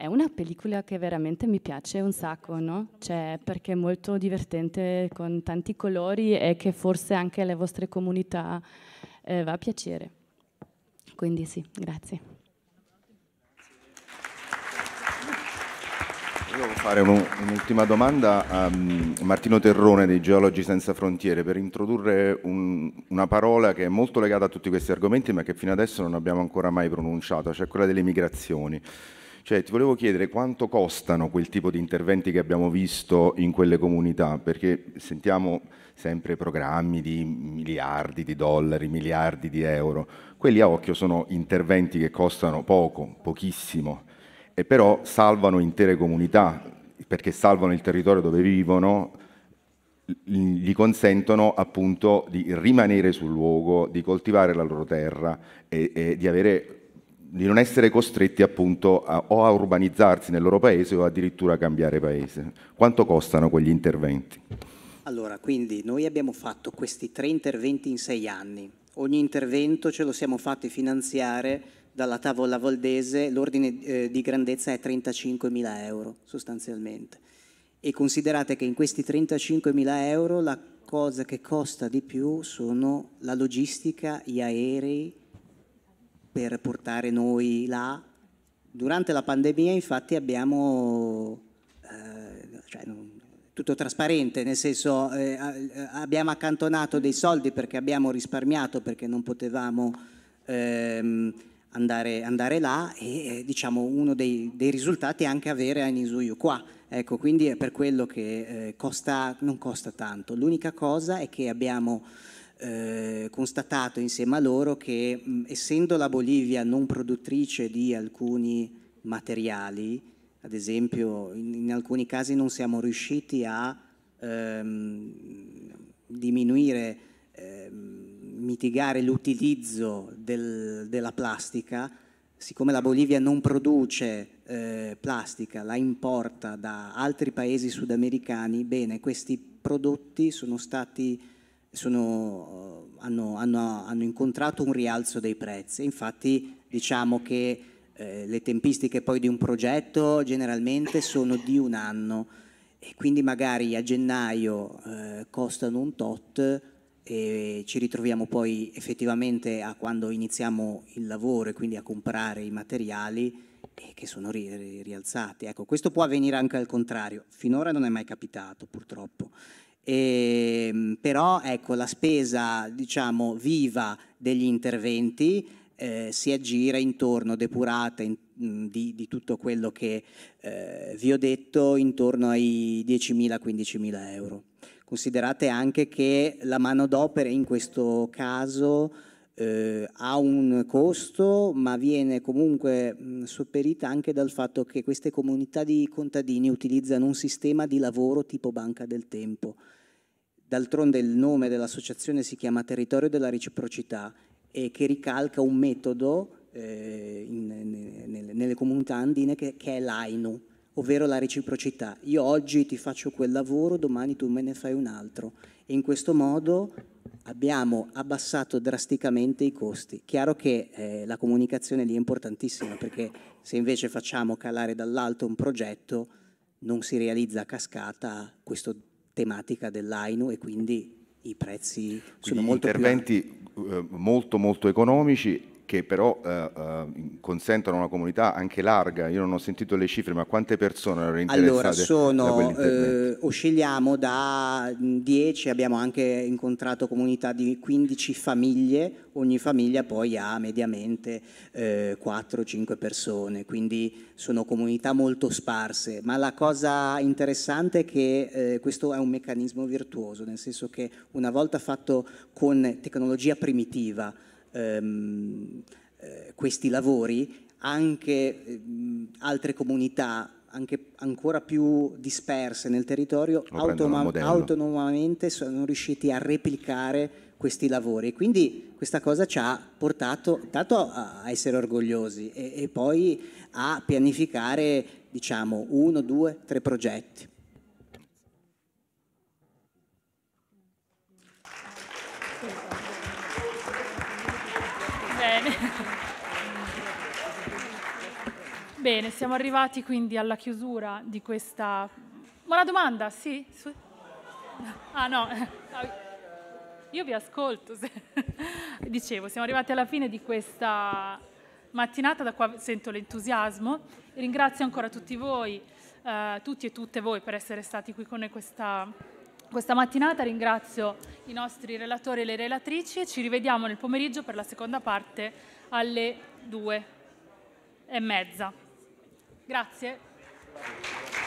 è una pellicola che veramente mi piace un sacco, no? Cioè, perché è molto divertente, con tanti colori e che forse anche alle vostre comunità eh, va a piacere. Quindi sì, grazie. Io volevo fare un'ultima domanda a mm, Martino Terrone dei Geologi Senza Frontiere per introdurre un, una parola che è molto legata a tutti questi argomenti ma che fino adesso non abbiamo ancora mai pronunciato, cioè quella delle migrazioni. Cioè, ti volevo chiedere quanto costano quel tipo di interventi che abbiamo visto in quelle comunità, perché sentiamo sempre programmi di miliardi di dollari, miliardi di euro. Quelli a occhio sono interventi che costano poco, pochissimo, e però salvano intere comunità, perché salvano il territorio dove vivono, gli consentono appunto di rimanere sul luogo, di coltivare la loro terra e, e di avere di non essere costretti appunto a, o a urbanizzarsi nel loro paese o addirittura a cambiare paese. Quanto costano quegli interventi? Allora, quindi noi abbiamo fatto questi tre interventi in sei anni. Ogni intervento ce lo siamo fatti finanziare dalla tavola valdese, l'ordine eh, di grandezza è 35.000 euro sostanzialmente. E considerate che in questi 35.000 euro la cosa che costa di più sono la logistica, gli aerei, per portare noi là. Durante la pandemia infatti abbiamo, eh, cioè, tutto trasparente, nel senso eh, eh, abbiamo accantonato dei soldi perché abbiamo risparmiato, perché non potevamo ehm, andare, andare, là e eh, diciamo uno dei, dei, risultati è anche avere Anisuyu qua. Ecco, quindi è per quello che eh, costa, non costa tanto. L'unica cosa è che abbiamo eh, constatato insieme a loro che mh, essendo la Bolivia non produttrice di alcuni materiali, ad esempio in, in alcuni casi non siamo riusciti a ehm, diminuire, ehm, mitigare l'utilizzo del, della plastica, siccome la Bolivia non produce eh, plastica, la importa da altri paesi sudamericani, bene, questi prodotti sono stati sono, hanno, hanno, hanno, incontrato un rialzo dei prezzi. Infatti diciamo che eh, le tempistiche poi di un progetto generalmente sono di un anno e quindi magari a gennaio eh, costano un tot e ci ritroviamo poi effettivamente a quando iniziamo il lavoro e quindi a comprare i materiali che sono rialzati. Ecco, questo può avvenire anche al contrario, finora non è mai capitato purtroppo. E, ehm, però ecco, la spesa diciamo, viva degli interventi eh, si aggira intorno, depurata in, di, di, tutto quello che eh, vi ho detto, intorno ai 10.000-15.000 euro. Considerate anche che la manodopera in questo caso eh, ha un costo, ma viene comunque mh, sopperita anche dal fatto che queste comunità di contadini utilizzano un sistema di lavoro tipo banca del tempo D'altronde il nome dell'associazione si chiama Territorio della Reciprocità e che ricalca un metodo eh, in, nelle, nelle, comunità andine che, che è l'AINU, ovvero la reciprocità. Io oggi ti faccio quel lavoro, domani tu me ne fai un altro. E in questo modo abbiamo abbassato drasticamente i costi. Chiaro che eh, la comunicazione lì è importantissima perché se invece facciamo calare dall'alto un progetto non si realizza a cascata questo tematica dell'AINU e quindi i prezzi quindi sono molto interventi più... Eh, molto molto economici che però eh, eh, consentono a una comunità anche larga. Io non ho sentito le cifre, ma quante persone erano interessate? Allora, sono, eh, oscilliamo da 10, mm, abbiamo anche incontrato comunità di 15 famiglie, ogni famiglia poi ha mediamente 4-5 eh, persone, quindi sono comunità molto sparse. Ma la cosa interessante è che eh, questo è un meccanismo virtuoso, nel senso che una volta fatto con tecnologia primitiva, ehm, eh, questi lavori anche ehm, altre comunità anche ancora più disperse nel territorio autonom autonomamente sono riusciti a replicare questi lavori. Quindi questa cosa ci ha portato tanto a essere orgogliosi e, e poi a pianificare diciamo uno, due, tre progetti. Bene, siamo arrivati quindi alla chiusura di questa... Buona domanda, sì? Ah no, io vi ascolto. Dicevo, siamo arrivati alla fine di questa mattinata, da qua sento l'entusiasmo. Ringrazio ancora tutti voi, eh, tutti e tutte voi per essere stati qui con noi questa, questa mattinata. Ringrazio i nostri relatori e le relatrici e ci rivediamo nel pomeriggio per la seconda parte alle due e mezza. Grazie.